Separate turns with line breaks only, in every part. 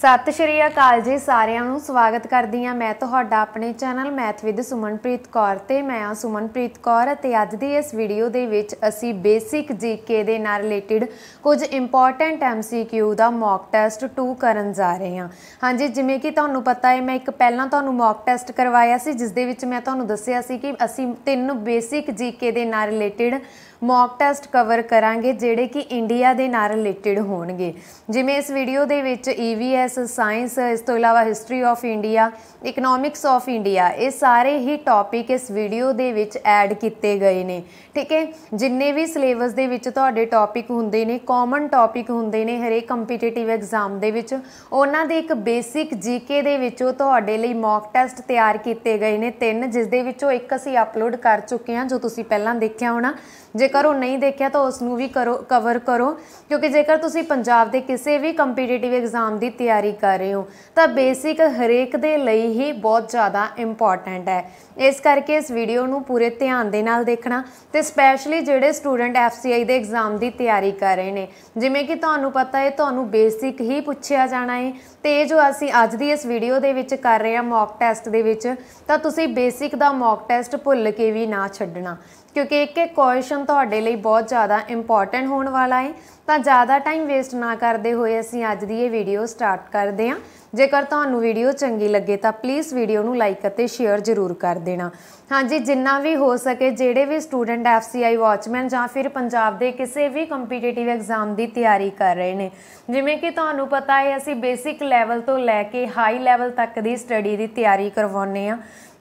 ਸਤਿ ਸ਼੍ਰੀ ਅਕਾਲ ਜੀ ਸਾਰਿਆਂ ਨੂੰ ਸਵਾਗਤ ਕਰਦੀ ਹਾਂ ਮੈਂ ਤੁਹਾਡਾ ਆਪਣੇ channel math with Sumanpreet Kaur ਤੇ ਮੈਂ ਆ ਸੁਮਨਪ੍ਰੀਤ ਕੌਰ ਅਤੇ ਅੱਜ ਦੀ ਇਸ ਵੀਡੀਓ ਦੇ ਵਿੱਚ ਅਸੀਂ ਬੇਸਿਕ ਜੀਕੇ ਦੇ ਨਾਲ ਰਿਲੇਟਡ ਕੁਝ ਇੰਪੋਰਟੈਂਟ ਐਮਸੀਕਿਊ ਦਾ ਮੌਕ ਟੈਸਟ 2 ਕਰਨ ਜਾ ਰਹੇ ਹਾਂ ਹਾਂਜੀ ਜਿਵੇਂ ਕਿ ਤੁਹਾਨੂੰ ਪਤਾ ਹੈ ਮੈਂ ਇੱਕ ਪਹਿਲਾਂ ਤੁਹਾਨੂੰ ਮੌਕ ਟੈਸਟ ਕਰਵਾਇਆ ਸੀ ਜਿਸ ਦੇ ਵਿੱਚ ਮੈਂ ਤੁਹਾਨੂੰ ਦੱਸਿਆ ਸੀ ਕਿ ਅਸੀਂ ਤਿੰਨ ਬੇਸਿਕ ਜੀਕੇ ਦੇ ਨਾਲ ਰਿਲੇਟਡ ਮੌਕ ਟੈਸਟ ਕਵਰ ਕਰਾਂਗੇ ਜਿਹੜੇ ਕਿ ਇੰਡੀਆ ਦੇ ਨਾਲ ਰਿਲੇਟਡ ਹੋਣਗੇ ਜਿਵੇਂ ਇਸ ਵੀਡੀਓ ਦੇ ਵਿੱਚ ਈਵੀਐਸ e ਸਾਇੰਸ ਇਸ ਤੋਂ ਇਲਾਵਾ history of India economics of India ਇਹ ਸਾਰੇ ਹੀ ਟੌਪਿਕ ਇਸ ਵੀਡੀਓ ਦੇ ਵਿੱਚ ਐਡ ਕੀਤੇ ਗਏ ਨੇ ਠੀਕ ਹੈ ਜਿੰਨੇ ਵੀ ਸਿਲੇਬਸ ਦੇ ਵਿੱਚ ਤੁਹਾਡੇ ਟੌਪਿਕ ਹੁੰਦੇ ਨੇ ਕਾਮਨ ਟੌਪਿਕ ਹੁੰਦੇ ਨੇ ਹਰੇਕ ਕੰਪੀਟੀਟਿਵ ਐਗਜ਼ਾਮ ਦੇ ਵਿੱਚ ਉਹਨਾਂ ਦੇ ਇੱਕ ਬੇਸਿਕ ਜੀਕੇ ਦੇ ਵਿੱਚੋਂ ਤੁਹਾਡੇ ਲਈ ਮੌਕ ਟੈਸਟ ਤਿਆਰ ਕੀਤੇ ਗਏ ਨੇ ਤਿੰਨ ਜਿਸ ਦੇ ਵਿੱਚੋਂ ਇੱਕ ਅਸੀਂ ਅਪਲੋਡ ਕਰ ਚੁੱਕੇ ਹਾਂ ਜੋ ਤੁਸੀਂ ਪਹਿਲਾਂ ਦੇਖਿਆ ਹੋਣਾ ਜੇ ਜੇਕਰ ਉਹ ਨਹੀਂ ਦੇਖਿਆ ਤਾਂ ਉਸ ਨੂੰ ਵੀ ਕਰੋ ਕਵਰ ਕਰੋ ਕਿਉਂਕਿ ਜੇਕਰ ਤੁਸੀਂ ਪੰਜਾਬ ਦੇ ਕਿਸੇ ਵੀ ਕੰਪੀਟੀਟਿਵ ਐਗਜ਼ਾਮ ਦੀ ਤਿਆਰੀ ਕਰ ਰਹੇ ਹੋ ਤਾਂ ਬੇਸਿਕ ਹਰੇਕ ਦੇ ਲਈ ਹੀ ਬਹੁਤ ਜ਼ਿਆਦਾ ਇੰਪੋਰਟੈਂਟ ਹੈ ਇਸ ਕਰਕੇ ਇਸ ਵੀਡੀਓ ਨੂੰ ਪੂਰੇ ਧਿਆਨ ਦੇ ਨਾਲ ਦੇਖਣਾ ਤੇ ਸਪੈਸ਼ਲੀ ਜਿਹੜੇ ਸਟੂਡੈਂਟ ਐਫਸੀਆਈ ਦੇ ਐਗਜ਼ਾਮ ਦੀ ਤਿਆਰੀ ਕਰ ਰਹੇ ਨੇ ਜਿਵੇਂ ਕਿ ਤੁਹਾਨੂੰ ਪਤਾ ਹੈ ਤੁਹਾਨੂੰ ਬੇਸਿਕ ਹੀ ਪੁੱਛਿਆ ਜਾਣਾ ਹੈ ਤੇ ਇਹ ਜੋ ਅਸੀਂ ਅੱਜ ਦੀ ਇਸ ਵੀਡੀਓ ਦੇ ਵਿੱਚ ਕਰ ਰਹੇ ਹਾਂ ਮੌਕ ਟੈਸਟ ਦੇ ਵਿੱਚ ਤਾਂ ਤੁਸੀਂ ਬੇਸਿਕ ਦਾ ਮੌਕ ਟੈਸਟ ਭੁੱਲ ਕੇ ਵੀ ਨਾ ਛੱਡਣਾ ਕਿਉਂਕਿ ਇੱਕ ਇੱਕ ਕੁਐਸਚਨ ਤੁਹਾਡੇ ਲਈ ਬਹੁਤ ਜ਼ਿਆਦਾ ਇੰਪੋਰਟੈਂਟ ਹੋਣ ਵਾਲਾ ਹੈ ਤਾਂ ਜ਼ਿਆਦਾ ਟਾਈਮ ਵੇਸਟ ਨਾ ਕਰਦੇ ਹੋਏ ਅਸੀਂ ਅੱਜ ਦੀ ਇਹ ਵੀਡੀਓ ਸਟਾਰਟ ਕਰਦੇ ਹਾਂ ਜੇਕਰ ਤੁਹਾਨੂੰ ਵੀਡੀਓ ਚੰਗੀ ਲੱਗੇ ਤਾਂ ਪਲੀਜ਼ ਵੀਡੀਓ ਨੂੰ ਲਾਈਕ ਅਤੇ ਸ਼ੇਅਰ ਜ਼ਰੂਰ ਕਰ ਦੇਣਾ ਹਾਂਜੀ ਜਿੰਨਾ ਵੀ ਹੋ ਸਕੇ ਜਿਹੜੇ ਵੀ ਸਟੂਡੈਂਟ ਐਫਸੀਆਈ ਵਾਚਮੈਨ ਜਾਂ ਫਿਰ ਪੰਜਾਬ ਦੇ ਕਿਸੇ ਵੀ ਕੰਪੀਟੀਟਿਵ ਐਗਜ਼ਾਮ ਦੀ ਤਿਆਰੀ ਕਰ ਰਹੇ ਨੇ ਜਿਵੇਂ ਕਿ ਤੁਹਾਨੂੰ ਪਤਾ ਹੈ ਅਸੀਂ ਬੇਸਿਕ ਲੈਵਲ ਤੋਂ ਲੈ ਕੇ ਹਾਈ ਲੈਵਲ ਤੱਕ ਦੀ ਸਟੱਡੀ ਦੀ ਤਿਆਰੀ ਕਰਵਾਉਂਦੇ ਆ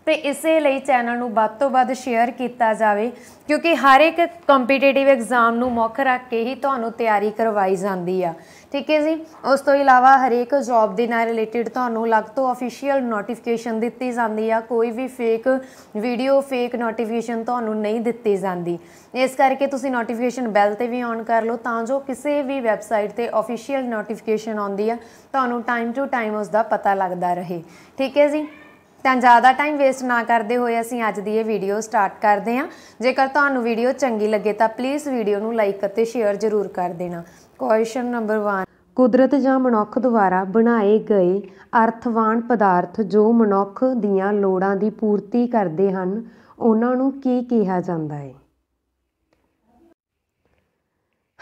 ਤੇ ਇਸੇ ਲਈ ਚੈਨਲ ਨੂੰ ਵੱਧ ਤੋਂ ਵੱਧ ਸ਼ੇਅਰ ਕੀਤਾ ਜਾਵੇ ਕਿਉਂਕਿ ਹਰ ਇੱਕ ਕੰਪੀਟੀਟਿਵ ਐਗਜ਼ਾਮ ਨੂੰ ਮੁੱਖ ਰੱਖ ਕੇ ਹੀ ਤੁਹਾਨੂੰ ਤਿਆਰੀ ਕਰਵਾਈ ਜਾਂਦੀ ਆ ਠੀਕ ਹੈ ਜੀ ਉਸ ਤੋਂ ਇਲਾਵਾ ਹਰੇਕ ਜੌਬ ਦੇ ਨਾਲ ਰਿਲੇਟਡ ਤੁਹਾਨੂੰ ਅਲੱਗ ਤੋਂ ਅਫੀਸ਼ੀਅਲ ਨੋਟੀਫਿਕੇਸ਼ਨ ਦਿੱਤੀ ਜਾਂਦੀ ਆ ਕੋਈ ਵੀ ਫੇਕ ਵੀਡੀਓ ਫੇਕ ਨੋਟੀਫਿਕੇਸ਼ਨ ਤੁਹਾਨੂੰ ਨਹੀਂ ਦਿੱਤੀ ਜਾਂਦੀ ਇਸ ਕਰਕੇ ਤੁਸੀਂ ਨੋਟੀਫਿਕੇਸ਼ਨ ਬੈਲ ਤੇ ਵੀ ਔਨ ਕਰ ਲਓ ਤਾਂ ਜੋ ਕਿਸੇ ਵੀ ਵੈਬਸਾਈਟ ਤੇ ਅਫੀਸ਼ੀਅਲ ਨੋਟੀਫਿਕੇਸ਼ਨ ਆਉਂਦੀ ਆ ਤੁਹਾਨੂੰ ਟਾਈਮ ਟੂ ਟਾਈਮ ਉਸ ਦਾ ਪਤਾ ਲੱਗਦਾ ਰਹੇ ਠੀਕ ਹੈ ਜੀ ਤਾਂ ਜ਼ਿਆਦਾ ਟਾਈਮ ਵੇਸਟ ਨਾ ਕਰਦੇ ਹੋਏ ਅਸੀਂ ਅੱਜ ਦੀ ਇਹ ਵੀਡੀਓ ਸਟਾਰਟ ਕਰਦੇ ਹਾਂ ਜੇਕਰ ਤੁਹਾਨੂੰ ਵੀਡੀਓ ਚੰਗੀ ਲੱਗੇ ਤਾਂ ਪਲੀਜ਼ ਵੀਡੀਓ ਨੂੰ ਲਾਈਕ ਅਤੇ ਸ਼ੇਅਰ ਜ਼ਰੂਰ ਕਰ ਦੇਣਾ ਕੁਐਸਚਨ ਨੰਬਰ 1 ਕੁਦਰਤ ਜਾਂ ਮਨੁੱਖ ਦੁਆਰਾ ਬਣਾਏ ਗਏ ਅਰਥਵਾਨ ਪਦਾਰਥ ਜੋ ਮਨੁੱਖ ਦੀਆਂ ਲੋੜਾਂ ਦੀ ਪੂਰਤੀ ਕਰਦੇ ਹਨ ਉਹਨਾਂ ਨੂੰ ਕੀ ਕਿਹਾ ਜਾਂਦਾ ਹੈ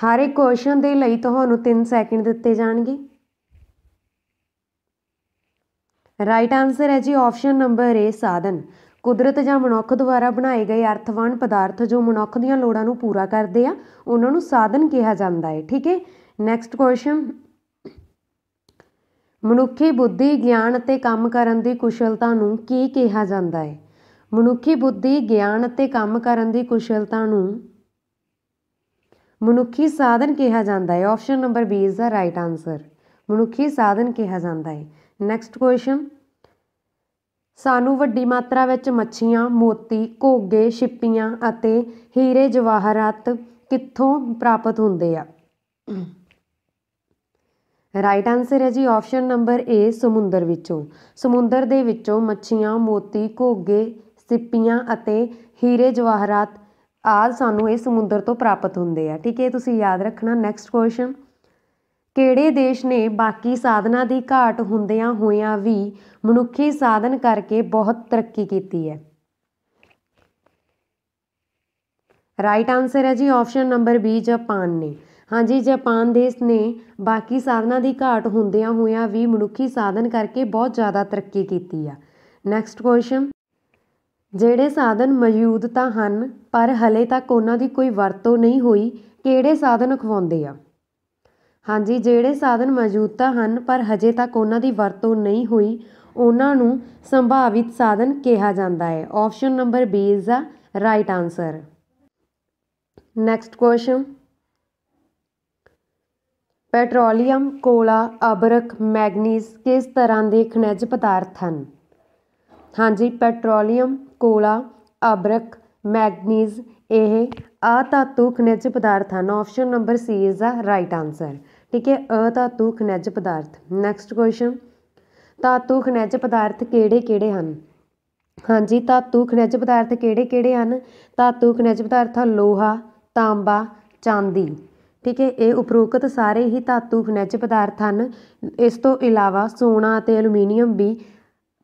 ਹਰ ਇੱਕ ਕੁਐਸਚਨ ਦੇ ਲਈ ਤੁਹਾਨੂੰ 3 ਸੈਕਿੰਡ ਦਿੱਤੇ ਜਾਣਗੇ ਰਾਈਟ ਆਨਸਰ ਹੈ ਜੀ ਆਪਸ਼ਨ ਨੰਬਰ ਏ ਸਾਧਨ ਕੁਦਰਤ ਜਾਂ ਮਨੁੱਖ ਦੁਆਰਾ ਬਣਾਏ ਗਏ ਅਰਥਵਾਨ ਪਦਾਰਥ ਜੋ ਮਨੁੱਖ ਦੀਆਂ ਲੋੜਾਂ ਨੂੰ ਪੂਰਾ ਕਰਦੇ ਆ ਉਹਨਾਂ ਨੂੰ ਸਾਧਨ ਕਿਹਾ ਜਾਂਦਾ ਹੈ ਠੀਕ ਹੈ ਨੈਕਸਟ ਕੁਐਸਚਨ ਮਨੁੱਖੀ ਬੁੱਧੀ ਗਿਆਨ ਅਤੇ ਕੰਮ ਕਰਨ ਦੀ ਕੁਸ਼ਲਤਾ ਨੂੰ ਕੀ ਕਿਹਾ ਜਾਂਦਾ ਹੈ ਮਨੁੱਖੀ ਬੁੱਧੀ ਗਿਆਨ ਅਤੇ ਕੰਮ ਕਰਨ ਦੀ ਕੁਸ਼ਲਤਾ ਨੂੰ ਮਨੁੱਖੀ ਸਾਧਨ ਕਿਹਾ ਜਾਂਦਾ ਹੈ option number B is the right answer ਮਨੁੱਖੀ ਸਾਧਨ ਕਿਹਾ ਜਾਂਦਾ ਹੈ ਨੈਕਸਟ ਕੁਐਸਚਨ ਸਾਨੂੰ ਵੱਡੀ ਮਾਤਰਾ ਵਿੱਚ ਮੱਛੀਆਂ ਮੋਤੀ ਘੋਗੇ ਛਿੱਪੀਆਂ ਅਤੇ ਹੀਰੇ ਜਵਾਹਰਾਤ ਕਿੱਥੋਂ ਪ੍ਰਾਪਤ ਹੁੰਦੇ ਆ ਰਾਈਟ ਆਨਸਰ ਹੈ ਜੀ ਆਪਸ਼ਨ ਨੰਬਰ ਏ ਸਮੁੰਦਰ ਵਿੱਚੋਂ ਸਮੁੰਦਰ ਦੇ ਵਿੱਚੋਂ ਮੱਛੀਆਂ ਮੋਤੀ ਘੋਗੇ ਸਿੱਪੀਆਂ ਅਤੇ ਹੀਰੇ ਜਵਾਹਰਾਤ ਆਲ ਸਾਨੂੰ ਇਹ ਸਮੁੰਦਰ ਤੋਂ ਪ੍ਰਾਪਤ ਹੁੰਦੇ ਆ ਠੀਕ ਹੈ ਤੁਸੀਂ ਯਾਦ ਰੱਖਣਾ ਨੈਕਸਟ ਕੁਐਸਚਨ ਕਿਹੜੇ ਦੇਸ਼ ਨੇ ਬਾਕੀ ਸਾਧਨਾ ਦੀ ਘਾਟ ਹੁੰਦਿਆਂ ਹੋਇਆਂ ਵੀ ਮਨੁੱਖੀ ਸਾਧਨ ਕਰਕੇ ਬਹੁਤ ਤਰੱਕੀ ਕੀਤੀ ਹੈ ਰਾਈਟ ਆਨਸਰ ਹੈ ਜੀ ਆਪਸ਼ਨ ਨੰਬਰ B ਜਾਪਾਨ ਨੇ ਹਾਂਜੀ ਜਾਪਾਨ ਦੇਸ਼ ਨੇ ਬਾਕੀ ਸਾਧਨਾਂ ਦੀ ਘਾਟ ਹੁੰਦਿਆਂ ਹੋਇਆਂ ਵੀ ਮਨੁੱਖੀ ਸਾਧਨ ਕਰਕੇ ਬਹੁਤ ਜ਼ਿਆਦਾ ਤਰੱਕੀ ਕੀਤੀ ਆ ਨੈਕਸਟ ਕੁਐਸਚਨ ਜਿਹੜੇ ਸਾਧਨ ਮੌਜੂਦ ਤਾਂ ਹਨ ਪਰ ਹਲੇ ਤੱਕ ਉਹਨਾਂ ਦੀ ਕੋਈ ਵਰਤੋਂ ਨਹੀਂ ਹੋਈ ਕਿਹੜੇ ਸਾਧਨ ਖਵਾਉਂਦੇ ਆ ਹਾਂਜੀ ਜਿਹੜੇ ਸਾਧਨ ਮੌਜੂਦ ਤਾਂ ਹਨ ਪਰ ਹਜੇ ਤੱਕ ਉਹਨਾਂ ਦੀ ਵਰਤੋਂ ਨਹੀਂ ਹੋਈ ਉਹਨਾਂ ਨੂੰ ਸੰਭਾਵਿਤ ਸਾਧਨ ਕਿਹਾ ਜਾਂਦਾ ਹੈ option number B is the right answer next question petroleum ਕੋਲਾ ਅਬਰਕ ਮੈਗਨੀਜ਼ ਕਿਸ ਤਰ੍ਹਾਂ ਦੇ ਖਣਿਜ ਪਦਾਰਥ ਹਨ ਹਾਂਜੀ ਪੈਟਰੋਲੀਅਮ ਕੋਲਾ ਅਬਰਕ ਮੈਗਨੀਜ਼ ਇਹ ਅਧਾਤੂ ਖਣਿਜ ਪਦਾਰਥ ਹਨ option number C is the right answer ਠੀਕ ਹੈ ਅਧਾਤੂ ਖਣਿਜ ਪਦਾਰਥ ਨੈਕਸਟ ਕੁਐਸਚਨ ਧਾਤੂ ਖਣਿਜ ਪਦਾਰਥ ਕਿਹੜੇ-ਕਿਹੜੇ ਹਨ ਹਾਂਜੀ ਧਾਤੂ ਖਣਿਜ ਪਦਾਰਥ ਕਿਹੜੇ-ਕਿਹੜੇ ਹਨ ਧਾਤੂ ਖਣਿਜ ਪਦਾਰਥ ਲੋਹਾ ਤਾਂਬਾ ਚਾਂਦੀ ਠੀਕ ਹੈ ਇਹ ਉਪਰੋਕਤ ਸਾਰੇ ਹੀ ਧਾਤੂ ਖਣਿਜ ਪਦਾਰਥ ਹਨ ਇਸ ਤੋਂ ਇਲਾਵਾ ਸੋਨਾ ਅਤੇ ਐਲੂਮੀਨੀਅਮ ਵੀ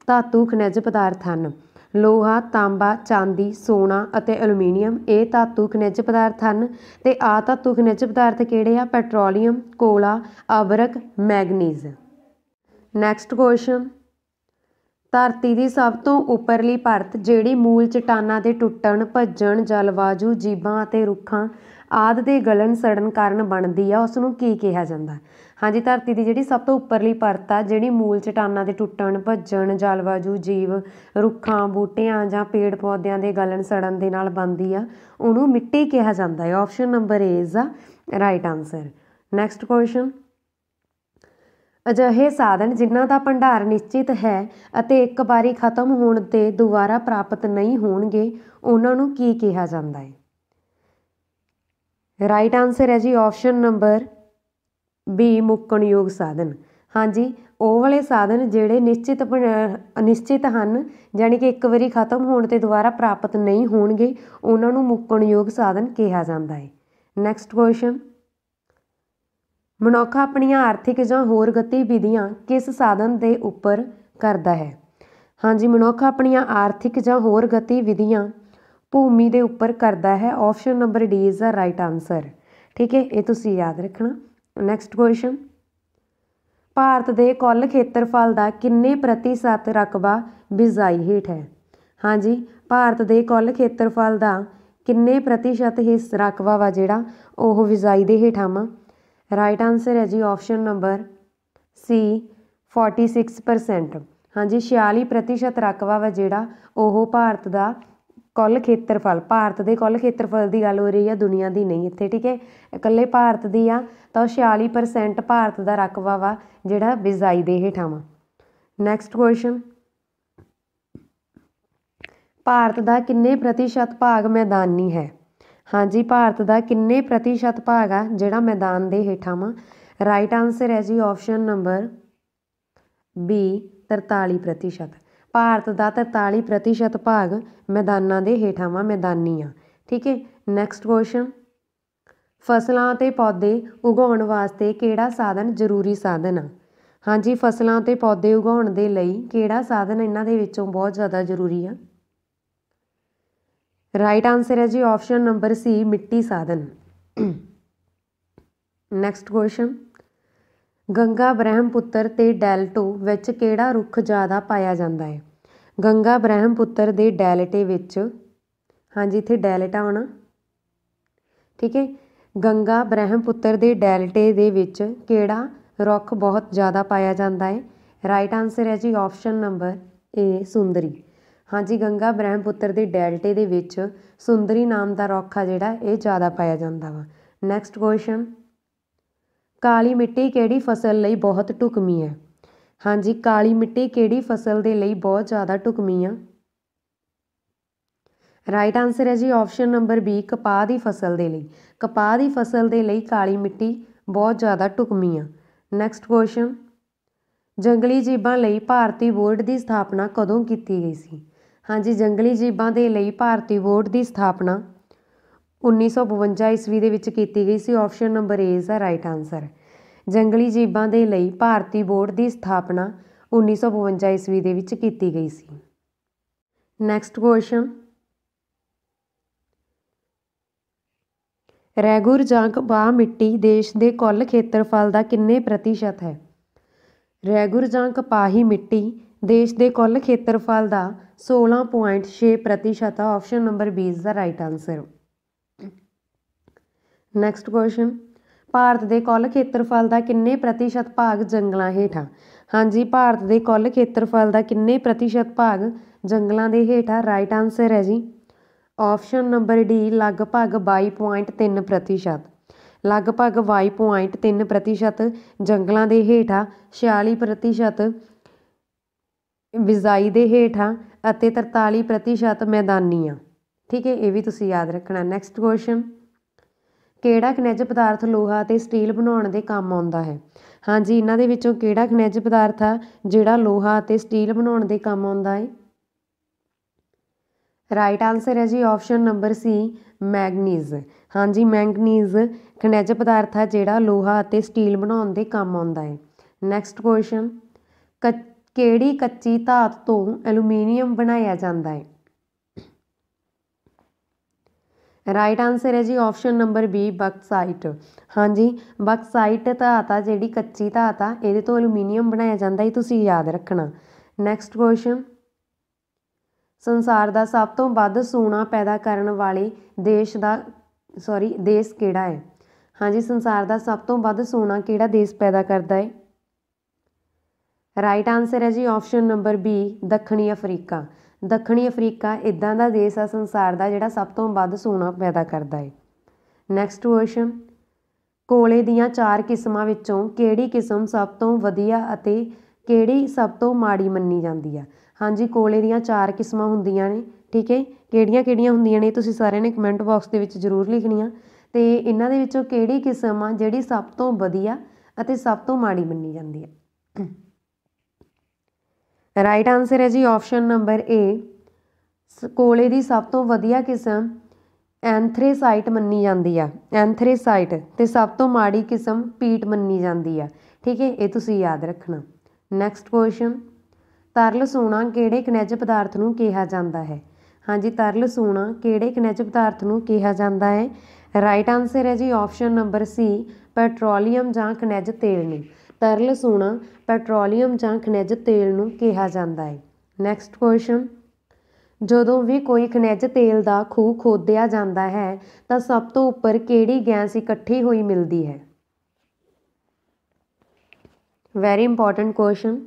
ਧਾਤੂ ਖਣਿਜ ਪਦਾਰਥ ਹਨ ਲੋਹਾ ਤਾਂਬਾ ਚਾਂਦੀ ਸੋਨਾ ਅਤੇ ਐਲੂਮੀਨੀਅਮ ਇਹ ਧਾਤੂ ਖਣਿਜ ਪਦਾਰਥ ਹਨ ਤੇ ਆ ਧਾਤੂ ਖਣਿਜ ਪਦਾਰਥ ਕਿਹੜੇ ਆ ਪੈਟਰੋਲੀਅਮ ਕੋਲਾ ਅਬਰਕ ਮੈਗਨੀਜ਼ ਨੈਕਸਟ ਕੁਐਸਚਨ ਧਰਤੀ ਦੀ ਸਭ ਤੋਂ ਉੱਪਰਲੀ ਪਰਤ ਜਿਹੜੀ ਮੂਲ ਚਟਾਨਾਂ ਦੇ ਟੁੱਟਣ ਭੱਜਣ ਜਲਵਾਯੂ ਜੀਵਾਂ ਅਤੇ ਰੁੱਖਾਂ ਆਦ ਦੇ ਗਲਨ ਸੜਨ ਕਾਰਨ ਬਣਦੀ ਆ ਉਸ ਨੂੰ ਕੀ ਕਿਹਾ ਜਾਂਦਾ ਹਾਂਜੀ ਧਰਤੀ ਦੀ ਜਿਹੜੀ ਸਭ ਤੋਂ ਉੱਪਰਲੀ ਪਰਤ ਆ ਜਿਹੜੀ ਮੂਲ ਚਟਾਨਾਂ ਦੇ ਟੁੱਟਣ ਭੱਜਣ ਜਲਵਾਯੂ ਜੀਵ ਰੁੱਖਾਂ ਬੂਟਿਆਂ ਜਾਂ ਪੇੜ ਪੌਦਿਆਂ ਦੇ ਗਲਨ ਸੜਨ ਦੇ ਨਾਲ ਬਣਦੀ ਆ ਉਹਨੂੰ ਮਿੱਟੀ ਕਿਹਾ ਜਾਂਦਾ ਹੈ option number A is the right answer next question ਅਜਿਹੇ ਸਾਧਨ ਜਿਨ੍ਹਾਂ ਦਾ ਭੰਡਾਰ ਨਿਸ਼ਚਿਤ ਹੈ ਅਤੇ ਇੱਕ ਵਾਰੀ ਖਤਮ ਹੋਣ ਤੇ ਦੁਬਾਰਾ ਪ੍ਰਾਪਤ ਨਹੀਂ ਹੋਣਗੇ ਉਹਨਾਂ ਨੂੰ ਕੀ ਕਿਹਾ ਜਾਂਦਾ ਹੈ ਰਾਈਟ ਆਨਸਰ ਹੈ ਜੀ ਆਪਸ਼ਨ ਨੰਬਰ ਬੀ ਮੁੱਕਣਯੋਗ ਸਾਧਨ ਹਾਂਜੀ ਉਹ ਵਾਲੇ ਸਾਧਨ ਜਿਹੜੇ ਨਿਸ਼ਚਿਤ ਅਨਿਸ਼ਚਿਤ ਹਨ ਯਾਨੀ ਕਿ ਇੱਕ ਵਾਰੀ ਖਤਮ ਹੋਣ ਤੇ ਦੁਬਾਰਾ ਪ੍ਰਾਪਤ ਨਹੀਂ ਹੋਣਗੇ ਉਹਨਾਂ ਨੂੰ ਮੁੱਕਣਯੋਗ ਸਾਧਨ ਕਿਹਾ ਜਾਂਦਾ ਹੈ ਨੈਕਸਟ ਕੁਐਸਚਨ ਮਨੁੱਖ ਆਪਣੀਆਂ ਆਰਥਿਕ ਜਾਂ ਹੋਰ ਗਤੀਵਿਧੀਆਂ ਕਿਸ ਸਾਧਨ ਦੇ ਉੱਪਰ ਕਰਦਾ ਹੈ ਹਾਂਜੀ ਮਨੁੱਖ ਆਪਣੀਆਂ ਆਰਥਿਕ ਜਾਂ ਹੋਰ ਗਤੀਵਿਧੀਆਂ ਭੂਮੀ ਦੇ ਉੱਪਰ ਕਰਦਾ ਹੈ option number D is the right answer ਠੀਕ ਹੈ ਇਹ ਤੁਸੀਂ ਯਾਦ ਰੱਖਣਾ ਨੈਕਸਟ ਕੁਐਸਚਨ ਭਾਰਤ ਦੇ ਕੁੱਲ ਖੇਤਰਫਲ ਦਾ ਕਿੰਨੇ ਪ੍ਰਤੀਸ਼ਤ ਰਕਬਾ ਬਿਜਾਈ ਹੇਠ ਹੈ ਹਾਂਜੀ ਭਾਰਤ ਦੇ ਕੁੱਲ ਖੇਤਰਫਲ ਦਾ ਕਿੰਨੇ ਪ੍ਰਤੀਸ਼ਤ ਹਿੱਸ ਰਕਬਾ ਵਾ ਜਿਹੜਾ ਉਹ ਬਿਜਾਈ ਦੇ ਹੇਠਾਂ ਆਮਾ ਰਾਈਟ ਆਨਸਰ ਹੈ ਜੀ ਆਪਸ਼ਨ ਨੰਬਰ ਸੀ 46% ਹਾਂਜੀ 46% ਰਕਬਾ ਵਾ ਜਿਹੜਾ ਉਹ ਭਾਰਤ ਦਾ ਕੁੱਲ ਖੇਤਰਫਲ ਭਾਰਤ ਦੇ ਕੁੱਲ ਖੇਤਰਫਲ ਦੀ ਗੱਲ ਹੋ ਰਹੀ ਆ ਦੁਨੀਆ ਦੀ ਨਹੀਂ ਇੱਥੇ ਠੀਕ ਹੈ ਇਕੱਲੇ ਭਾਰਤ ਦੀ ਆ ਤਾਂ 46% ਭਾਰਤ ਦਾ ਰਕਬਾ ਵਾ ਜਿਹੜਾ ਬਿਜ਼ਾਈ ਦੇ ਹੇਠਾਂ ਵਾ ਨੈਕਸਟ ਕੁਐਸਚਨ ਭਾਰਤ ਦਾ ਕਿੰਨੇ ਪ੍ਰਤੀਸ਼ਤ ਭਾਗ ਮੈਦਾਨੀ ਹੈ ਹਾਂਜੀ ਭਾਰਤ ਦਾ ਕਿੰਨੇ ਪ੍ਰਤੀਸ਼ਤ ਭਾਗ ਆ ਜਿਹੜਾ ਮੈਦਾਨ ਦੇ ਹੇਠਾਂ ਵਾ ਰਾਈਟ ਆਨਸਰ ਹੈ ਜੀ ਆਪਸ਼ਨ ਨੰਬਰ ਬੀ 43% ਭਾਰਤ ਦਾ 43% ਭਾਗ ਮੈਦਾਨਾਂ ਦੇ ਹੇਠਾਂ ਮੈਦਾਨੀ ਆ ਠੀਕ ਹੈ ਨੈਕਸਟ ਕੁਐਸਚਨ ਫਸਲਾਂ ਅਤੇ ਪੌਦੇ ਉਗਾਉਣ ਵਾਸਤੇ ਕਿਹੜਾ ਸਾਧਨ ਜ਼ਰੂਰੀ ਸਾਧਨ ਆ ਹਾਂਜੀ ਫਸਲਾਂ ਅਤੇ ਪੌਦੇ ਉਗਾਉਣ ਦੇ ਲਈ ਕਿਹੜਾ ਸਾਧਨ ਇਹਨਾਂ ਦੇ ਵਿੱਚੋਂ ਬਹੁਤ ਜ਼ਿਆਦਾ ਜ਼ਰੂਰੀ ਆ ਰਾਈਟ ਆਨਸਰ ਹੈ ਜੀ ਆਪਸ਼ਨ ਨੰਬਰ ਸੀ ਮਿੱਟੀ ਸਾਧਨ ਨੈਕਸਟ ਕੁਐਸਚਨ ਗੰਗਾ ਬ੍ਰਹਮਪੁੱਤਰ ਤੇ ਡੈਲਟੋ ਵਿੱਚ ਕਿਹੜਾ ਰੁੱਖ ਜ਼ਿਆਦਾ ਪਾਇਆ ਜਾਂਦਾ ਹੈ ਗੰਗਾ ਬ੍ਰਹਮਪੁੱਤਰ ਦੇ ਡੈਲਟੇ ਵਿੱਚ ਹਾਂਜੀ ਇੱਥੇ ਡੈਲਟਾ ਆਉਣਾ ਠੀਕ ਹੈ ਗੰਗਾ ਬ੍ਰਹਮਪੁੱਤਰ ਦੇ ਡੈਲਟੇ ਦੇ ਵਿੱਚ ਕਿਹੜਾ ਰੁੱਖ ਬਹੁਤ ਜ਼ਿਆਦਾ ਪਾਇਆ ਜਾਂਦਾ ਹੈ ਰਾਈਟ ਆਨਸਰ ਹੈ ਜੀ ਆਪਸ਼ਨ ਨੰਬਰ ਏ ਸੁੰਦਰੀ ਹਾਂਜੀ ਗੰਗਾ ਬ੍ਰਹਮਪੁੱਤਰ ਦੇ ਡੈਲਟੇ ਦੇ ਵਿੱਚ ਸੁੰਦਰੀ ਨਾਮ ਦਾ ਰੁੱਖ ਆ ਜਿਹੜਾ ਇਹ ਜ਼ਿਆਦਾ ਪਾਇਆ ਜਾਂਦਾ ਵਾ ਨੈਕਸਟ ਕੁਐਸਚਨ ਕਾਲੀ ਮਿੱਟੀ ਕਿਹੜੀ ਫਸਲ ਲਈ ਬਹੁਤ ਟੁਕਮੀ ਹੈ ਹਾਂਜੀ ਕਾਲੀ ਮਿੱਟੀ ਕਿਹੜੀ ਫਸਲ ਦੇ ਲਈ ਬਹੁਤ ਜ਼ਿਆਦਾ ਟੁਕਮੀ ਆ ਰਾਈਟ ਆਨਸਰ ਹੈ ਜੀ ਆਪਸ਼ਨ ਨੰਬਰ ਬੀ ਕਪਾਹ ਦੀ ਫਸਲ ਦੇ ਲਈ ਕਪਾਹ ਦੀ ਫਸਲ ਦੇ ਲਈ ਕਾਲੀ ਮਿੱਟੀ ਬਹੁਤ ਜ਼ਿਆਦਾ ਟੁਕਮੀ ਆ ਨੈਕਸਟ ਕੁਐਸਚਨ ਜੰਗਲੀ ਜੀਵਾਂ ਲਈ ਭਾਰਤੀ ਬੋਰਡ ਦੀ ਸਥਾਪਨਾ ਕਦੋਂ ਕੀਤੀ ਗਈ ਸੀ ਹਾਂਜੀ ਜੰਗਲੀ ਜੀਵਾਂ ਦੇ ਲਈ ਭਾਰਤੀ ਬੋਰਡ ਦੀ ਸਥਾਪਨਾ 1952 ਈਸਵੀ ਦੇ ਵਿੱਚ ਕੀਤੀ ਗਈ ਸੀ option number A is the right answer ਹੈ ਜੰਗਲੀ ਜੀਵਾਂ ਦੇ ਲਈ ਭਾਰਤੀ ਬੋਰਡ ਦੀ ਸਥਾਪਨਾ 1952 ਈਸਵੀ ਦੇ ਵਿੱਚ ਕੀਤੀ ਗਈ ਸੀ ਨੈਕਸਟ ਕੁਐਸਚਨ ਰੈਗੂਰ ਜਾਂ ਕਬਾ ਮਿੱਟੀ ਦੇਸ਼ ਦੇ ਕੁੱਲ ਖੇਤਰਫਲ ਦਾ ਕਿੰਨੇ ਪ੍ਰਤੀਸ਼ਤ ਹੈ ਰੈਗੂਰ ਜਾਂ ਕਪਾਹੀ ਮਿੱਟੀ ਦੇਸ਼ ਦੇ ਕੁੱਲ ਖੇਤਰਫਲ ਦਾ 16.6 ਪ੍ਰਤੀਸ਼ਤ ਆਪਸ਼ਨ ਨੰਬਰ 20 ਦਾ right answer next question Bharat ਦੇ ਕੁੱਲ ਖੇਤਰਫਲ ਦਾ ਕਿੰਨੇ ਪ੍ਰਤੀਸ਼ਤ ਭਾਗ ਜੰਗਲਾਂ ਹੇਠਾਂ ਹਾਂਜੀ ਭਾਰਤ ਦੇ ਕੁੱਲ ਖੇਤਰਫਲ ਦਾ ਕਿੰਨੇ ਪ੍ਰਤੀਸ਼ਤ ਭਾਗ ਜੰਗਲਾਂ ਦੇ ਹੇਠਾਂ ਰਾਈਟ ਆਨਸਰ ਹੈ ਜੀ ਆਪਸ਼ਨ ਨੰਬਰ ਡੀ ਲਗਭਗ 22.3 ਪ੍ਰਤੀਸ਼ਤ ਲਗਭਗ 22.3 ਪ੍ਰਤੀਸ਼ਤ ਜੰਗਲਾਂ ਦੇ ਹੇਠਾਂ 46 ਪ੍ਰਤੀਸ਼ਤ ਦੇ ਹੇਠਾਂ ਅਤੇ 43 ਪ੍ਰਤੀਸ਼ਤ ਮੈਦਾਨੀ ਆ ਠੀਕ ਹੈ ਇਹ ਵੀ ਤੁਸੀਂ ਯਾਦ ਰੱਖਣਾ ਨੈਕਸਟ ਕੁਐਸਚਨ ਕਿਹੜਾ ਖਣਿਜ ਪਦਾਰਥ ਲੋਹਾ ਅਤੇ ਸਟੀਲ ਬਣਾਉਣ ਦੇ ਕੰਮ ਆਉਂਦਾ ਹੈ ਹਾਂਜੀ ਇਹਨਾਂ ਦੇ ਵਿੱਚੋਂ ਕਿਹੜਾ ਖਣਿਜ ਪਦਾਰਥ ਆ ਜਿਹੜਾ ਲੋਹਾ ਅਤੇ ਸਟੀਲ ਬਣਾਉਣ ਦੇ ਕੰਮ ਆਉਂਦਾ ਹੈ ਰਾਈਟ ਆਨਸਰ ਹੈ ਜੀ ਆਪਸ਼ਨ ਨੰਬਰ ਸੀ ਮੈਗਨੀਜ਼ ਹਾਂਜੀ ਮੈਗਨੀਜ਼ ਖਣਿਜ ਪਦਾਰਥ ਆ ਜਿਹੜਾ ਲੋਹਾ ਅਤੇ ਸਟੀਲ ਬਣਾਉਣ ਦੇ ਕੰਮ ਆਉਂਦਾ ਹੈ ਨੈਕਸਟ ਕੁਐਸਚਨ ਕਿਹੜੀ ਕੱਚੀ ਧਾਤ ਤੋਂ ਐਲੂਮੀਨੀਅਮ ਬਣਾਇਆ ਜਾਂਦਾ ਹੈ ਰਾਈਟ ਆਨਸਰ ਹੈ ਜੀ ਆਪਸ਼ਨ ਨੰਬਰ ਬੀ ਬਕਸਾਈਟ ਹਾਂਜੀ ਬਕਸਾਈਟ ਧਾਤ ਆ ਜਿਹੜੀ ਕੱਚੀ ਧਾਤ ਆ ਇਹਦੇ ਤੋਂ ਐਲੂਮੀਨੀਅਮ ਬਣਾਇਆ ਜਾਂਦਾ ਹੈ ਤੁਸੀਂ ਯਾਦ ਰੱਖਣਾ ਨੈਕਸਟ ਕੁਐਸਚਨ ਸੰਸਾਰ ਦਾ ਸਭ ਤੋਂ ਵੱਧ ਸੋਨਾ ਪੈਦਾ ਕਰਨ ਵਾਲੇ ਦੇਸ਼ ਦਾ ਸੌਰੀ ਦੇਸ਼ ਕਿਹੜਾ ਹੈ ਹਾਂਜੀ ਸੰਸਾਰ ਦਾ ਸਭ ਤੋਂ ਵੱਧ ਸੋਨਾ ਕਿਹੜਾ ਦੇਸ਼ ਪੈਦਾ ਕਰਦਾ ਹੈ ਰਾਈਟ ਆਨਸਰ ਹੈ ਜੀ ਆਪਸ਼ਨ ਨੰਬਰ ਬੀ ਦੱਖਣੀ ਅਫਰੀਕਾ ਦੱਖਣੀ ਅਫਰੀਕਾ ਇਦਾਂ ਦਾ ਦੇਸ਼ ਆ ਸੰਸਾਰ ਦਾ ਜਿਹੜਾ ਸਭ ਤੋਂ ਵੱਧ ਸੋਨਾ ਪੈਦਾ ਕਰਦਾ ਹੈ ਨੈਕਸਟ ਕੁਐਸਚਨ ਕੋਲੇ ਦੀਆਂ ਚਾਰ ਕਿਸਮਾਂ ਵਿੱਚੋਂ ਕਿਹੜੀ ਕਿਸਮ ਸਭ ਤੋਂ ਵਧੀਆ ਅਤੇ ਕਿਹੜੀ ਸਭ ਤੋਂ ਮਾੜੀ ਮੰਨੀ ਜਾਂਦੀ ਆ ਹਾਂਜੀ ਕੋਲੇ ਦੀਆਂ ਚਾਰ ਕਿਸਮਾਂ ਹੁੰਦੀਆਂ ਨੇ ਠੀਕ ਹੈ ਕਿਹੜੀਆਂ ਕਿਹੜੀਆਂ ਹੁੰਦੀਆਂ ਨੇ ਤੁਸੀਂ ਸਾਰਿਆਂ ਨੇ ਕਮੈਂਟ ਬਾਕਸ ਦੇ ਵਿੱਚ ਜ਼ਰੂਰ ਲਿਖਣੀਆਂ ਤੇ ਇਹਨਾਂ ਦੇ ਵਿੱਚੋਂ ਕਿਹੜੀ ਕਿਸਮ ਆ ਜਿਹੜੀ ਸਭ ਤੋਂ ਵਧੀਆ ਅਤੇ ਸਭ ਤੋਂ ਮਾੜੀ ਮੰਨੀ ਜਾਂਦੀ ਆ ਰਾਈਟ ਆਨਸਰ ਹੈ ਜੀ ਆਪਸ਼ਨ ਨੰਬਰ ਏ ਕੋਲੇ ਦੀ ਸਭ ਤੋਂ ਵਧੀਆ ਕਿਸਮ ਐਂਥ੍ਰੇਸਾਈਟ ਮੰਨੀ ਜਾਂਦੀ ਆ ਐਂਥ੍ਰੇਸਾਈਟ ਤੇ ਸਭ ਤੋਂ ਮਾੜੀ ਕਿਸਮ ਪੀਟ ਮੰਨੀ ਜਾਂਦੀ ਆ ਠੀਕ ਹੈ ਇਹ ਤੁਸੀਂ ਯਾਦ ਰੱਖਣਾ ਨੈਕਸਟ ਕੁਐਸਚਨ ਤਰਲ ਸੋਨਾ ਕਿਹੜੇ ਖਣਿਜ ਪਦਾਰਥ ਨੂੰ ਕਿਹਾ ਜਾਂਦਾ ਹੈ ਹਾਂਜੀ ਤਰਲ ਸੋਨਾ ਕਿਹੜੇ ਖਣਿਜ ਪਦਾਰਥ ਨੂੰ ਕਿਹਾ ਜਾਂਦਾ ਹੈ ਰਾਈਟ ਆਨਸਰ ਹੈ ਜੀ ਆਪਸ਼ਨ ਨੰਬਰ ਸੀ ਪੈਟਰੋਲੀਅਮ ਜਾਂ ਖਣਿਜ ਤੇਲ ਨੂੰ ਤਰਲ ਸੋਨਾ ਪੈਟਰੋਲੀਅਮ ਜਾਂ ਖਣਿਜ ਤੇਲ ਨੂੰ ਕਿਹਾ ਜਾਂਦਾ ਹੈ ਨੈਕਸਟ ਕੁਐਸਚਨ ਜਦੋਂ ਵੀ ਕੋਈ ਖਣਿਜ ਤੇਲ ਦਾ ਖੂਹ ਖੋਦਿਆ ਜਾਂਦਾ ਹੈ ਤਾਂ ਸਭ ਤੋਂ ਉੱਪਰ ਕਿਹੜੀ ਗੈਸ ਇਕੱਠੀ ਹੋਈ ਮਿਲਦੀ ਹੈ very important question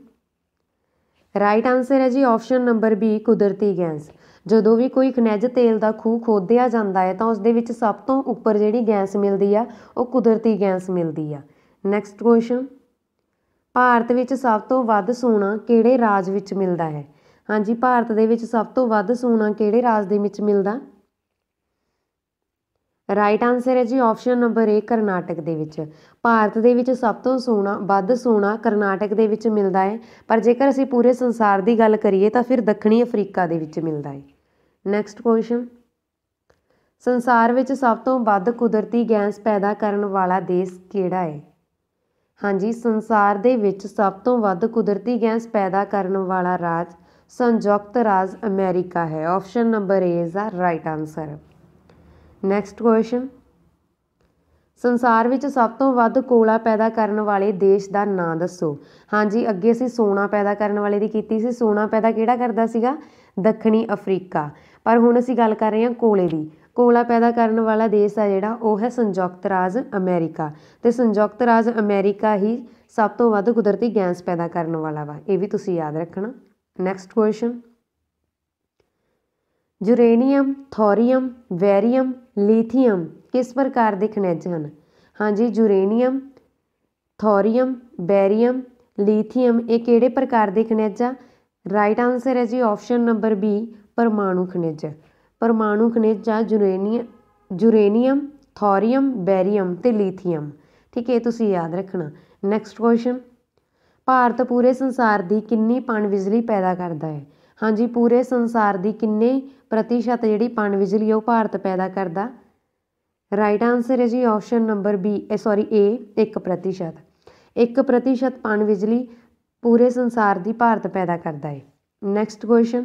right answer ਹੈ ਜੀ ਆਪਸ਼ਨ ਨੰਬਰ B ਕੁਦਰਤੀ ਗੈਸ ਜਦੋਂ ਵੀ ਕੋਈ ਖਣਿਜ ਤੇਲ ਦਾ ਖੂਹ ਖੋਦਿਆ ਜਾਂਦਾ ਹੈ ਤਾਂ ਉਸ ਦੇ ਵਿੱਚ ਸਭ ਤੋਂ ਉੱਪਰ ਜਿਹੜੀ ਗੈਸ ਮਿਲਦੀ ਆ ਉਹ ਕੁਦਰਤੀ ਗੈਸ ਮਿਲਦੀ ਆ ਨੈਕਸਟ ਕੁਐਸਚਨ ਭਾਰਤ ਵਿੱਚ ਸਭ ਤੋਂ ਵੱਧ ਸੋਨਾ ਕਿਹੜੇ ਰਾਜ ਵਿੱਚ ਮਿਲਦਾ ਹੈ ਹਾਂਜੀ ਭਾਰਤ ਦੇ ਵਿੱਚ ਸਭ ਤੋਂ ਵੱਧ ਸੋਨਾ ਕਿਹੜੇ ਰਾਜ ਦੇ ਵਿੱਚ ਮਿਲਦਾ ਰਾਈਟ ਆਨਸਰ ਹੈ ਜੀ ਆਪਸ਼ਨ ਨੰਬਰ 1 ਕਰਨਾਟਕ ਦੇ ਵਿੱਚ ਭਾਰਤ ਦੇ ਵਿੱਚ ਸਭ ਤੋਂ ਸੋਨਾ ਵੱਧ ਸੋਨਾ ਕਰਨਾਟਕ ਦੇ ਵਿੱਚ ਮਿਲਦਾ ਹੈ ਪਰ ਜੇਕਰ ਅਸੀਂ ਪੂਰੇ ਸੰਸਾਰ ਦੀ ਗੱਲ ਕਰੀਏ ਤਾਂ ਫਿਰ ਦੱਖਣੀ ਅਫਰੀਕਾ ਦੇ ਵਿੱਚ ਮਿਲਦਾ ਹੈ ਨੈਕਸਟ ਕੁਐਸਚਨ ਸੰਸਾਰ ਵਿੱਚ ਸਭ ਤੋਂ ਵੱਧ ਕੁਦਰਤੀ ਗੈਸ ਪੈਦਾ ਕਰਨ ਵਾਲਾ ਦੇਸ਼ ਕਿਹੜਾ ਹੈ ਹਾਂਜੀ ਸੰਸਾਰ ਦੇ ਵਿੱਚ ਸਭ ਤੋਂ ਵੱਧ ਕੁਦਰਤੀ ਗੈਸ ਪੈਦਾ ਕਰਨ ਵਾਲਾ ਰਾਜ ਸੰਯੁਕਤ ਰਾਜ ਅਮਰੀਕਾ ਹੈ option number A is the right answer next question ਸੰਸਾਰ ਵਿੱਚ ਸਭ ਤੋਂ ਵੱਧ ਕੋਲਾ ਪੈਦਾ ਕਰਨ ਵਾਲੇ ਦੇਸ਼ ਦਾ ਨਾਂ ਦੱਸੋ ਹਾਂਜੀ ਅੱਗੇ ਅਸੀਂ ਸੋਨਾ ਪੈਦਾ ਕਰਨ ਵਾਲੇ ਦੀ ਕੀਤੀ ਸੀ ਸੋਨਾ ਪੈਦਾ ਕਿਹੜਾ ਕਰਦਾ ਸੀਗਾ ਦੱਖਣੀ ਅਫਰੀਕਾ ਪਰ ਹੁਣ ਅਸੀਂ ਗੱਲ ਕਰ ਰਹੇ ਹਾਂ ਕੋਲੇ ਦੀ ਕੋਲਾ ਪੈਦਾ ਕਰਨ ਵਾਲਾ ਦੇਸ਼ ਆ ਜਿਹੜਾ ਉਹ ਹੈ ਸੰਯੁਕਤ ਰਾਜ ਅਮਰੀਕਾ ਤੇ ਸੰਯੁਕਤ ਰਾਜ ਅਮਰੀਕਾ ਹੀ ਸਭ ਤੋਂ ਵੱਧ ਕੁਦਰਤੀ ਗੈਸ ਪੈਦਾ ਕਰਨ ਵਾਲਾ ਵਾ ਇਹ ਵੀ ਤੁਸੀਂ ਯਾਦ ਰੱਖਣਾ next question uranium thorium barium lithium ਕਿਸ ਪ੍ਰਕਾਰ ਦੇ ਖਣਿਜ ਹਨ ਹਾਂਜੀ ਯੂਰੇਨੀਅਮ ਥੋਰੀਅਮ ਬੈਰੀਅਮ ਲੀਥੀਅਮ ਇਹ ਕਿਹੜੇ ਪ੍ਰਕਾਰ ਦੇ ਖਣਿਜ ਆ ਰਾਈਟ ਆਨਸਰ ਹੈ ਜੀ ਆਪਸ਼ਨ ਨੰਬਰ ਬੀ ਪਰਮਾਣੂ ਖਣਿਜ ਪਰਮਾਣੂ ਖਣਿਜਾਂ ਜੁਰੇਨੀਅਮ ਜੁਰੇਨੀਅਮ ਥੋਰੀਅਮ ਬੈਰੀਅਮ ਤੇ ਲੀਥੀਅਮ ਠੀਕ ਹੈ ਤੁਸੀਂ ਯਾਦ ਰੱਖਣਾ ਨੈਕਸਟ ਕੁਐਸਚਨ ਭਾਰਤ ਪੂਰੇ ਸੰਸਾਰ ਦੀ ਕਿੰਨੀ ਬਿਜਲੀ ਪੈਦਾ ਕਰਦਾ ਹੈ ਹਾਂਜੀ ਪੂਰੇ ਸੰਸਾਰ ਦੀ ਕਿੰਨੇ ਪ੍ਰਤੀਸ਼ਤ ਜਿਹੜੀ ਬਿਜਲੀ ਉਹ ਭਾਰਤ ਪੈਦਾ ਕਰਦਾ ਰਾਈਟ ਆਨਸਰ ਹੈ ਜੀ option number B sorry A 1% 1% ਬਿਜਲੀ ਪੂਰੇ ਸੰਸਾਰ ਦੀ ਭਾਰਤ ਪੈਦਾ ਕਰਦਾ ਹੈ ਨੈਕਸਟ ਕੁਐਸਚਨ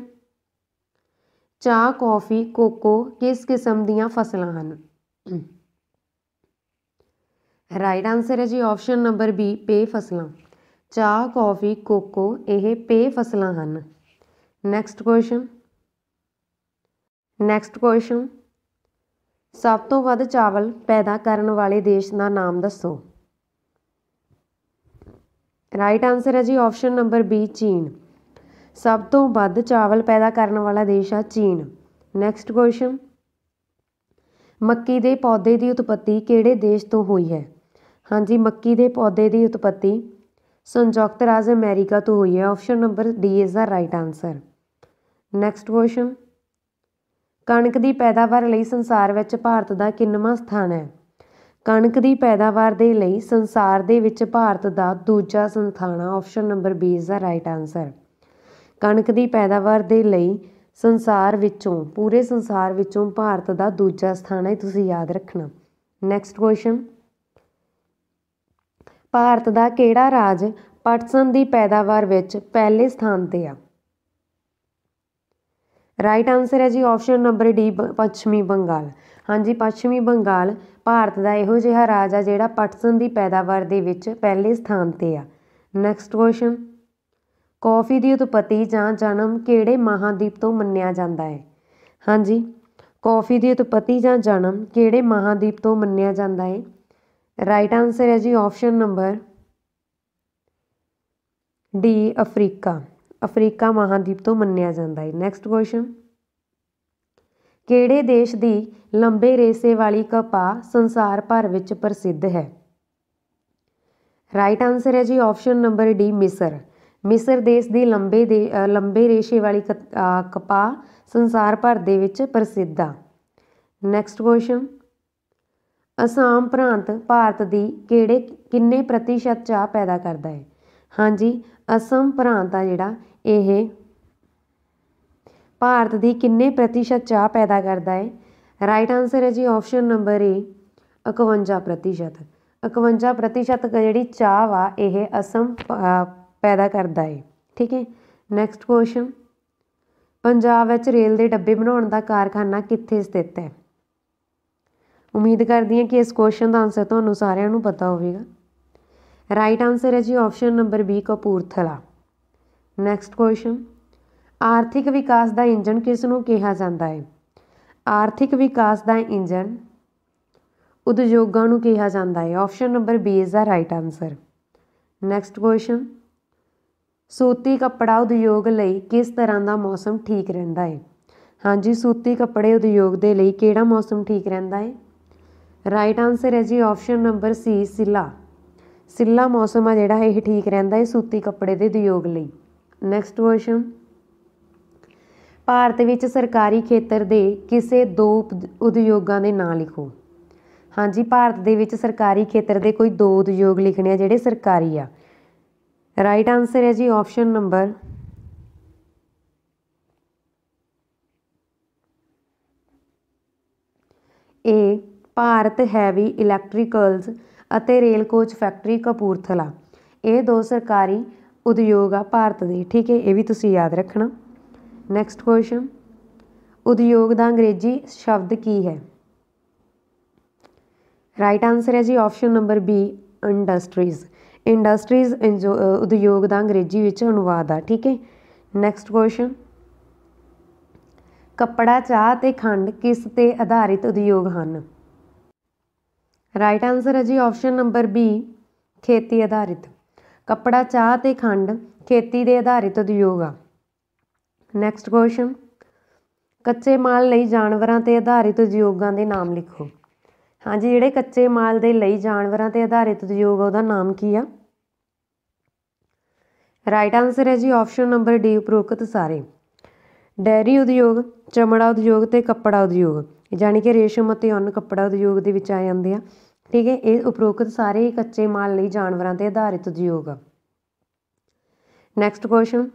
ਚਾਹ ਕਾਫੀ ਕੋਕੋ ਕਿਸ ਕਿਸਮ ਦੀਆਂ ਫਸਲਾਂ ਹਨ ਰਾਈਟ ਆਨਸਰ ਹੈ ਜੀ ਆਪਸ਼ਨ ਨੰਬਰ ਬੀ ਪੇ ਫਸਲਾਂ ਚਾਹ ਕਾਫੀ ਕੋਕੋ ਇਹ ਪੇ ਫਸਲਾਂ ਹਨ ਨੈਕਸਟ ਕੁਐਸਚਨ ਨੈਕਸਟ ਕੁਐਸਚਨ ਸਭ ਤੋਂ ਵੱਧ ਚਾਵਲ ਪੈਦਾ ਕਰਨ ਵਾਲੇ ਦੇਸ਼ ਦਾ ਨਾਮ ਦੱਸੋ ਰਾਈਟ ਆਨਸਰ ਹੈ ਜੀ ਆਪਸ਼ਨ ਨੰਬਰ ਬੀ ਚੀਨ ਸਭ ਤੋਂ ਵੱਧ ਚਾਵਲ ਪੈਦਾ ਕਰਨ ਵਾਲਾ ਦੇਸ਼ ਆ ਚੀਨ ਨੈਕਸਟ ਕੁਐਸਚਨ ਮੱਕੀ ਦੇ ਪੌਦੇ ਦੀ ਉਤਪਤੀ ਕਿਹੜੇ ਦੇਸ਼ ਤੋਂ ਹੋਈ ਹੈ ਹਾਂਜੀ ਮੱਕੀ ਦੇ ਪੌਦੇ ਦੀ ਉਤਪਤੀ ਸੰਯੁਕਤ ਰਾਜ ਅਮਰੀਕਾ ਤੋਂ ਹੋਈ ਹੈ option number D is the right answer next question ਕਣਕ ਦੀ ਪੈਦਾਵਾਰ ਲਈ ਸੰਸਾਰ ਵਿੱਚ ਭਾਰਤ ਦਾ ਕਿੰਨਵਾਂ ਸਥਾਨ ਹੈ ਕਣਕ ਦੀ ਪੈਦਾਵਾਰ ਦੇ ਲਈ ਸੰਸਾਰ ਦੇ ਵਿੱਚ ਭਾਰਤ ਦਾ ਦੂਜਾ ਸਥਾਨ ਆ option number B is the right answer ਕਣਕ ਦੀ ਪੈਦਾਵਾਰ ਦੇ ਲਈ ਸੰਸਾਰ ਵਿੱਚੋਂ ਪੂਰੇ ਸੰਸਾਰ ਵਿੱਚੋਂ ਭਾਰਤ ਦਾ ਦੂਜਾ ਸਥਾਨ ਹੈ ਤੁਸੀਂ ਯਾਦ ਰੱਖਣਾ ਨੈਕਸਟ ਕੁਐਸਚਨ ਭਾਰਤ ਦਾ ਕਿਹੜਾ ਰਾਜ ਪਟਸਨ ਦੀ ਪੈਦਾਵਾਰ ਵਿੱਚ ਪਹਿਲੇ ਸਥਾਨ ਤੇ ਆ ਰਾਈਟ ਆਨਸਰ ਹੈ ਜੀ ਆਪਸ਼ਨ ਨੰਬਰ ਡੀ ਪੱਛਮੀ ਬੰਗਾਲ ਹਾਂਜੀ ਪੱਛਮੀ ਬੰਗਾਲ ਭਾਰਤ ਦਾ ਇਹੋ ਜਿਹਾ ਰਾਜ ਆ ਜਿਹੜਾ ਪਟਸਨ ਦੀ ਪੈਦਾਵਾਰ ਦੇ ਵਿੱਚ ਪਹਿਲੇ ਸਥਾਨ ਤੇ ਆ ਨੈਕਸਟ ਕੁਐਸਚਨ ਕੌਫੀ ਦੀ ਉਤਪਤੀ ਜਾਂ ਜਨਮ ਕਿਹੜੇ ਮਹਾਦੀਪ ਤੋਂ ਮੰਨਿਆ ਜਾਂਦਾ ਹੈ ਹਾਂਜੀ ਕੌਫੀ ਦੀ ਉਤਪਤੀ ਜਾਂ ਜਨਮ ਕਿਹੜੇ ਮਹਾਦੀਪ ਤੋਂ ਮੰਨਿਆ ਜਾਂਦਾ ਹੈ ਰਾਈਟ ਆਨਸਰ ਹੈ ਜੀ option number D Africa Africa ਮਹਾਦੀਪ ਤੋਂ ਮੰਨਿਆ ਜਾਂਦਾ ਹੈ ਨੈਕਸਟ ਕੁਐਸਚਨ ਕਿਹੜੇ ਦੇਸ਼ ਦੀ ਲੰਬੇ ਰੇਸੇ ਵਾਲੀ ਕਪਾਹ ਸੰਸਾਰ ਭਰ ਵਿੱਚ ਪ੍ਰਸਿੱਧ ਹੈ ਰਾਈਟ ਆਨਸਰ ਹੈ ਜੀ ਆਪਸ਼ਨ ਨੰਬਰ ਡੀ ਮਿਸਰ ਮਿਸਰ ਦੇਸ਼ ਦੀ ਲੰਬੇ ਦੇ ਲੰਬੇ ਰੇਸ਼ੇ ਵਾਲੀ ਕਪਾਹ ਸੰਸਾਰ ਭਰ ਦੇ ਵਿੱਚ ਪ੍ਰਸਿੱਧ ਆ ਨੈਕਸਟ ਕੁਐਸਚਨ ਅਸਾਮ ਪ੍ਰਾਂਤ ਭਾਰਤ ਦੀ ਕਿਹੜੇ ਕਿੰਨੇ ਪ੍ਰਤੀਸ਼ਤ ਚਾਹ ਪੈਦਾ ਕਰਦਾ ਹੈ ਹਾਂਜੀ ਅਸਾਮ ਪ੍ਰਾਂਤ ਆ ਜਿਹੜਾ ਇਹ ਭਾਰਤ ਦੀ ਕਿੰਨੇ ਪ੍ਰਤੀਸ਼ਤ ਚਾਹ ਪੈਦਾ ਕਰਦਾ ਹੈ ਰਾਈਟ ਆਨਸਰ ਹੈ ਜੀ ਆਪਸ਼ਨ ਨੰਬਰ ਏ 51 ਪ੍ਰਤੀਸ਼ਤ 51 ਪ੍ਰਤੀਸ਼ਤ ਜਿਹੜੀ ਚਾਹ ਵਾ ਇਹ ਅਸਮ ਪੈਦਾ ਕਰਦਾ ਹੈ ਠੀਕ ਹੈ ਨੈਕਸਟ ਕੁਐਸਚਨ ਪੰਜਾਬ ਵਿੱਚ ਰੇਲ ਦੇ ਡੱਬੇ ਬਣਾਉਣ ਦਾ ਕਾਰਖਾਨਾ ਕਿੱਥੇ ਸਥਿਤ ਹੈ ਉਮੀਦ ਕਰਦੀ ਹਾਂ ਕਿ ਇਸ ਕੁਐਸਚਨ ਦਾ ਆਨਸਰ ਤੁਹਾਨੂੰ ਸਾਰਿਆਂ ਨੂੰ ਪਤਾ ਹੋਵੇਗਾ ਰਾਈਟ ਆਨਸਰ ਹੈ ਜੀ option number B Kapurthala next question ਆਰਥਿਕ ਵਿਕਾਸ ਦਾ ਇੰਜਨ ਕਿਸ ਨੂੰ ਕਿਹਾ ਜਾਂਦਾ ਹੈ ਆਰਥਿਕ ਵਿਕਾਸ ਦਾ ਇੰਜਨ ਉਦਯੋਗਾਂ ਨੂੰ ਕਿਹਾ ਜਾਂਦਾ ਹੈ option number B is the right answer next question ਸੂਤੀ ਕੱਪੜਾ ਉਦਯੋਗ ਲਈ ਕਿਸ ਤਰ੍ਹਾਂ ਦਾ ਮੌਸਮ ਠੀਕ ਰਹਿੰਦਾ ਹੈ ਹਾਂਜੀ ਸੂਤੀ ਕੱਪੜੇ ਉਦਯੋਗ ਦੇ ਲਈ ਕਿਹੜਾ ਮੌਸਮ ਠੀਕ ਰਹਿੰਦਾ ਹੈ ਰਾਈਟ ਆਨਸਰ ਹੈ ਜੀ ਆਪਸ਼ਨ ਨੰਬਰ ਸੀ ਸਿੱਲਾ ਸਿੱਲਾ ਮੌਸਮ ਆ ਜਿਹੜਾ ਇਹ ਠੀਕ ਰਹਿੰਦਾ ਹੈ ਸੂਤੀ ਕੱਪੜੇ ਦੇ ਉਦਯੋਗ ਲਈ ਨੈਕਸਟ ਕੁਐਸਚਨ ਭਾਰਤ ਵਿੱਚ ਸਰਕਾਰੀ ਖੇਤਰ ਦੇ ਕਿਸੇ ਦੋ ਉਦਯੋਗਾਂ ਦੇ ਨਾਂ ਲਿਖੋ ਹਾਂਜੀ ਭਾਰਤ ਦੇ ਵਿੱਚ ਸਰਕਾਰੀ ਖੇਤਰ ਦੇ ਕੋਈ ਦੋ ਉਦਯੋਗ ਲਿਖਣੇ ਆ ਜਿਹੜੇ ਸਰਕਾਰੀ ਆ ਰਾਈਟ ਆਨਸਰ ਹੈ ਜੀ option number A Bharat heavy electricals ਅਤੇ ਰੇਲ ਕੋਚ ਫੈਕਟਰੀ ਕਪੂਰਥਲਾ ਇਹ ਦੋ ਸਰਕਾਰੀ ਉਦਯੋਗ ਆ ਭਾਰਤ ਦੇ ਠੀਕ ਹੈ ਇਹ ਵੀ ਤੁਸੀਂ ਯਾਦ ਰੱਖਣਾ ਨੈਕਸਟ ਕੁਐਸਚਨ ਉਦਯੋਗ ਦਾ ਅੰਗਰੇਜ਼ੀ ਸ਼ਬਦ ਕੀ ਹੈ ਰਾਈਟ ਆਨਸਰ ਹੈ ਜੀ option number B industries industries ਉਦਯੋਗ ਦਾ ਅੰਗਰੇਜ਼ੀ ਵਿੱਚ ਅਨੁਵਾਦ ਆ ਠੀਕ ਹੈ ਨੈਕਸਟ ਕੁਐਸਚਨ ਕੱਪੜਾ ਚਾਹ ਤੇ ਖੰਡ ਕਿਸ ਤੇ ਆਧਾਰਿਤ ਉਦਯੋਗ ਹਨ ਰਾਈਟ ਆਨਸਰ ਹੈ ਜੀ ਆਪਸ਼ਨ ਨੰਬਰ ਬੀ ਖੇਤੀ ਆਧਾਰਿਤ ਕੱਪੜਾ ਚਾਹ ਤੇ ਖੰਡ ਖੇਤੀ ਦੇ ਆਧਾਰਿਤ ਉਦਯੋਗ ਆ ਨੈਕਸਟ ਕੁਐਸਚਨ ਕੱਚੇ ਮਾਲ ਲਈ ਜਾਨਵਰਾਂ ਤੇ ਆਧਾਰਿਤ ਉਦਯੋਗਾਂ ਦੇ ਨਾਮ ਲਿਖੋ ਹਾਂਜੀ ਜਿਹੜੇ ਕੱਚੇ ਮਾਲ ਦੇ ਲਈ ਜਾਨਵਰਾਂ 'ਤੇ ਆਧਾਰਿਤ ਉਦਯੋਗ ਉਹਦਾ ਨਾਮ ਕੀ ਆ ਰਾਈਟ ਆਨਸਰ ਹੈ ਜੀ ਆਪਸ਼ਨ ਨੰਬਰ ਡੀ ਉਪਰੋਕਤ ਸਾਰੇ ਡੈਰੀ ਉਦਯੋਗ ਚਮੜਾ ਉਦਯੋਗ ਤੇ ਕੱਪੜਾ ਉਦਯੋਗ ਯਾਨੀ ਕਿ ਰੇਸ਼ਮ ਅਤੇ ਉੱਨ ਕੱਪੜਾ ਉਦਯੋਗ ਦੇ ਵਿੱਚ ਆ ਜਾਂਦੇ ਆ ਠੀਕ ਹੈ ਇਹ ਉਪਰੋਕਤ ਸਾਰੇ ਕੱਚੇ ਮਾਲ ਲਈ ਜਾਨਵਰਾਂ ਤੇ ਆਧਾਰਿਤ ਉਦਯੋਗ ਆ ਨੈਕਸਟ ਕੁਐਸਚਨ